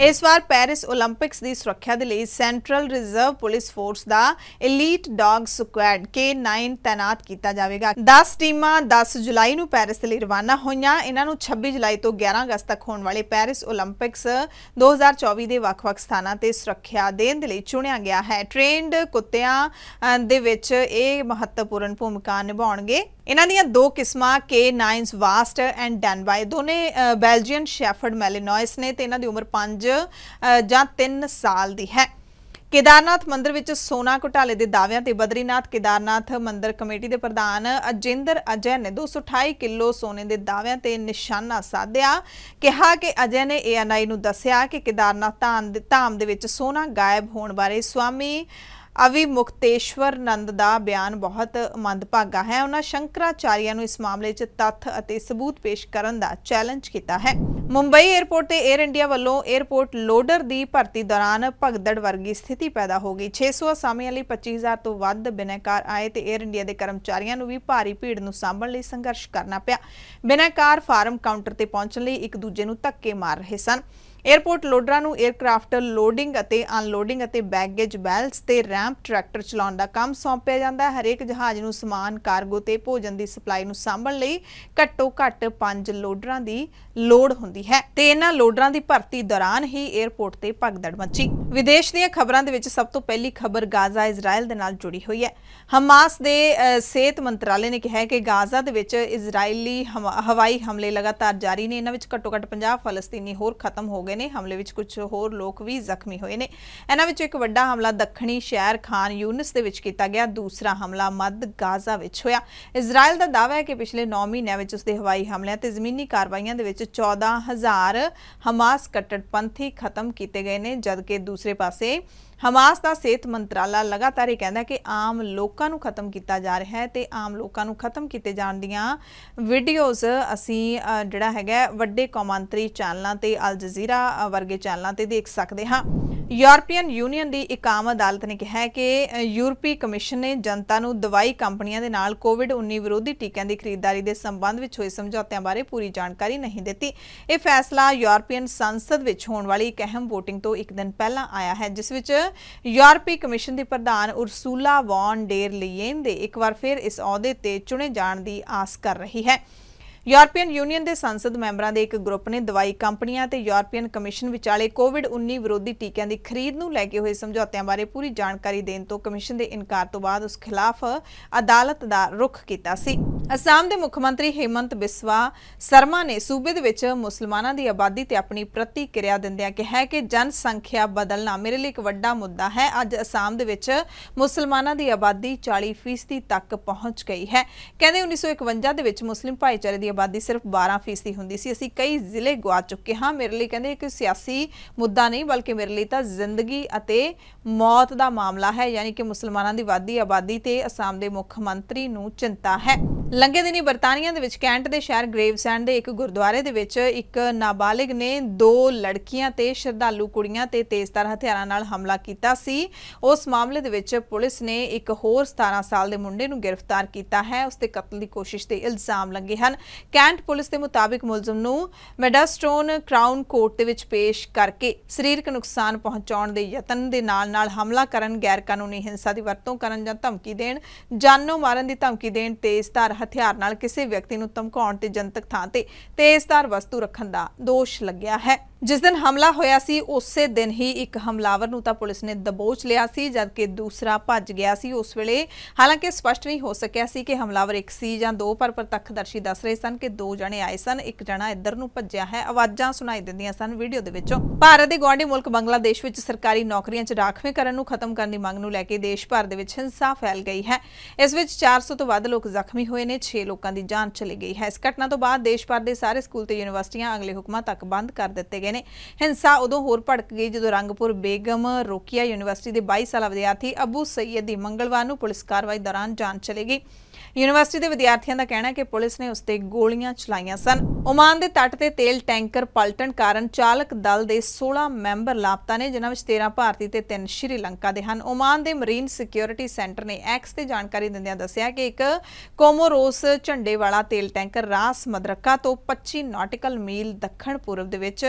A: ਇਸ ਵਾਰ ਪੈਰਿਸ 올림픽ਸ ਦੀ ਸੁਰੱਖਿਆ ਦੇ ਲਈ ਸੈਂਟਰਲ ਰਿਜ਼ਰਵ ਪੁਲਿਸ ਫੋਰਸ ਦਾ 엘ੀਟ ਡੌਗ ਸਕੁਐਡ K9 ਤਾਇਨਾਤ ਕੀਤਾ ਜਾਵੇਗਾ 10 ਟੀਮਾਂ 10 ਜੁਲਾਈ ਨੂੰ ਪੈਰਿਸ ਲਈ ਰਵਾਨਾ ਹੋਈਆਂ ਇਹਨਾਂ ਨੂੰ 26 ਜੁਲਾਈ ਤੋਂ 11 ਅਗਸਤ ਤੱਕ ਹੋਣ ਵਾਲੇ ਪੈਰਿਸ 올림픽ਸ 2024 ਦੇ ਵੱਖ-ਵੱਖ ਸਥਾਨਾਂ ਤੇ ਸੁਰੱਖਿਆ ਦੇਣ ਦੇ ਲਈ ਚੁਣਿਆ ਗਿਆ ਹੈ ਟ੍ਰੇਨਡ ਕੁੱਤਿਆਂ ਦੇ ਵਿੱਚ ਇਹ ਮਹੱਤਵਪੂਰਨ ਭੂਮਿਕਾ ਨਿਭਾਉਣਗੇ ਇਹਨਾਂ ਦੀਆਂ ਦੋ ਕਿਸਮਾਂ K9 ਵਾਸਟ ਐਂਡ ਡੈਨਵਾਈ ਦੋਨੇ ਬੈਲਜੀਅਨ ਸ਼ੈਫਰਡ ਮੈਲੀਨੋਇਸ ਨੇ ਤੇ ਇਹਨਾਂ ਦੀ ਉਮਰ 5 ਜਾਂ 3 ਸਾਲ ਦੀ ਹੈ ਕੇਦਾਰਨਾਥ ਮੰਦਿਰ ਵਿੱਚ ਸੋਨਾ ਘੁਟਾਲੇ ਦੇ ਦਾਅਵਿਆਂ ਤੇ ਬਦਰੀਨਾਥ ਕੇਦਾਰਨਾਥ ਮੰਦਿਰ ਕਮੇਟੀ ਦੇ ਪ੍ਰਧਾਨ ਅਜਿੰਦਰ ਅਜੈ ਨੇ 228 ਕਿਲੋ ਸੋਨੇ ਦੇ ਦਾਅਵਿਆਂ ਤੇ ਨਿਸ਼ਾਨਾ ਸਾਧਿਆ ਕਿਹਾ ਕਿ ਅਜੈ ਨੇ ਏਐਨਆਈ ਨੂੰ ਦੱਸਿਆ ਕਿ ਕੇਦਾਰਨਾਥ ਧਾਮ ਦੇ ਵਿੱਚ ਸੋਨਾ ਗਾਇਬ ਹੋਣ ਬਾਰੇ ਸਵਾਮੀ ਅਵੀ ਮੁਕਤੇਸ਼ਵਰ ਨੰਦ ਦਾ ਬਿਆਨ ਬਹੁਤ ਮੰਦਭਾਗਾ ਹੈ ਉਹਨਾਂ ਸ਼ੰਕਰਾਚਾਰੀਆ ਨੂੰ ਇਸ ਮਾਮਲੇ 'ਚ ਤੱਥ ਅਤੇ ਸਬੂਤ ਪੇਸ਼ ਕਰਨ ਦਾ ਚੈਲੰਜ ਕੀਤਾ ਹੈ ਮੁੰਬਈ 에ਅਰਪੋਰਟ ਤੇ 에ਅਰ ਇੰਡੀਆ ਵੱਲੋਂ 에ਅਰਪੋਰਟ ਲੋਡਰ ਦੀ ਭਰਤੀ ਦੌਰਾਨ ਭਗਦੜ ਵਰਗੀ ਸਥਿਤੀ ਪੈਦਾ ਹੋ ਗਈ 600 ਅਸਾਮੀਆਂ ਲਈ 25000 ਤੋਂ ਵੱਧ ਬਿਨੈਕਾਰ ਆਏ ਤੇ 에ਅਰ ਇੰਡੀਆ ਦੇ ਕਰਮਚਾਰੀਆਂ ਨੂੰ ਵੀ ਭਾਰੀ ਭੀੜ ਨੂੰ ਸਾਂਭਣ ਲਈ ਸੰਘਰਸ਼ ਕਰਨਾ ਪਿਆ ਬਿਨੈਕਾਰ ਫਾਰਮ ਕਾਊਂਟਰ ਤੇ ਪਹੁੰਚਣ ਲਈ ਇੱਕ ਦੂਜੇ ਨੂੰ ਧੱਕੇ ਮਾਰ ਰਹੇ ਸਨ ਏਅਰਪੋਰਟ ਲੋਡਰਾਂ ਨੂੰ 에ਅਰਕ੍ਰਾਫਟ ਲੋਡਿੰਗ ਅਤੇ ਅਨਲੋਡਿੰਗ ਅਤੇ ਬੈਗੇਜ ਬੈਲਸ ਤੇ ਰੈਂਪ ਟਰੈਕਟਰ ਚਲਾਉਣ ਦਾ ਕੰਮ ਸੌਂਪਿਆ ਜਾਂਦਾ ਹੈ ਹਰੇਕ ਜਹਾਜ਼ ਨੂੰ ਸਮਾਨ ਕਾਰਗੋ ਤੇ ਭੋਜਨ ਦੀ ਸਪਲਾਈ ਨੂੰ ਸੰਭਾਲਣ ਲਈ ਘੱਟੋ ਘੱਟ 5 ਲੋਡਰਾਂ ਦੀ ਲੋੜ ਹੁੰਦੀ ਹੈ ਤੇ ਇਹਨਾਂ ਲੋਡਰਾਂ ਦੀ ਭਰਤੀ ਦੌਰਾਨ ਹੀ 에ਅਰਪੋਰਟ ਤੇ ਭਗਦੜ ਮੱਚੀ ਵਿਦੇਸ਼ ਦੀਆਂ ਖਬਰਾਂ ਦੇ ਵਿੱਚ ਸਭ ਤੋਂ ਪਹਿਲੀ ਖਬਰ ਗਾਜ਼ਾ ਇਜ਼ਰਾਈਲ ਦੇ ਨਾਲ ਜੁੜੀ ਹੋਈ ਹੈ ਹਮਾਸ ਦੇ ਸਿਹਤ ਮੰਤਰਾਲੇ ਨੇ ਕਿਹਾ ਕਿ ਗਾਜ਼ਾ ਦੇ ਵਿੱਚ ਇਜ਼ਰਾਈਲੀ ਹਵਾਈ ਹਮਲੇ ਲਗਾਤਾਰ ਜਾਰੀ ਨੇ ਇਹਨਾਂ ਵਿੱਚ ਘੱਟੋ ਘੱਟ 50 ਫਲਸਤੀਨੀ ਹੋਰ ਖਤਮ ਹੋ ਗਏ ਗਏ ਨੇ ਹਮਲੇ ਵਿੱਚ ਕੁਝ ਹੋਰ ਲੋਕ ਵੀ ਜ਼ਖਮੀ ਹੋਏ ਨੇ ਇਹਨਾਂ ਵਿੱਚ ਇੱਕ ਵੱਡਾ ਹਮਲਾ ਦੱਖਣੀ ਸ਼ਹਿਰ ਖਾਨ ਯੂਨਸ ਦੇ ਵਿੱਚ ਕੀਤਾ ਗਿਆ ਦੂਸਰਾ ਹਮਲਾ ਮੱਧ ਗਾਜ਼ਾ ਵਿੱਚ ਹੋਇਆ ਇਜ਼ਰਾਈਲ ਦਾ ਦਾਅਵਾ ਹੈ ਕਿ ਪਿਛਲੇ 9 ਮਹੀਨਿਆਂ ਵਿੱਚ ਉਸਦੇ ਹਵਾਈ ਹਮਲਿਆਂ ਤੇ ਜ਼ਮੀਨੀ ਕਾਰਵਾਈਆਂ ਦੇ ਵਿੱਚ 14000 ਹਮਾਸ ਕੱਟੜਪੰਥੀ ਖਤਮ ਕੀਤੇ ਗਏ ਨੇ ਜਦਕਿ ਦੂਸਰੇ ਪਾਸੇ ਹਮਾਸ ਦਾ ਸਿਹਤ ਮੰਤਰਾਲਾ ਲਗਾਤਾਰ ਇਹ ਕਹਿੰਦਾ ਕਿ ਆਮ ਲੋਕਾਂ ਨੂੰ ਖਤਮ ਕੀਤਾ ਜਾ ਰਿਹਾ ਹੈ ਤੇ ਆਮ ਲੋਕਾਂ ਨੂੰ ਖਤਮ ਕੀਤੇ ਜਾਣ ਦੀਆਂ ਵੀਡੀਓਜ਼ ਅਸੀਂ ਜਿਹੜਾ ਹੈਗਾ ਵੱਡੇ ਕੌਮਾਂਤਰੀ ਚੈਨਲਾਂ ਤੇ ਅਲ ਜਜ਼ੀਰਾ ਵਰਗੇ ਚੈਨਲਾਂ ਤੇ ਦੇਖ ਸਕਦੇ ਹਾਂ ਯੂਰਪੀਅਨ ਯੂਨੀਅਨ ਦੀ ਇੱਕ ਆਮ ਅਦਾਲਤ ਨੇ ਕਿਹਾ ਹੈ ਕਿ ਯੂਰਪੀ ਕਮਿਸ਼ਨ ਨੇ ਜਨਤਾ ਨੂੰ ਦਵਾਈ ਕੰਪਨੀਆਂ ਦੇ ਨਾਲ ਕੋਵਿਡ-19 ਵਿਰੋਧੀ ਟੀਕਿਆਂ ਦੀ ਖਰੀਦਦਾਰੀ ਦੇ ਸੰਬੰਧ ਵਿੱਚ ਹੋਏ ਸਮਝੌਤਿਆਂ ਬਾਰੇ ਪੂਰੀ ਜਾਣਕਾਰੀ ਨਹੀਂ ਦਿੱਤੀ ਇਹ ਫੈਸਲਾ ਯੂਰਪੀਅਨ ਸੰਸਦ ਵਿੱਚ ਹੋਣ ਵਾਲੀ ਇੱਕ ਅਹਿਮ VOTING ਤੋਂ ਇੱਕ ਦਿਨ ਪਹਿਲਾਂ ਆਇਆ ਹੈ ਜਿਸ ਵਿੱਚ ਯੂਰਪੀ ਕਮਿਸ਼ਨ ਦੀ ਪ੍ਰਧਾਨ ਉਰਸੂਲਾ ਵੌਨ ਡੇਰ ਲੀਏਨ ਦੇ ਇੱਕ ਵਾਰ ਫਿਰ ਇਸ ਅਹੁਦੇ ਤੇ ਚੁਣੇ ਜਾਣ ਦੀ ਆਸ ਕਰ ਰਹੀ ਹੈ ਯੂਰਪੀਅਨ ਯੂਨੀਅਨ ਦੇ ਸੰਸਦ ਮੈਂਬਰਾਂ ਦੇ ਇੱਕ ਗਰੁੱਪ ਨੇ ਦਵਾਈ ਕੰਪਨੀਆਂ ਤੇ ਯੂਰਪੀਅਨ ਕਮਿਸ਼ਨ ਵਿਚਾਲੇ ਕੋਵਿਡ-19 ਵਿਰੋਧੀ ਟੀਕਿਆਂ ਦੀ ਖਰੀਦ ਨੂੰ ਲੈ ਕੇ ਹੋਏ ਸਮਝੌਤਿਆਂ ਬਾਰੇ ਪੂਰੀ ਜਾਣਕਾਰੀ ਦੇਣ ਤੋਂ ਕਮਿਸ਼ਨ ਦੇ ਇਨਕਾਰ ਤੋਂ ਬਾਅਦ ਉਸ ਖਿਲਾਫ ਅਦਾਲਤ ਦਾ ਰੁਖ ਕੀਤਾ ਸੀ ਅਸਾਮ ਦੇ ਮੁੱਖ ਮੰਤਰੀ ਹੇਮੰਤ ਬਿਸਵਾ ਸਰਮਾ ਨੇ ਸੂਬੇ ਦੇ ਵਿੱਚ ਮੁਸਲਮਾਨਾਂ ਦੀ ਆਬਾਦੀ ਤੇ ਆਪਣੀ ਪ੍ਰਤੀਕਿਰਿਆ ਦਿੰਦਿਆਂ ਕਿਹਾ ਕਿ ਜਨ ਸੰਖਿਆ ਬਦਲਣਾ ਮੇਰੇ ਲਈ ਇੱਕ ਵੱਡਾ ਮੁੱਦਾ ਹੈ ਅੱਜ ਅਸਾਮ ਦੇ ਵਿੱਚ ਮੁਸਲਮਾਨਾਂ ਦੀ ਆਬਾਦੀ 40% ਤੱਕ ਪਹੁੰਚ ਗਈ ਹੈ ਕਹਿੰਦੇ 1951 ਦੇ ਵਿੱਚ ਮੁਸਲਿਮ ਭਾਈਚਾਰੇ ਦੀ ਆਬਾਦੀ ਸਿਰਫ 12% ਹੁੰਦੀ ਸੀ ਅਸੀਂ ਕਈ ਜ਼ਿਲ੍ਹੇ ਗਵਾ ਚੁੱਕੇ ਹਾਂ ਮੇਰੇ ਲਈ ਕਹਿੰਦੇ ਇੱਕ ਸਿਆਸੀ ਮੁੱਦਾ ਨਹੀਂ ਬਲਕਿ ਮੇਰੇ ਲਈ ਤਾਂ ਜ਼ਿੰਦਗੀ ਅਤੇ ਮੌਤ ਦਾ ਮਾਮਲਾ ਹੈ ਯਾਨੀ ਕਿ ਮੁਸਲਮਾਨਾਂ ਦੀ ਵਾਧੀ ਆਬਾਦੀ ਤੇ ਅਸਾਮ ਦੇ ਮੁੱਖ ਮੰਤਰੀ ਨੂੰ ਚਿੰਤਾ ਹੈ ਲੰਗੇ ਦਿਨੀ ਬਰਤਾਨੀਆ ਦੇ ਵਿੱਚ ਕੈਂਟ ਦੇ ਸ਼ਹਿਰ ਗ੍ਰੇਵਸੈਂਡ ਦੇ ਇੱਕ ਗੁਰਦੁਆਰੇ ਦੇ ਵਿੱਚ ਇੱਕ ਨਾਬਾਲਿਗ ਨੇ ਦੋ ਲੜਕੀਆਂ ਤੇ ਸ਼ਰਧਾਲੂ ਕੁੜੀਆਂ ਤੇ ਤੇਜ਼ਧਾਰ ਹਥਿਆਰਾਂ ਨਾਲ ਹਮਲਾ ਕੀਤਾ ਸੀ ਉਸ ਮਾਮਲੇ ਦੇ ਵਿੱਚ ਪੁਲਿਸ ਨੇ ਇੱਕ ਹੋਰ 17 ਸਾਲ ਦੇ ਮੁੰਡੇ ਨੂੰ ਗ੍ਰਿਫਤਾਰ ਕੀਤਾ ਹੈ ਉਸ ਤੇ ਕਤਲ ਦੀ ਕੋਸ਼ਿਸ਼ ਦੇ ਇਲਜ਼ਾਮ ਲੱਗੇ ਹਨ ਕੈਂਟ ਪੁਲਿਸ ਦੇ ਮੁਤਾਬਿਕ ਮੁਲਜ਼ਮ ਨੂੰ ਮੈਡਾਸਟੋਨ ਕ੍ਰਾਊਨ ਕੋਰਟ ਦੇ ਵਿੱਚ ਪੇਸ਼ ਕਰਕੇ ਸਰੀਰਕ ਨੁਕਸਾਨ ਪਹੁੰਚਾਉਣ ਦੇ ਯਤਨ ਦੇ ਨਾਲ-ਨਾਲ ਹਮਲਾ ਕਰਨ ਗੈਰ ਕਾਨੂੰਨੀ ਹਿੰਸਾ ਦੀ ਵਰਤੋਂ ਕਰਨ ਜਾਂ ਧਮਕੀ ਦੇਣ ਜਾਨੋਂ ਮਾਰਨ ਦੀ ਧਮਕੀ ਦੇਣ ਤੇਜ਼ਧਾਰ ਹਥਿਆਰ ਨਾਲ ਕਿਸੇ ਵਿਅਕਤੀ ਨੂੰ ਧਮਕਾਉਣ ਤੇ ਜਨਤਕ ਥਾਂ ਤੇ ਤੇਜ਼ਧਾਰ ਵਸਤੂ ਰੱਖਣ ਦਾ ਦੋਸ਼ ਲੱਗਿਆ ਹੈ ਜਿਸ ਦਿਨ ਹਮਲਾ ਹੋਇਆ ਸੀ ਉਸੇ ਦਿਨ ਹੀ ਇੱਕ ਹਮਲਾਵਰ ਨੂੰ ਤਾਂ ਪੁਲਿਸ ਨੇ ਦਬੋਚ ਲਿਆ ਸੀ ਜਦਕਿ ਦੂਸਰਾ ਭੱਜ ਗਿਆ ਸੀ ਉਸ ਵੇਲੇ ਹਾਲਾਂਕਿ ਸਪਸ਼ਟ ਨਹੀਂ ਹੋ ਸਕਿਆ ਸੀ ਕਿ ਹਮਲਾਵਰ ਇੱਕ ਸੀ ਜਾਂ ਦੋ ਪਰ ਪ੍ਰਤੱਖਦਰਸ਼ੀ ਦੱਸ ਰਹੇ ਸਨ ਕਿ ਦੋ ਜਣੇ ਆਏ ਸਨ ਇੱਕ ਜਣਾ ਇੱਧਰ ਨੂੰ ਭੱਜਿਆ ਹੈ ਆਵਾਜ਼ਾਂ ਸੁਣਾਈ ਦਿੰਦੀਆਂ ਸਨ ਵੀਡੀਓ ਦੇ ਵਿੱਚੋਂ ਭਾਰਤ ਦੇ ਗਵਾਂਢੀ ਮੁਲਕ ਬੰਗਲਾਦੇਸ਼ ਵਿੱਚ ਸਰਕਾਰੀ ਨੌਕਰੀਆਂ 'ਚ ਰਾਖਵੇਂ ਕਰਨ ਨੂੰ ਖਤਮ ਕਰਨ ਦੀ ਮੰਗ ਨੂੰ ਲੈ ਕੇ ਦੇਸ਼ ਭਰ ਦੇ ਵਿੱਚ ਹਿੰਸਾ ਫੈਲ ਗਈ ਹੈ ਇਸ ਵਿੱਚ 400 ਤੋਂ ਵੱਧ ਲੋਕ ਜ਼ਖਮੀ ਹੋਏ ਨੇ 6 ਲੋਕਾਂ ਦੀ ਜਾਨ ਚਲੀ ਗਈ ਹੈ ਇਸ ਘਟਨਾ ਤੋਂ ਬਾਅਦ ਦੇਸ਼ ਭਰ ਦੇ ਸਾਰੇ ਸਕੂਲ ਤੇ ਯੂਨੀਵਰਸਿਟੀਆਂ ਅਗਲੇ ਹੁਕਮਾਂ ਤੱਕ ਬੰਦ ਕਰ ਦਿੱਤੇ ਗਏ ਗਏ ਨੇ ਹਿੰਸਾ ਉਦੋਂ ਹੋਰ ਭੜਕ ਗਈ ਜਦੋਂ ਰੰਗਪੁਰ ਬੇਗਮ ਰੋਕੀਆ ਯੂਨੀਵਰਸਿਟੀ ਦੇ 22 ਸਾਲਾ ਵਿਦਿਆਰਥੀ ਅਬੂ ਸੈਦ ਦੀ ਮੰਗਲਵਾਰ ਨੂੰ ਪੁਲਿਸ ਕਾਰਵਾਈ ਦੌਰਾਨ ਜਾਨ ਚਲੇ ਗਈ ਯੂਨੀਵਰਸਿਟੀ ਦੇ ਵਿਦਿਆਰਥੀਆਂ ਦਾ ਕਹਿਣਾ ਹੈ ਕਿ ਪੁਲਿਸ ਨੇ ਉਸ ਤੇ ਗੋਲੀਆਂ ਚਲਾਈਆਂ ਸਨ ਓਮਾਨ ਦੇ ਤੱਟ ਤੇ ਤੇਲ ਟੈਂਕਰ ਪਲਟਣ ਕਾਰਨ ਚਾਲਕ ਦਲ ਦੇ 16 ਮੈਂਬਰ ਲਾਪਤਾ ਨੇ ਜਿਨ੍ਹਾਂ ਵਿੱਚ 13 ਭਾਰਤੀ ਤੇ 3 ਸ਼੍ਰੀਲੰਕਾ ਦੇ ਹਨ ਓਮਾਨ ਦੇ ਮਰੀਨ ਸਿਕਿਉਰਿਟੀ ਸੈਂਟਰ ਨੇ ਐਕਸ ਤੇ ਜਾਣਕਾਰੀ ਦਿੰਦਿਆਂ ਦੱਸਿਆ ਕਿ ਇੱਕ ਕੋਮੋਰੋਸ ਝੰਡੇ ਵਾਲਾ ਤੇਲ ਟੈਂਕਰ ਰਾਸ ਮਦਰਕਾ ਤੋਂ 25 ਨਾਟਿਕਲ ਮੀਲ ਦੱਖਣ ਪੂਰਬ ਦੇ ਵਿੱਚ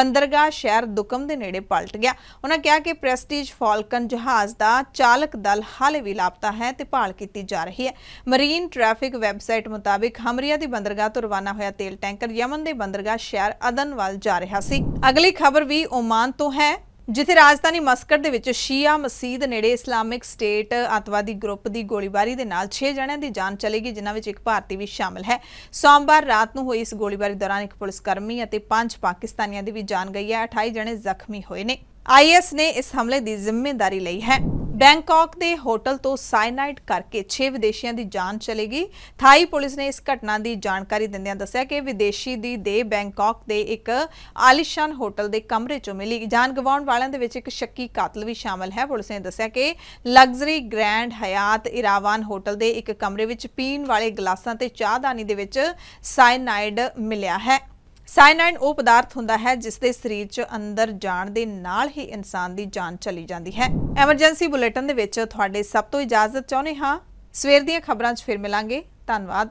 A: ਬੰਦਰਗਾਹ ਸ਼ਹਿਰ ਦੁਕਮ ਦੇ ਨੇੜੇ ਪਲਟ ਗਿਆ ਉਹਨਾਂ ਕਿਹਾ ਕਿ ਪ੍ਰੈਸਟੀਜ ਫਾਲਕਨ ਜਹਾਜ਼ ਦਾ ਚਾਲਕ ਦਲ ਹਾਲੇ ਵੀ ਲਾਪਤਾ ਹੈ ਤੇ ਭਾਲ ਕੀਤੀ ਜਾ ਰਹੀ ਹੈ ਮਰੀਨ ਟ੍ਰੈਫਿਕ ਵੈਬਸਾਈਟ ਮੁਤਾਬਿਕ ਹਮਰੀਆ ਦੀ ਬੰਦਰਗਾਹ ਤੋਂ ਰਵਾਨਾ ਹੋਇਆ ਤੇਲ ਟੈਂਕਰ ਯਮਨ ਦੇ ਬੰਦਰਗਾਹ ਸ਼ਹਿਰ ਅਦਨ ਵੱਲ ਜਾ ਰਿਹਾ ਸੀ ਅਗਲੀ ਖਬਰ ਵੀ ਓਮਾਨ ਤੋਂ ਹੈ ਜਿੱਥੇ ਰਾਜਧਾਨੀ ਮਸਕਟ ਦੇ ਵਿੱਚ ਸ਼ੀਆ ਮਸਜਿਦ ਨੇੜੇ ਇਸਲਾਮਿਕ ਸਟੇਟ ਅਤਵਾਦੀ ਗਰੁੱਪ ਦੀ ਗੋਲੀਬਾਰੀ ਦੇ ਨਾਲ 6 ਜਣਿਆਂ ਦੀ ਜਾਨ ਚਲੀ ਗਈ ਜਿਨ੍ਹਾਂ ਵਿੱਚ ਇੱਕ ਭਾਰਤੀ ਵੀ ਸ਼ਾਮਲ ਹੈ ਸੋਮਵਾਰ ਰਾਤ ਨੂੰ ਹੋਈ ਇਸ ਗੋਲੀਬਾਰੀ ਦੌਰਾਨ ਇੱਕ ਪੁਲਿਸ ਕਰਮੀ ਅਤੇ 5 ਪਾਕਿਸਤਾਨੀਆਂ ਦੀ ਵੀ ਜਾਨ ਗਈ ਹੈ 28 ਜਣੇ ਜ਼ਖਮੀ ਹੋਏ ਨੇ ਆਈਐਸ ਨੇ ਇਸ ਹਮਲੇ ਦੀ ਜ਼ਿੰਮੇਵਾਰੀ ਲਈ ਹੈ ਬੈਂਕਾਕ ਦੇ ਹੋਟਲ ਤੋਂ ਸਾਇਨਾਈਡ ਕਰਕੇ 6 ਵਿਦੇਸ਼ੀਆਂ ਦੀ ਜਾਨ ਚਲੀ ਗਈ ਥਾਈ ਪੁਲਿਸ ਨੇ ਇਸ ਘਟਨਾ ਦੀ ਜਾਣਕਾਰੀ ਦਿੰਦਿਆਂ ਦੱਸਿਆ ਕਿ ਵਿਦੇਸ਼ੀ ਦੀ ਦੇ ਬੈਂਕਾਕ ਦੇ ਇੱਕ ਆਲੀਸ਼ਾਨ ਹੋਟਲ ਦੇ ਕਮਰੇ 'ਚੋਂ ਮਿਲੀ ਜਾਨ ਗਵਾਉਣ ਵਾਲਿਆਂ ਦੇ ਵਿੱਚ ਇੱਕ ਸ਼ੱਕੀ ਕਾਤਲ ਵੀ ਸ਼ਾਮਲ ਹੈ ਪੁਲਿਸ ਨੇ ਦੱਸਿਆ ਕਿ luxury Grand Hyatt Yerevan hotel ਦੇ ਇੱਕ ਕਮਰੇ ਵਿੱਚ ਪੀਣ ਵਾਲੇ ਗਲਾਸਾਂ ਤੇ ਚਾਹ ਦਾਨੀ ਦੇ ਵਿੱਚ ਸਾਇਨਾਈਡ ਮਿਲਿਆ ਹੈ ਸਾਇਨਾਈਨ ਉਹ ਪਦਾਰਥ ਹੁੰਦਾ ਹੈ ਜਿਸ ਦੇ ਸਰੀਰ 'ਚ ਅੰਦਰ ਜਾਣ ਦੇ ਨਾਲ ਹੀ ਇਨਸਾਨ ਦੀ ਜਾਨ ਚਲੀ ਜਾਂਦੀ ਹੈ ਐਮਰਜੈਂਸੀ ਬੁਲੇਟਿਨ ਦੇ ਵਿੱਚ ਤੁਹਾਡੇ ਸਭ ਤੋਂ ਇਜਾਜ਼ਤ ਚਾਹੁੰਦੇ ਹਾਂ ਸਵੇਰ ਦੀਆਂ ਖਬਰਾਂ 'ਚ ਫਿਰ ਮਿਲਾਂਗੇ ਧੰਨਵਾਦ